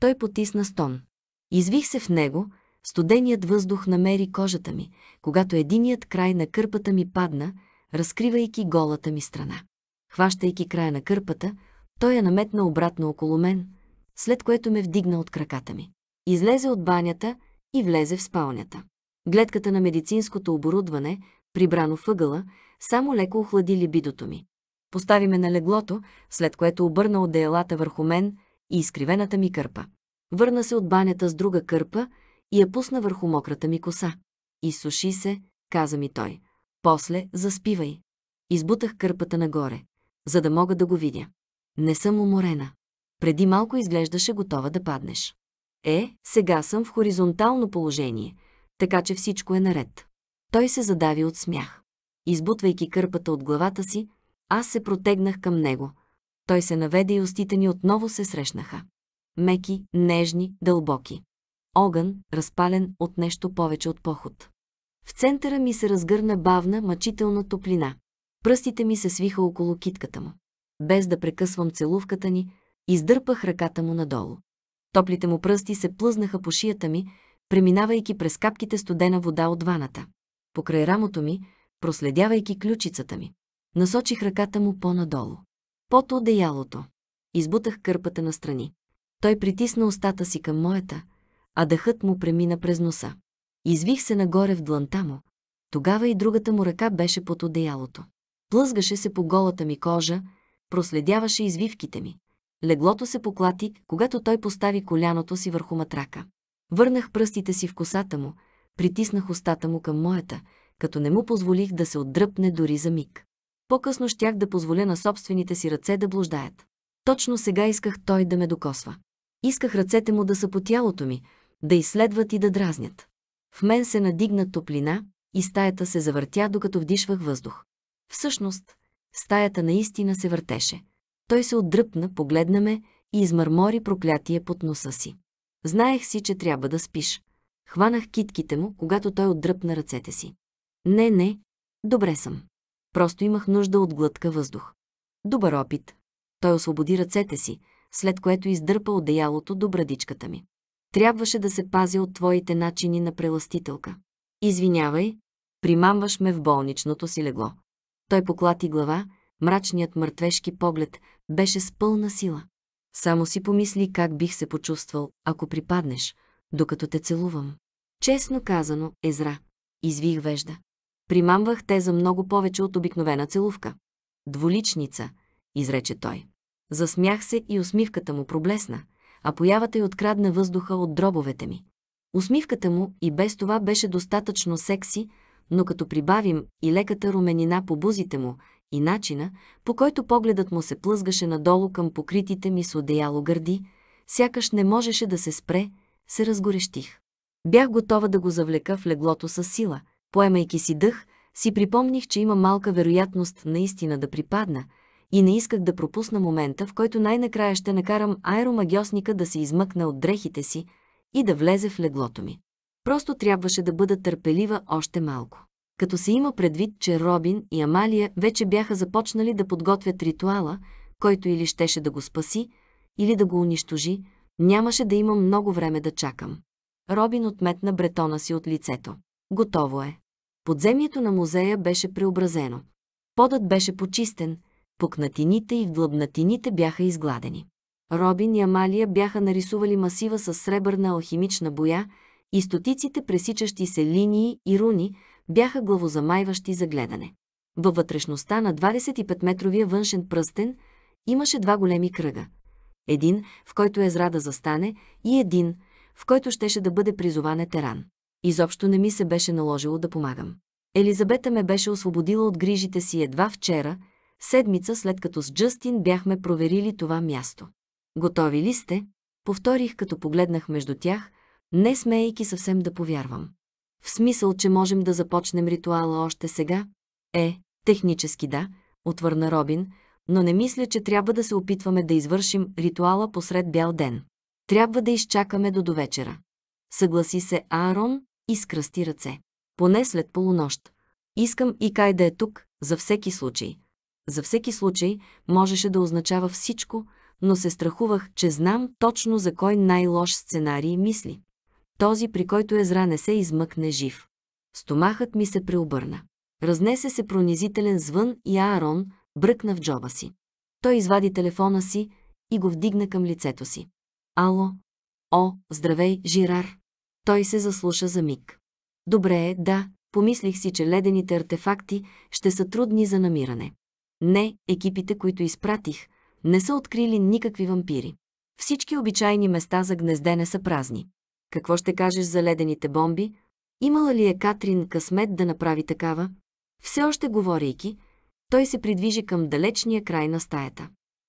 Той потисна стон. Извих се в него, студеният въздух намери кожата ми, когато единият край на кърпата ми падна, разкривайки голата ми страна. Хващайки края на кърпата, той я наметна обратно около мен, след което ме вдигна от краката ми. Излезе от банята и влезе в спалнята. Гледката на медицинското оборудване, прибрано въгъла, само леко охлади либидото ми. Постави ме на леглото, след което обърна одеялата върху мен и изкривената ми кърпа. Върна се от банята с друга кърпа и я пусна върху мократа ми коса. Изсуши се, каза ми той. После заспивай. Избутах кърпата нагоре, за да мога да го видя. Не съм уморена. Преди малко изглеждаше готова да паднеш. Е, сега съм в хоризонтално положение, така че всичко е наред. Той се задави от смях. Избутвайки кърпата от главата си, аз се протегнах към него. Той се наведе и устите ни отново се срещнаха. Меки, нежни, дълбоки. Огън, разпален от нещо повече от поход. В центъра ми се разгърна бавна, мъчителна топлина. Пръстите ми се свиха около китката му. Без да прекъсвам целувката ни, издърпах ръката му надолу. Топлите му пръсти се плъзнаха по шията ми, преминавайки през капките студена вода от ваната. Покрай рамото ми, проследявайки ключицата ми, насочих ръката му по-надолу. Пото одеялото. Избутах кърпата настрани. Той притисна устата си към моята, а дъхът му премина през носа. Извих се нагоре в дланта му. Тогава и другата му ръка беше под одеялото. Плъзгаше се по голата ми кожа, проследяваше извивките ми. Леглото се поклати, когато той постави коляното си върху матрака. Върнах пръстите си в косата му, притиснах устата му към моята, като не му позволих да се отдръпне дори за миг. По-късно щях да позволя на собствените си ръце да блуждаят. Точно сега исках той да ме докосва. Исках ръцете му да са по тялото ми, да изследват и да дразнят. В мен се надигна топлина и стаята се завъртя, докато вдишвах въздух. Всъщност, стаята наистина се въртеше. Той се отдръпна, погледна ме и измърмори проклятие под носа си. Знаех си, че трябва да спиш. Хванах китките му, когато той отдръпна ръцете си. Не, не, добре съм. Просто имах нужда от глътка въздух. Добър опит. Той освободи ръцете си, след което издърпа одеялото до брадичката ми. Трябваше да се пазя от твоите начини на преластителка. Извинявай, примамваш ме в болничното си легло. Той поклати глава мрачният мъртвешки поглед беше с пълна сила. Само си помисли как бих се почувствал, ако припаднеш, докато те целувам. Честно казано, Езра, извих вежда. Примамвах те за много повече от обикновена целувка. Дволичница, изрече той. Засмях се и усмивката му проблесна, а появата й открадна въздуха от дробовете ми. Усмивката му и без това беше достатъчно секси, но като прибавим и леката руменина по бузите му и начина, по който погледът му се плъзгаше надолу към покритите ми с одеяло гърди, сякаш не можеше да се спре, се разгорещих. Бях готова да го завлека в леглото с сила. Поемайки си дъх, си припомних, че има малка вероятност наистина да припадна и не исках да пропусна момента, в който най-накрая ще накарам аеромагиосника да се измъкне от дрехите си и да влезе в леглото ми. Просто трябваше да бъда търпелива още малко като се има предвид, че Робин и Амалия вече бяха започнали да подготвят ритуала, който или щеше да го спаси, или да го унищожи, нямаше да имам много време да чакам. Робин отметна бретона си от лицето. Готово е. Подземието на музея беше преобразено. Подът беше почистен, пукнатините и вдлъбнатините бяха изгладени. Робин и Амалия бяха нарисували масива с сребърна алхимична боя и стотиците пресичащи се линии и руни – бяха главозамайващи за гледане. Във вътрешността на 25-метровия външен пръстен имаше два големи кръга. Един, в който Езра да застане, и един, в който щеше да бъде призован Етеран. Изобщо не ми се беше наложило да помагам. Елизабета ме беше освободила от грижите си едва вчера, седмица след като с Джастин бяхме проверили това място. Готови ли сте? Повторих, като погледнах между тях, не смеейки съвсем да повярвам. В смисъл, че можем да започнем ритуала още сега? Е, технически да, отвърна Робин, но не мисля, че трябва да се опитваме да извършим ритуала посред бял ден. Трябва да изчакаме до довечера. Съгласи се Аарон и скръсти ръце. Поне след полунощ. Искам и Кай да е тук, за всеки случай. За всеки случай можеше да означава всичко, но се страхувах, че знам точно за кой най-лош сценарий мисли този при който Езра не се измъкне жив. Стомахът ми се преобърна. Разнесе се пронизителен звън и Аарон бръкна в джоба си. Той извади телефона си и го вдигна към лицето си. Ало? О, здравей, Жирар! Той се заслуша за миг. Добре е, да, помислих си, че ледените артефакти ще са трудни за намиране. Не, екипите, които изпратих, не са открили никакви вампири. Всички обичайни места за гнездене са празни. Какво ще кажеш за ледените бомби? Имала ли е Катрин късмет да направи такава? Все още говорейки, той се придвижи към далечния край на стаята.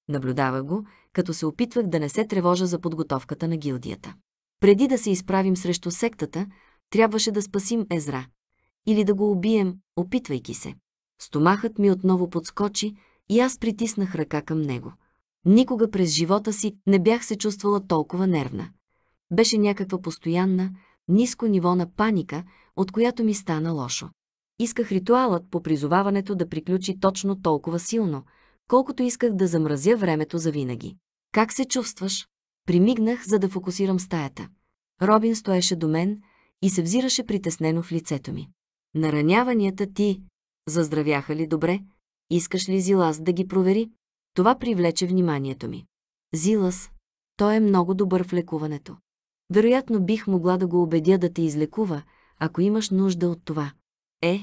Наблюдава го, като се опитвах да не се тревожа за подготовката на гилдията. Преди да се изправим срещу сектата, трябваше да спасим Езра. Или да го убием, опитвайки се. Стомахът ми отново подскочи и аз притиснах ръка към него. Никога през живота си не бях се чувствала толкова нервна. Беше някаква постоянна, ниско ниво на паника, от която ми стана лошо. Исках ритуалът по призоваването да приключи точно толкова силно, колкото исках да замразя времето за винаги. Как се чувстваш? Примигнах, за да фокусирам стаята. Робин стоеше до мен и се взираше притеснено в лицето ми. Нараняванията ти заздравяха ли добре? Искаш ли Зилас да ги провери? Това привлече вниманието ми. Зилас, той е много добър в лекуването. Вероятно бих могла да го убедя да те излекува, ако имаш нужда от това. Е,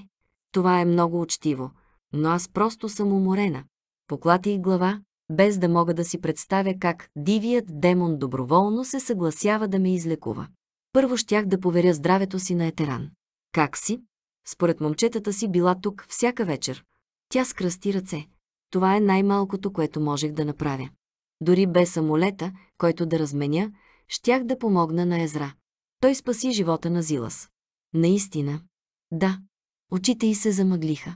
това е много учтиво, но аз просто съм уморена. Поклати и глава, без да мога да си представя как дивият демон доброволно се съгласява да ме излекува. Първо щях да поверя здравето си на Етеран. Как си? Според момчетата си била тук всяка вечер. Тя скръсти ръце. Това е най-малкото, което можех да направя. Дори без самолета, който да разменя, щях да помогна на Езра. Той спаси живота на Зилас. Наистина. Да. Очите й се замъглиха.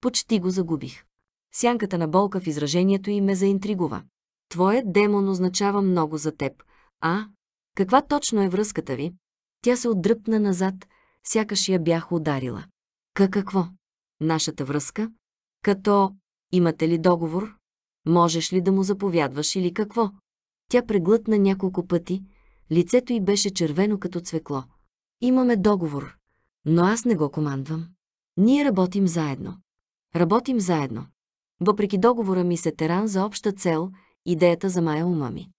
Почти го загубих. Сянката на болка в изражението й ме заинтригува. Твоят демон означава много за теб. А? Каква точно е връзката ви? Тя се отдръпна назад, сякаш я бях ударила. Ка какво? Нашата връзка? Като имате ли договор? Можеш ли да му заповядваш или какво? Тя преглътна няколко пъти, лицето й беше червено като цвекло. Имаме договор, но аз не го командвам. Ние работим заедно. Работим заедно. Въпреки договора ми се теран за обща цел, идеята за мая ума ми.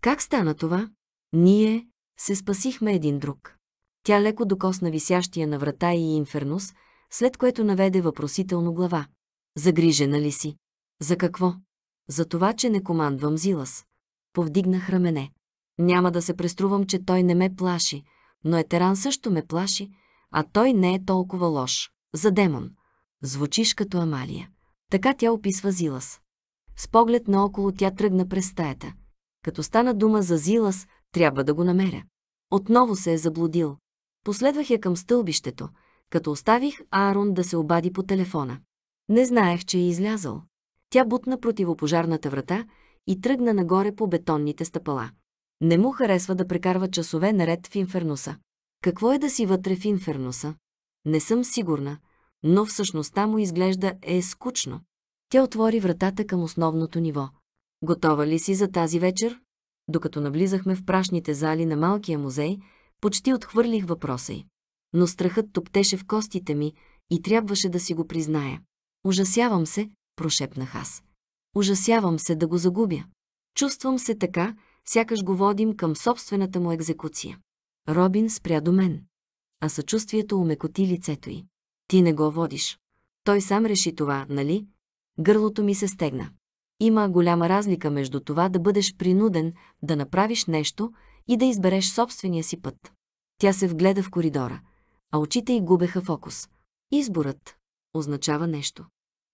Как стана това? Ние се спасихме един друг. Тя леко докосна висящия на врата и инфернус, след което наведе въпросително глава. Загрижена ли си? За какво? За това, че не командвам Зилас. Повдигнах рамене. Няма да се преструвам, че той не ме плаши, но Етеран също ме плаши, а той не е толкова лош. За демон. Звучиш като Амалия. Така тя описва Зилас. С поглед наоколо тя тръгна през стаята. Като стана дума за Зилас, трябва да го намеря. Отново се е заблудил. Последвах я към стълбището, като оставих Аарон да се обади по телефона. Не знаех, че е излязъл. Тя бутна противопожарната врата и тръгна нагоре по бетонните стъпала. Не му харесва да прекарва часове наред в инферноса. Какво е да си вътре в инферноса? Не съм сигурна, но всъщността му изглежда е скучно. Тя отвори вратата към основното ниво. Готова ли си за тази вечер? Докато навлизахме в прашните зали на малкия музей, почти отхвърлих въпроса й. Но страхът топтеше в костите ми и трябваше да си го призная. Ужасявам се, прошепнах аз. Ужасявам се да го загубя. Чувствам се така, сякаш го водим към собствената му екзекуция. Робин спря до мен, а съчувствието умекоти лицето й. Ти не го водиш. Той сам реши това, нали? Гърлото ми се стегна. Има голяма разлика между това да бъдеш принуден да направиш нещо и да избереш собствения си път. Тя се вгледа в коридора, а очите й губеха фокус. Изборът означава нещо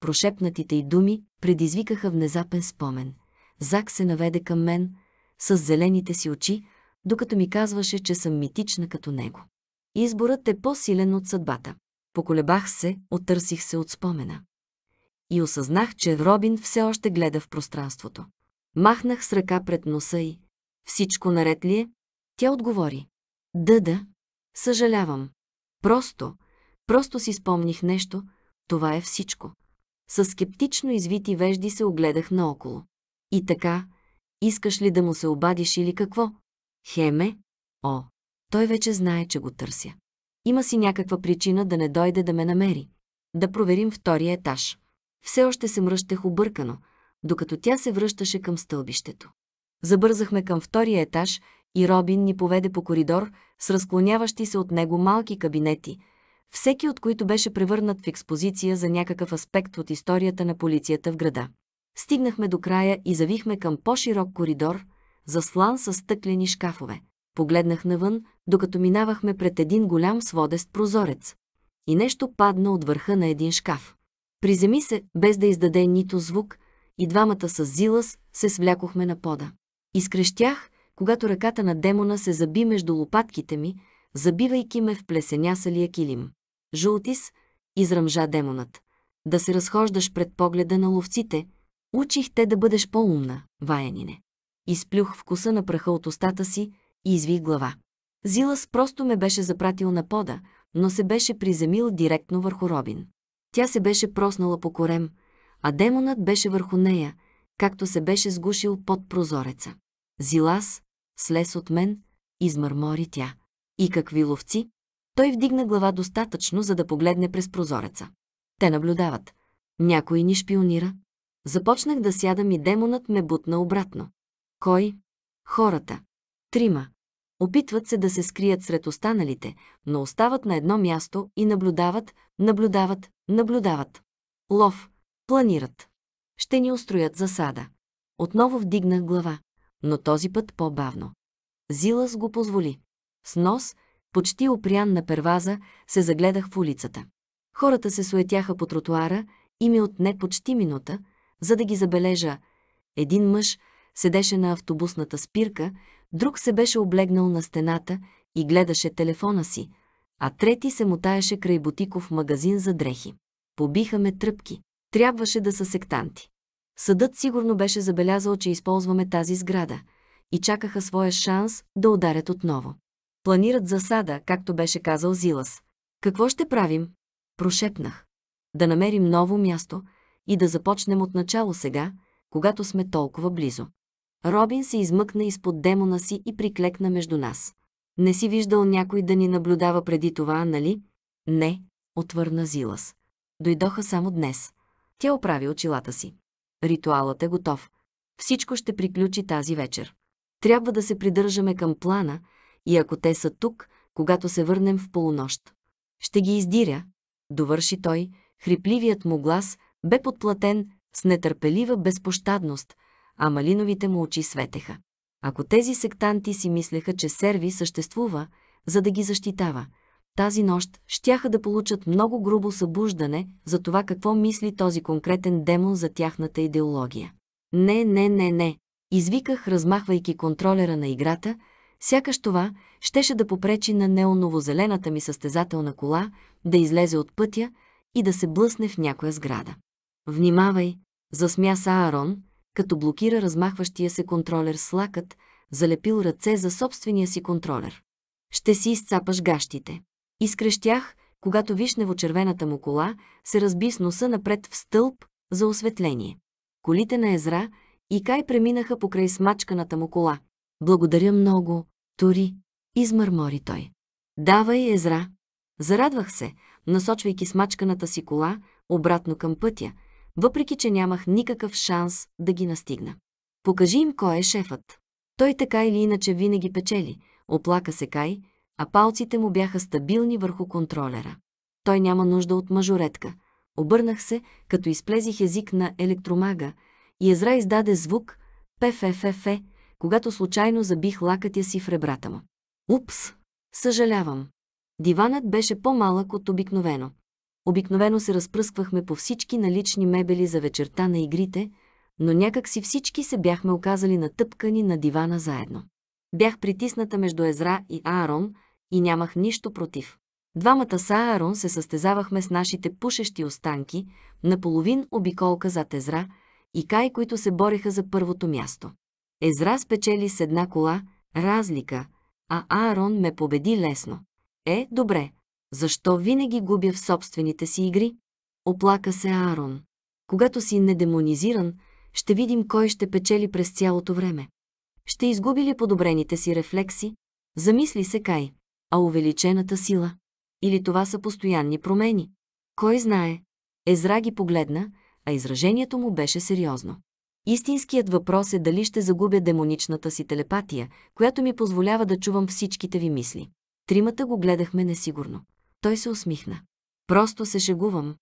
прошепнатите й думи предизвикаха внезапен спомен. Зак се наведе към мен с зелените си очи, докато ми казваше, че съм митична като него. Изборът е по-силен от съдбата. Поколебах се, отърсих се от спомена. И осъзнах, че Робин все още гледа в пространството. Махнах с ръка пред носа й. Всичко наред ли е? Тя отговори. Да, да. Съжалявам. Просто, просто си спомних нещо. Това е всичко. С скептично извити вежди се огледах наоколо. И така, искаш ли да му се обадиш или какво? Хеме? О, той вече знае, че го търся. Има си някаква причина да не дойде да ме намери. Да проверим втория етаж. Все още се мръщах объркано, докато тя се връщаше към стълбището. Забързахме към втория етаж и Робин ни поведе по коридор с разклоняващи се от него малки кабинети – всеки от които беше превърнат в експозиция за някакъв аспект от историята на полицията в града. Стигнахме до края и завихме към по-широк коридор, заслан с стъклени шкафове. Погледнах навън, докато минавахме пред един голям сводест прозорец. И нещо падна от върха на един шкаф. Приземи се, без да издаде нито звук, и двамата с Зилас се свлякохме на пода. Изкрещях, когато ръката на демона се заби между лопатките ми, забивайки ме в плесенясалия килим. Жултис, изръмжа демонът. Да се разхождаш пред погледа на ловците. Учих те да бъдеш по-умна, Ваянине. Изплюх вкуса на праха от устата си и извих глава. Зилас просто ме беше запратил на пода, но се беше приземил директно върху Робин. Тя се беше проснала по корем, а демонът беше върху нея, както се беше сгушил под прозореца. Зилас, слез от мен, измърмори тя. И какви ловци? Той вдигна глава достатъчно, за да погледне през прозореца. Те наблюдават. Някой ни шпионира. Започнах да сядам и демонът ме бутна обратно. Кой? Хората. Трима. Опитват се да се скрият сред останалите, но остават на едно място и наблюдават, наблюдават, наблюдават. Лов. Планират. Ще ни устроят засада. Отново вдигнах глава, но този път по-бавно. Зилас го позволи. С нос почти опрян на перваза, се загледах в улицата. Хората се суетяха по тротуара и ми е отне почти минута, за да ги забележа. Един мъж седеше на автобусната спирка, друг се беше облегнал на стената и гледаше телефона си, а трети се мутаеше край бутиков магазин за дрехи. Побиха ме тръпки. Трябваше да са сектанти. Съдът сигурно беше забелязал, че използваме тази сграда и чакаха своя шанс да ударят отново. Планират засада, както беше казал Зилас. Какво ще правим? Прошепнах. Да намерим ново място и да започнем от начало сега, когато сме толкова близо. Робин се измъкна изпод демона си и приклекна между нас. Не си виждал някой да ни наблюдава преди това, нали? Не, отвърна Зилас. Дойдоха само днес. Тя оправи очилата си. Ритуалът е готов. Всичко ще приключи тази вечер. Трябва да се придържаме към плана и ако те са тук, когато се върнем в полунощ. Ще ги издиря, довърши той, хрипливият му глас бе подплатен с нетърпелива безпощадност, а малиновите му очи светеха. Ако тези сектанти си мислеха, че Серви съществува, за да ги защитава, тази нощ щяха да получат много грубо събуждане за това какво мисли този конкретен демон за тяхната идеология. Не, не, не, не, извиках, размахвайки контролера на играта, Сякаш това щеше да попречи на неоновозелената ми състезателна кола да излезе от пътя и да се блъсне в някоя сграда. Внимавай, засмя са Аарон, като блокира размахващия се контролер с лакът, залепил ръце за собствения си контролер. Ще си изцапаш гащите. Изкрещях, когато вишнево-червената му кола се разби с носа напред в стълб за осветление. Колите на Езра и Кай преминаха покрай смачканата му кола. Благодаря много, Тори, измърмори той. Давай, Езра. Зарадвах се, насочвайки смачканата си кола обратно към пътя, въпреки че нямах никакъв шанс да ги настигна. Покажи им кой е шефът. Той така или иначе винаги печели, оплака се Кай, а палците му бяха стабилни върху контролера. Той няма нужда от мажоретка. Обърнах се, като изплезих език на електромага и Езра издаде звук ПФФФ, когато случайно забих лакътя си в ребрата му. Упс! Съжалявам. Диванът беше по-малък от обикновено. Обикновено се разпръсквахме по всички налични мебели за вечерта на игрите, но някак си всички се бяхме оказали натъпкани на дивана заедно. Бях притисната между Езра и Аарон и нямах нищо против. Двамата с Аарон се състезавахме с нашите пушещи останки, наполовин обиколка зад Езра и Кай, които се бореха за първото място. Езра спечели с една кола, разлика, а Аарон ме победи лесно. Е, добре, защо винаги губя в собствените си игри? Оплака се Аарон. Когато си недемонизиран, ще видим кой ще печели през цялото време. Ще изгуби ли подобрените си рефлекси? Замисли се Кай. А увеличената сила? Или това са постоянни промени? Кой знае? Езра ги погледна, а изражението му беше сериозно. Истинският въпрос е дали ще загубя демоничната си телепатия, която ми позволява да чувам всичките ви мисли. Тримата го гледахме несигурно. Той се усмихна. Просто се шегувам.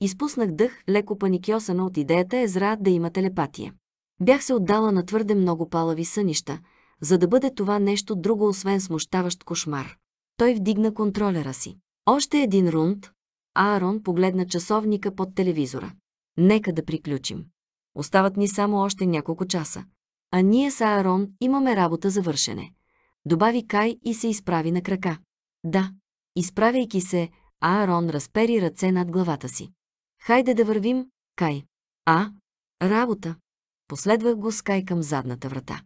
Изпуснах дъх, леко паникьосана от идеята е зра да има телепатия. Бях се отдала на твърде много палави сънища, за да бъде това нещо друго, освен смущаващ кошмар. Той вдигна контролера си. Още един рунд. Аарон погледна часовника под телевизора. Нека да приключим. Остават ни само още няколко часа. А ние с Аарон имаме работа за вършене. Добави Кай и се изправи на крака. Да, изправяйки се, Аарон разпери ръце над главата си. Хайде да вървим, Кай. А, работа. Последвах го с Кай към задната врата.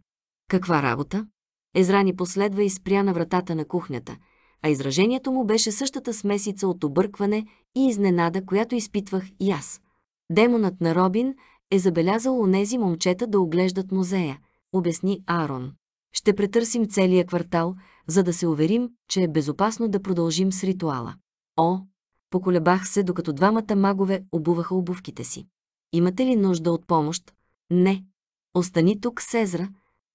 Каква работа? Езрани последва и спря на вратата на кухнята, а изражението му беше същата смесица от объркване и изненада, която изпитвах и аз. Демонът на Робин е забелязал онези момчета да оглеждат музея, обясни Арон. Ще претърсим целия квартал, за да се уверим, че е безопасно да продължим с ритуала. О, поколебах се, докато двамата магове обуваха обувките си. Имате ли нужда от помощ? Не. Остани тук, Сезра.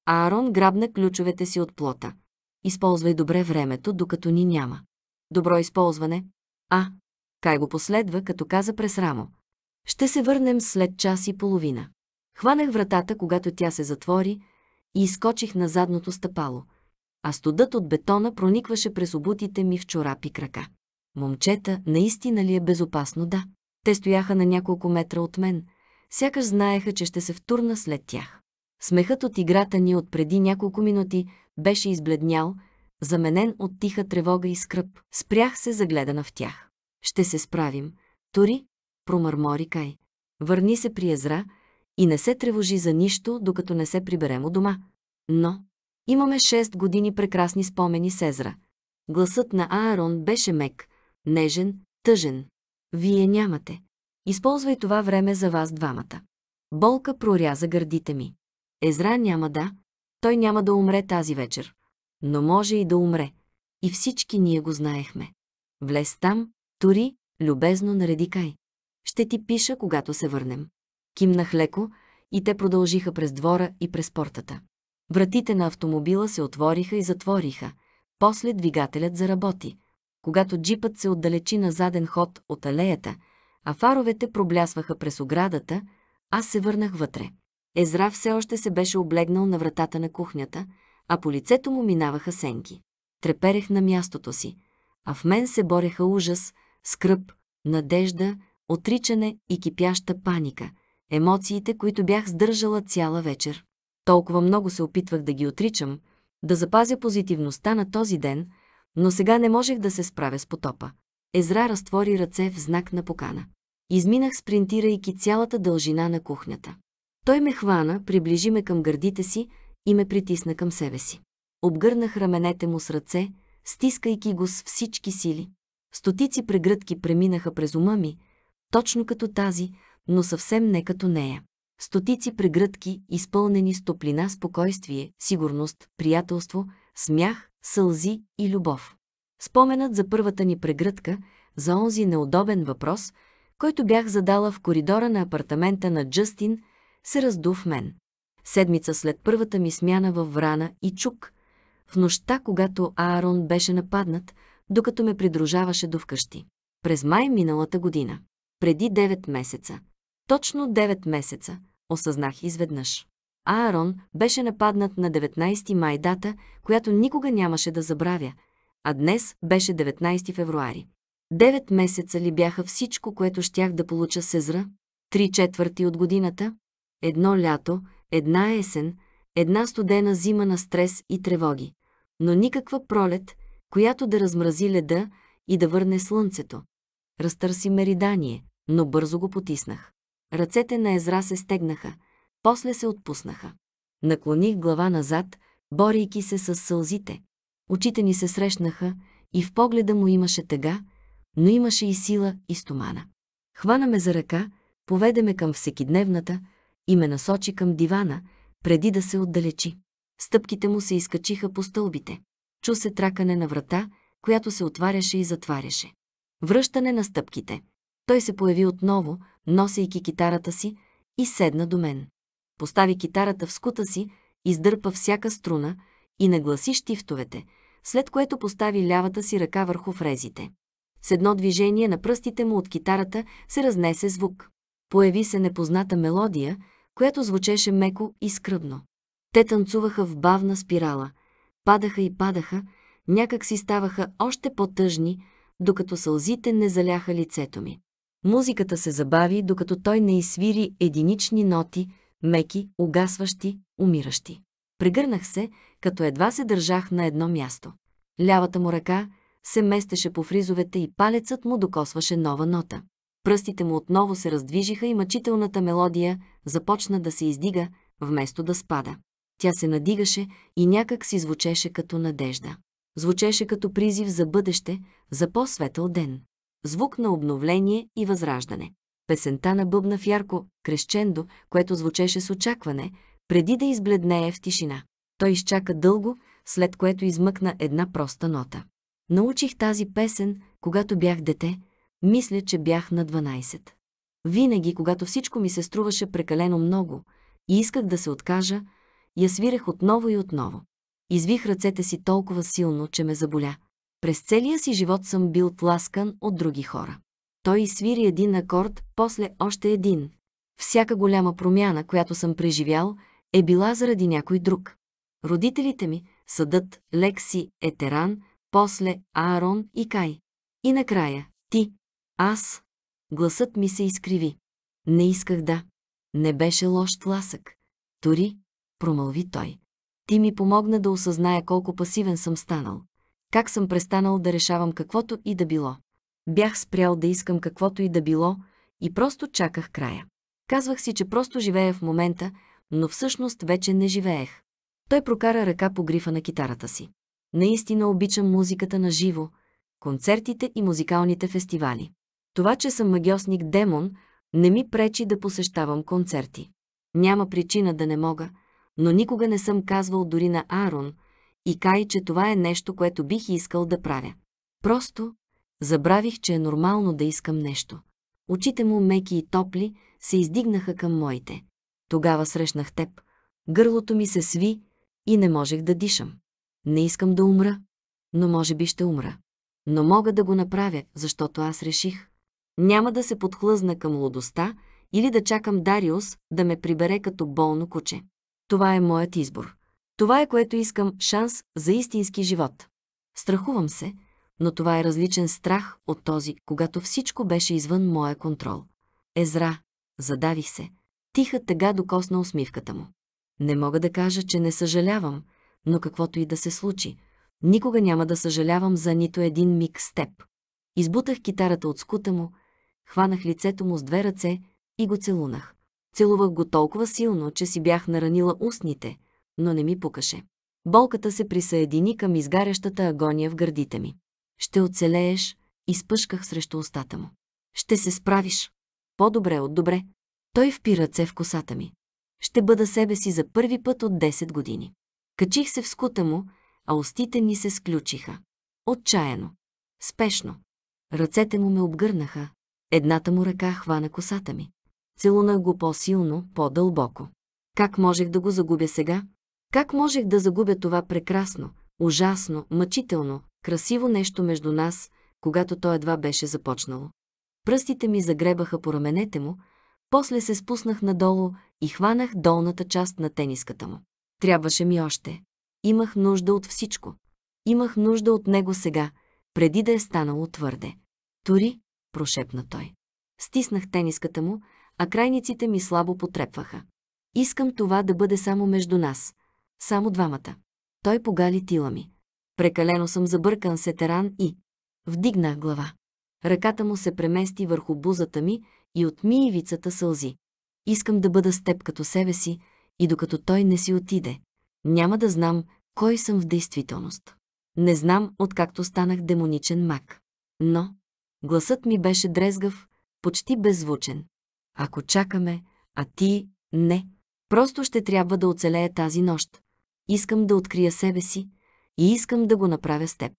А Аарон грабна ключовете си от плота. Използвай добре времето, докато ни няма. Добро използване. А, Кай го последва, като каза през рамо. Ще се върнем след час и половина. Хванах вратата, когато тя се затвори, и изкочих на задното стъпало, а студът от бетона проникваше през обутите ми в чорапи крака. Момчета, наистина ли е безопасно? Да. Те стояха на няколко метра от мен, сякаш знаеха, че ще се втурна след тях. Смехът от играта ни от преди няколко минути беше избледнял, заменен от тиха тревога и скръп. Спрях се загледана в тях. Ще се справим. Тори, промърмори Кай. Върни се при Езра и не се тревожи за нищо, докато не се приберем у дома. Но имаме 6 години прекрасни спомени с Езра. Гласът на Аарон беше мек, нежен, тъжен. Вие нямате. Използвай това време за вас двамата. Болка проряза гърдите ми. Езра няма да. Той няма да умре тази вечер. Но може и да умре. И всички ние го знаехме. Влез там, Тори, любезно нареди Кай. Ще ти пиша, когато се върнем. Кимнах леко и те продължиха през двора и през портата. Вратите на автомобила се отвориха и затвориха. После двигателят заработи. Когато джипът се отдалечи на заден ход от алеята, а фаровете проблясваха през оградата, аз се върнах вътре. Езра все още се беше облегнал на вратата на кухнята, а по лицето му минаваха сенки. Треперех на мястото си, а в мен се бореха ужас, скръп, надежда отричане и кипяща паника, емоциите, които бях сдържала цяла вечер. Толкова много се опитвах да ги отричам, да запазя позитивността на този ден, но сега не можех да се справя с потопа. Езра разтвори ръце в знак на покана. Изминах спринтирайки цялата дължина на кухнята. Той ме хвана, приближи ме към гърдите си и ме притисна към себе си. Обгърнах раменете му с ръце, стискайки го с всички сили. Стотици прегръдки преминаха през ума ми, точно като тази, но съвсем не като нея. Стотици прегръдки, изпълнени с топлина, спокойствие, сигурност, приятелство, смях, сълзи и любов. Споменът за първата ни прегръдка, за онзи неудобен въпрос, който бях задала в коридора на апартамента на Джастин, се разду в мен. Седмица след първата ми смяна във Врана и Чук, в нощта, когато Аарон беше нападнат, докато ме придружаваше до вкъщи. През май миналата година преди 9 месеца. Точно 9 месеца, осъзнах изведнъж. Аарон беше нападнат на 19 май дата, която никога нямаше да забравя, а днес беше 19 февруари. Девет месеца ли бяха всичко, което щях да получа сезра? Три четвърти от годината? Едно лято, една есен, една студена зима на стрес и тревоги. Но никаква пролет, която да размрази леда и да върне слънцето. Разтърси меридание, но бързо го потиснах. Ръцете на Езра се стегнаха, после се отпуснаха. Наклоних глава назад, борейки се с сълзите. Очите ни се срещнаха и в погледа му имаше тъга, но имаше и сила и стомана. Хвана ме за ръка, поведе ме към всекидневната и ме насочи към дивана, преди да се отдалечи. Стъпките му се изкачиха по стълбите. Чу се тракане на врата, която се отваряше и затваряше. Връщане на стъпките. Той се появи отново, носейки китарата си, и седна до мен. Постави китарата в скута си, издърпа всяка струна и нагласи щифтовете, след което постави лявата си ръка върху фрезите. С едно движение на пръстите му от китарата се разнесе звук. Появи се непозната мелодия, която звучеше меко и скръбно. Те танцуваха в бавна спирала, падаха и падаха, някак си ставаха още по-тъжни, докато сълзите не заляха лицето ми. Музиката се забави, докато той не изсвири единични ноти, меки, угасващи, умиращи. Прегърнах се, като едва се държах на едно място. Лявата му ръка се местеше по фризовете и палецът му докосваше нова нота. Пръстите му отново се раздвижиха и мъчителната мелодия започна да се издига, вместо да спада. Тя се надигаше и някак си звучеше като надежда. Звучеше като призив за бъдеще, за по-светъл ден звук на обновление и възраждане. Песента набъбна в ярко крещендо, което звучеше с очакване, преди да избледнее в тишина. Той изчака дълго, след което измъкна една проста нота. Научих тази песен, когато бях дете, мисля, че бях на 12. Винаги, когато всичко ми се струваше прекалено много и исках да се откажа, я свирех отново и отново. Извих ръцете си толкова силно, че ме заболя – през целия си живот съм бил тласкан от други хора. Той свири един акорд, после още един. Всяка голяма промяна, която съм преживял, е била заради някой друг. Родителите ми, съдът, Лекси, Етеран, после Аарон и Кай. И накрая, ти, аз. Гласът ми се изкриви. Не исках да. Не беше лош тласък. Тори, промълви той. Ти ми помогна да осъзная колко пасивен съм станал как съм престанал да решавам каквото и да било. Бях спрял да искам каквото и да било и просто чаках края. Казвах си, че просто живея в момента, но всъщност вече не живеех. Той прокара ръка по грифа на китарата си. Наистина обичам музиката на живо, концертите и музикалните фестивали. Това, че съм магиосник демон, не ми пречи да посещавам концерти. Няма причина да не мога, но никога не съм казвал дори на Арон – и кай, че това е нещо, което бих искал да правя. Просто забравих, че е нормално да искам нещо. Очите му, меки и топли, се издигнаха към моите. Тогава срещнах теб. Гърлото ми се сви и не можех да дишам. Не искам да умра, но може би ще умра. Но мога да го направя, защото аз реших. Няма да се подхлъзна към лудостта или да чакам Дариус да ме прибере като болно куче. Това е моят избор. Това е което искам шанс за истински живот. Страхувам се, но това е различен страх от този, когато всичко беше извън моя контрол. Езра, задавих се. Тиха тъга докосна усмивката му. Не мога да кажа, че не съжалявам, но каквото и да се случи, никога няма да съжалявам за нито един миг с теб. Избутах китарата от скута му, хванах лицето му с две ръце и го целунах. Целувах го толкова силно, че си бях наранила устните – но не ми пукаше. Болката се присъедини към изгарящата агония в гърдите ми. Ще оцелееш, изпъшках срещу устата му. Ще се справиш. По-добре от добре. Той впи ръце в косата ми. Ще бъда себе си за първи път от 10 години. Качих се в скута му, а устите ни се сключиха. Отчаяно. Спешно. Ръцете му ме обгърнаха. Едната му ръка хвана косата ми. Целунах го по-силно, по-дълбоко. Как можех да го загубя сега, как можех да загубя това прекрасно, ужасно, мъчително, красиво нещо между нас, когато то едва беше започнало? Пръстите ми загребаха по раменете му, после се спуснах надолу и хванах долната част на тениската му. Трябваше ми още. Имах нужда от всичко. Имах нужда от него сега, преди да е станало твърде. Тори, прошепна той. Стиснах тениската му, а крайниците ми слабо потрепваха. Искам това да бъде само между нас, само двамата. Той погали тила ми. Прекалено съм забъркан се теран и... Вдигнах глава. Ръката му се премести върху бузата ми и от миевицата сълзи. Искам да бъда с теб като себе си и докато той не си отиде. Няма да знам кой съм в действителност. Не знам откакто станах демоничен мак. Но гласът ми беше дрезгав, почти беззвучен. Ако чакаме, а ти не, просто ще трябва да оцелее тази нощ. Искам да открия себе си и искам да го направя с теб.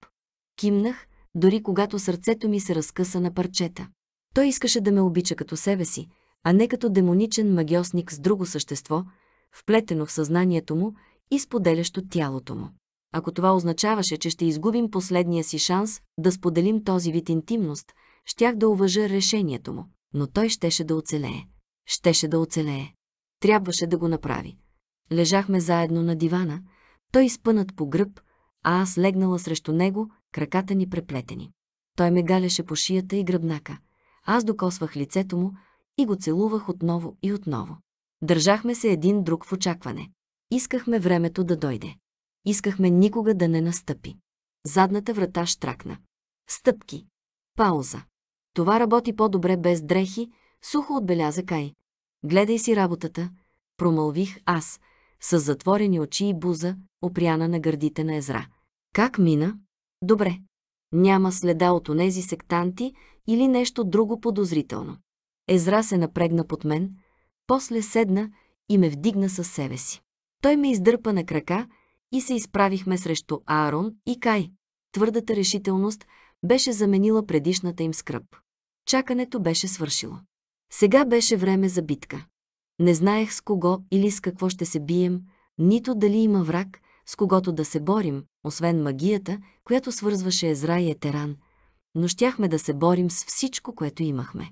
Кимнах, дори когато сърцето ми се разкъса на парчета. Той искаше да ме обича като себе си, а не като демоничен магиосник с друго същество, вплетено в съзнанието му и споделящо тялото му. Ако това означаваше, че ще изгубим последния си шанс да споделим този вид интимност, щях да уважа решението му, но той щеше да оцелее. Щеше да оцелее. Трябваше да го направи. Лежахме заедно на дивана, той изпънат по гръб, а аз легнала срещу него, краката ни преплетени. Той ме галеше по шията и гръбнака. Аз докосвах лицето му и го целувах отново и отново. Държахме се един друг в очакване. Искахме времето да дойде. Искахме никога да не настъпи. Задната врата штракна. Стъпки. Пауза. Това работи по-добре без дрехи, сухо отбеляза Кай. Гледай си работата, промълвих аз, с затворени очи и буза, опряна на гърдите на Езра. Как мина? Добре. Няма следа от онези сектанти или нещо друго подозрително. Езра се напрегна под мен, после седна и ме вдигна със себе си. Той ме издърпа на крака и се изправихме срещу Аарон и Кай. Твърдата решителност беше заменила предишната им скръп. Чакането беше свършило. Сега беше време за битка. Не знаех с кого или с какво ще се бием, нито дали има враг, с когото да се борим, освен магията, която свързваше Езра и Етеран, но щяхме да се борим с всичко, което имахме.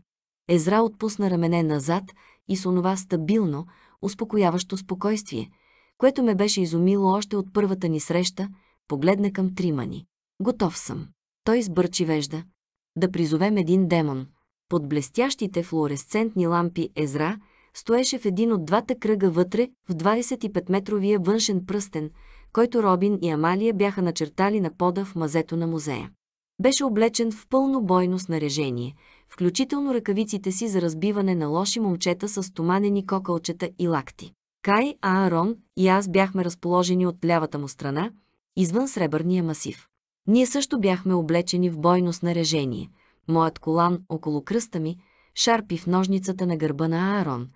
Езра отпусна рамене назад и с онова стабилно, успокояващо спокойствие, което ме беше изумило още от първата ни среща, погледна към Тримани. Готов съм. Той сбърчи вежда. Да призовем един демон. Под блестящите флуоресцентни лампи Езра стоеше в един от двата кръга вътре, в 25-метровия външен пръстен, който Робин и Амалия бяха начертали на пода в мазето на музея. Беше облечен в пълно бойно снаряжение, включително ръкавиците си за разбиване на лоши момчета с туманени кокълчета и лакти. Кай, Аарон и аз бяхме разположени от лявата му страна, извън сребърния масив. Ние също бяхме облечени в бойно снаряжение. Моят колан около кръста ми, шарпи в ножницата на гърба на Аарон,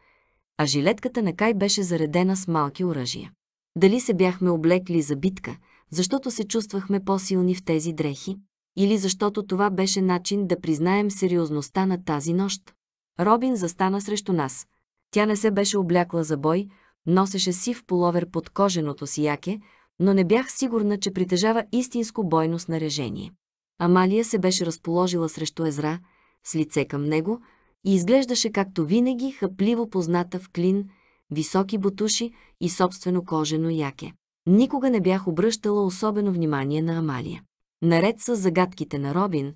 а жилетката на Кай беше заредена с малки оръжия. Дали се бяхме облекли за битка, защото се чувствахме по-силни в тези дрехи, или защото това беше начин да признаем сериозността на тази нощ. Робин застана срещу нас. Тя не се беше облякла за бой, носеше сив половер под коженото си яке, но не бях сигурна, че притежава истинско бойно снаряжение. Амалия се беше разположила срещу Езра, с лице към него, и изглеждаше както винаги хъпливо позната в клин, високи бутуши и собствено кожено яке. Никога не бях обръщала особено внимание на Амалия. Наред с загадките на Робин,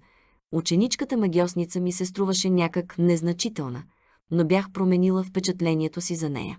ученичката магиосница ми се струваше някак незначителна, но бях променила впечатлението си за нея.